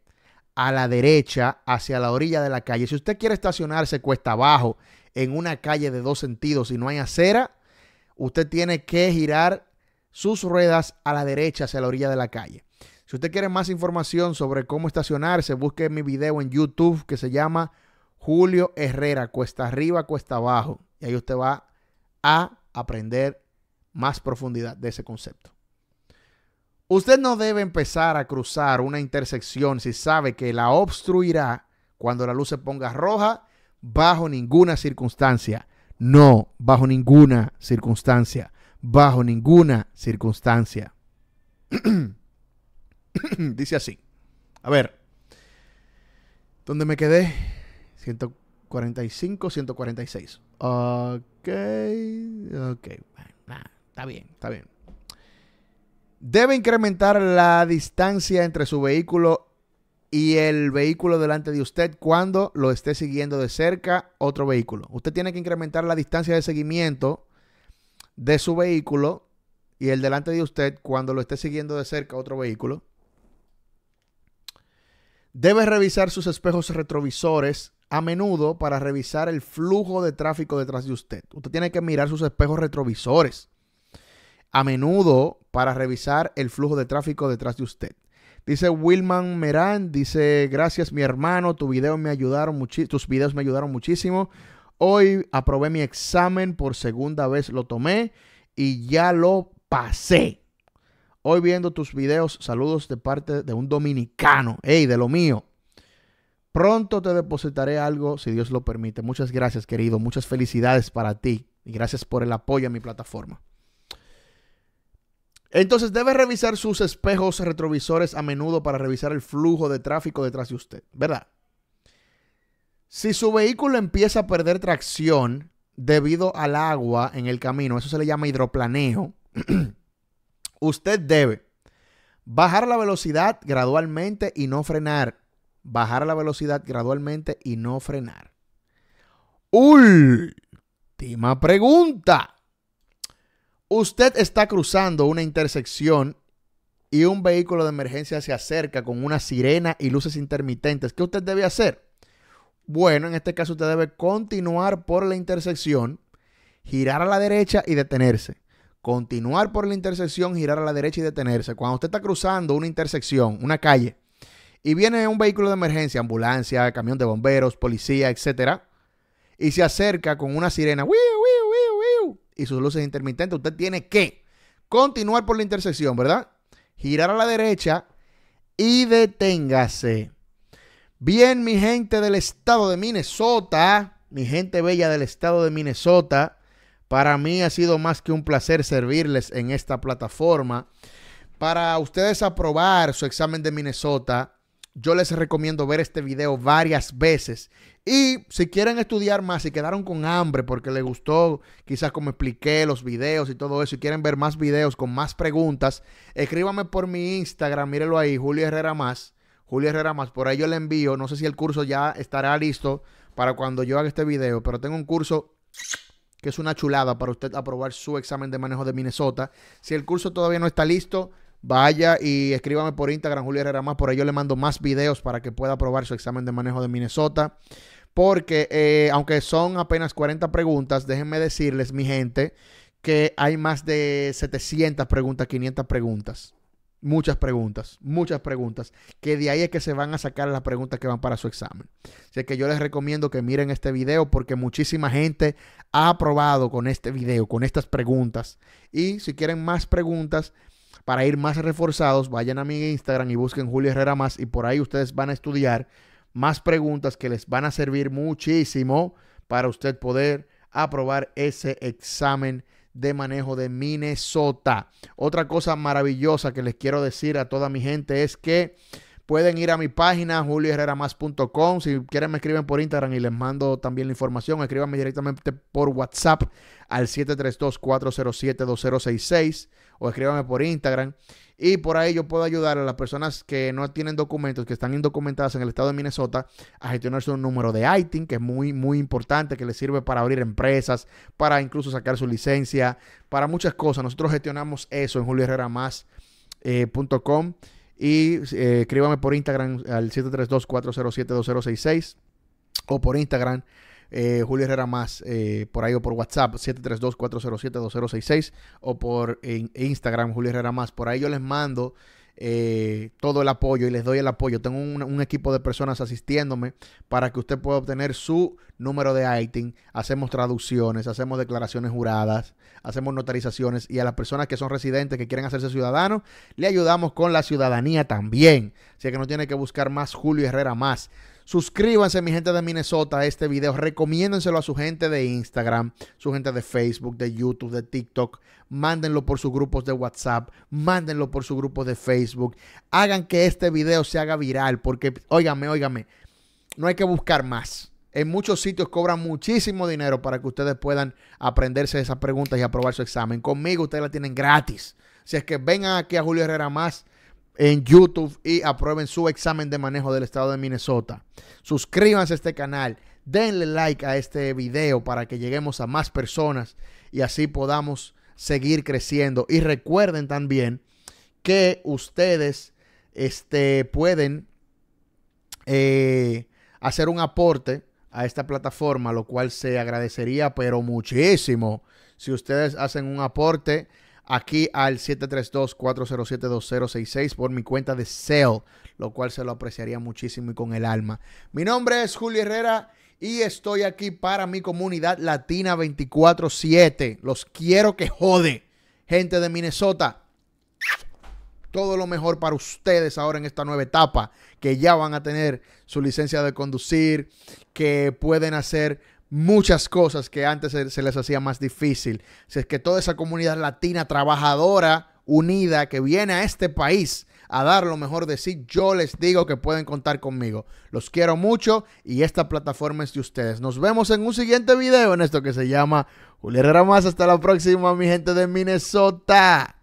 a la derecha, hacia la orilla de la calle. Si usted quiere estacionarse cuesta abajo en una calle de dos sentidos y no hay acera, usted tiene que girar sus ruedas a la derecha, hacia la orilla de la calle. Si usted quiere más información sobre cómo estacionarse, busque mi video en YouTube que se llama Julio Herrera, cuesta arriba, cuesta abajo. Y ahí usted va a aprender más profundidad de ese concepto. Usted no debe empezar a cruzar una intersección si sabe que la obstruirá cuando la luz se ponga roja bajo ninguna circunstancia. No, bajo ninguna circunstancia. Bajo ninguna circunstancia. Dice así. A ver, ¿dónde me quedé? 145, 146. Ok, ok, está bien, está bien. Debe incrementar la distancia entre su vehículo y el vehículo delante de usted cuando lo esté siguiendo de cerca otro vehículo. Usted tiene que incrementar la distancia de seguimiento de su vehículo y el delante de usted cuando lo esté siguiendo de cerca otro vehículo. Debe revisar sus espejos retrovisores a menudo para revisar el flujo de tráfico detrás de usted. Usted tiene que mirar sus espejos retrovisores a menudo para revisar el flujo de tráfico detrás de usted. Dice Wilman Merán, dice, gracias mi hermano, me ayudaron tus videos me ayudaron muchísimo. Hoy aprobé mi examen, por segunda vez lo tomé y ya lo pasé. Hoy viendo tus videos, saludos de parte de un dominicano, hey, de lo mío. Pronto te depositaré algo, si Dios lo permite. Muchas gracias, querido. Muchas felicidades para ti. Y gracias por el apoyo a mi plataforma. Entonces debe revisar sus espejos retrovisores a menudo para revisar el flujo de tráfico detrás de usted, ¿verdad? Si su vehículo empieza a perder tracción debido al agua en el camino, eso se le llama hidroplaneo, usted debe bajar la velocidad gradualmente y no frenar bajar la velocidad gradualmente y no frenar. Última pregunta. Usted está cruzando una intersección y un vehículo de emergencia se acerca con una sirena y luces intermitentes. ¿Qué usted debe hacer? Bueno, en este caso usted debe continuar por la intersección, girar a la derecha y detenerse. Continuar por la intersección, girar a la derecha y detenerse. Cuando usted está cruzando una intersección, una calle, y viene un vehículo de emergencia, ambulancia, camión de bomberos, policía, etc. Y se acerca con una sirena y sus luces intermitentes, usted tiene que continuar por la intersección, ¿verdad? Girar a la derecha y deténgase. Bien, mi gente del estado de Minnesota, mi gente bella del estado de Minnesota, para mí ha sido más que un placer servirles en esta plataforma. Para ustedes aprobar su examen de Minnesota, yo les recomiendo ver este video varias veces. Y si quieren estudiar más, y quedaron con hambre porque les gustó, quizás como expliqué los videos y todo eso, y quieren ver más videos con más preguntas, escríbame por mi Instagram, mírenlo ahí, Julio Herrera Más. Julio Herrera Más, por ahí yo le envío. No sé si el curso ya estará listo para cuando yo haga este video, pero tengo un curso que es una chulada para usted aprobar su examen de manejo de Minnesota. Si el curso todavía no está listo, Vaya y escríbame por Instagram, Julio Herrera más. Por ahí yo le mando más videos para que pueda aprobar su examen de manejo de Minnesota. Porque eh, aunque son apenas 40 preguntas, déjenme decirles, mi gente, que hay más de 700 preguntas, 500 preguntas. Muchas preguntas, muchas preguntas, que de ahí es que se van a sacar las preguntas que van para su examen. Así que yo les recomiendo que miren este video porque muchísima gente ha aprobado con este video, con estas preguntas. Y si quieren más preguntas, para ir más reforzados, vayan a mi Instagram y busquen Julio Herrera más y por ahí ustedes van a estudiar más preguntas que les van a servir muchísimo para usted poder aprobar ese examen de manejo de Minnesota. Otra cosa maravillosa que les quiero decir a toda mi gente es que pueden ir a mi página julioherreramas.com. Si quieren me escriben por Instagram y les mando también la información. Escríbanme directamente por WhatsApp al 732-407-2066 o escríbame por Instagram. Y por ahí yo puedo ayudar a las personas que no tienen documentos, que están indocumentadas en el estado de Minnesota, a gestionar su número de ITIN, que es muy, muy importante, que les sirve para abrir empresas, para incluso sacar su licencia, para muchas cosas. Nosotros gestionamos eso en julioherreramás.com eh, y eh, escríbame por Instagram al 732-407-2066 o por Instagram eh, Julio Herrera más eh, por ahí o por WhatsApp 732-407-2066 o por Instagram Julio Herrera más. Por ahí yo les mando eh, todo el apoyo y les doy el apoyo. Tengo un, equipo de personas asistiéndome para que usted pueda obtener su número de ITIN. E hacemos traducciones, hacemos declaraciones juradas, hacemos notarizaciones y a las personas que son residentes, que quieren hacerse ciudadanos, le ayudamos con la ciudadanía también. Así que no tiene que buscar más Julio Herrera más. Suscríbanse, mi gente de Minnesota, a este video. Recomiéndenselo a su gente de Instagram, su gente de Facebook, de YouTube, de TikTok. Mándenlo por sus grupos de WhatsApp. Mándenlo por sus grupos de Facebook. Hagan que este video se haga viral. Porque, óigame, óigame, no hay que buscar más. En muchos sitios cobran muchísimo dinero para que ustedes puedan aprenderse esas preguntas y aprobar su examen. Conmigo ustedes la tienen gratis. Si es que vengan aquí a Julio Herrera más en YouTube y aprueben su examen de manejo del estado de Minnesota. Suscríbanse a este canal, denle like a este video para que lleguemos a más personas y así podamos seguir creciendo. Y recuerden también que ustedes este, pueden eh, hacer un aporte a esta plataforma, lo cual se agradecería, pero muchísimo, si ustedes hacen un aporte aquí al 732-407-2066 por mi cuenta de SEO, lo cual se lo apreciaría muchísimo y con el alma. Mi nombre es Julio Herrera y estoy aquí para mi comunidad latina 24-7. Los quiero que jode. Gente de Minnesota, todo lo mejor para ustedes ahora en esta nueva etapa, que ya van a tener su licencia de conducir, que pueden hacer muchas cosas que antes se, les hacía más difícil. Si es que toda esa comunidad latina trabajadora, unida, que viene a este país a dar lo mejor de sí, yo les digo que pueden contar conmigo. Los quiero mucho y esta plataforma es de ustedes. Nos vemos en un siguiente video en esto que se llama Julián Herrera Hasta la próxima, mi gente de Minnesota.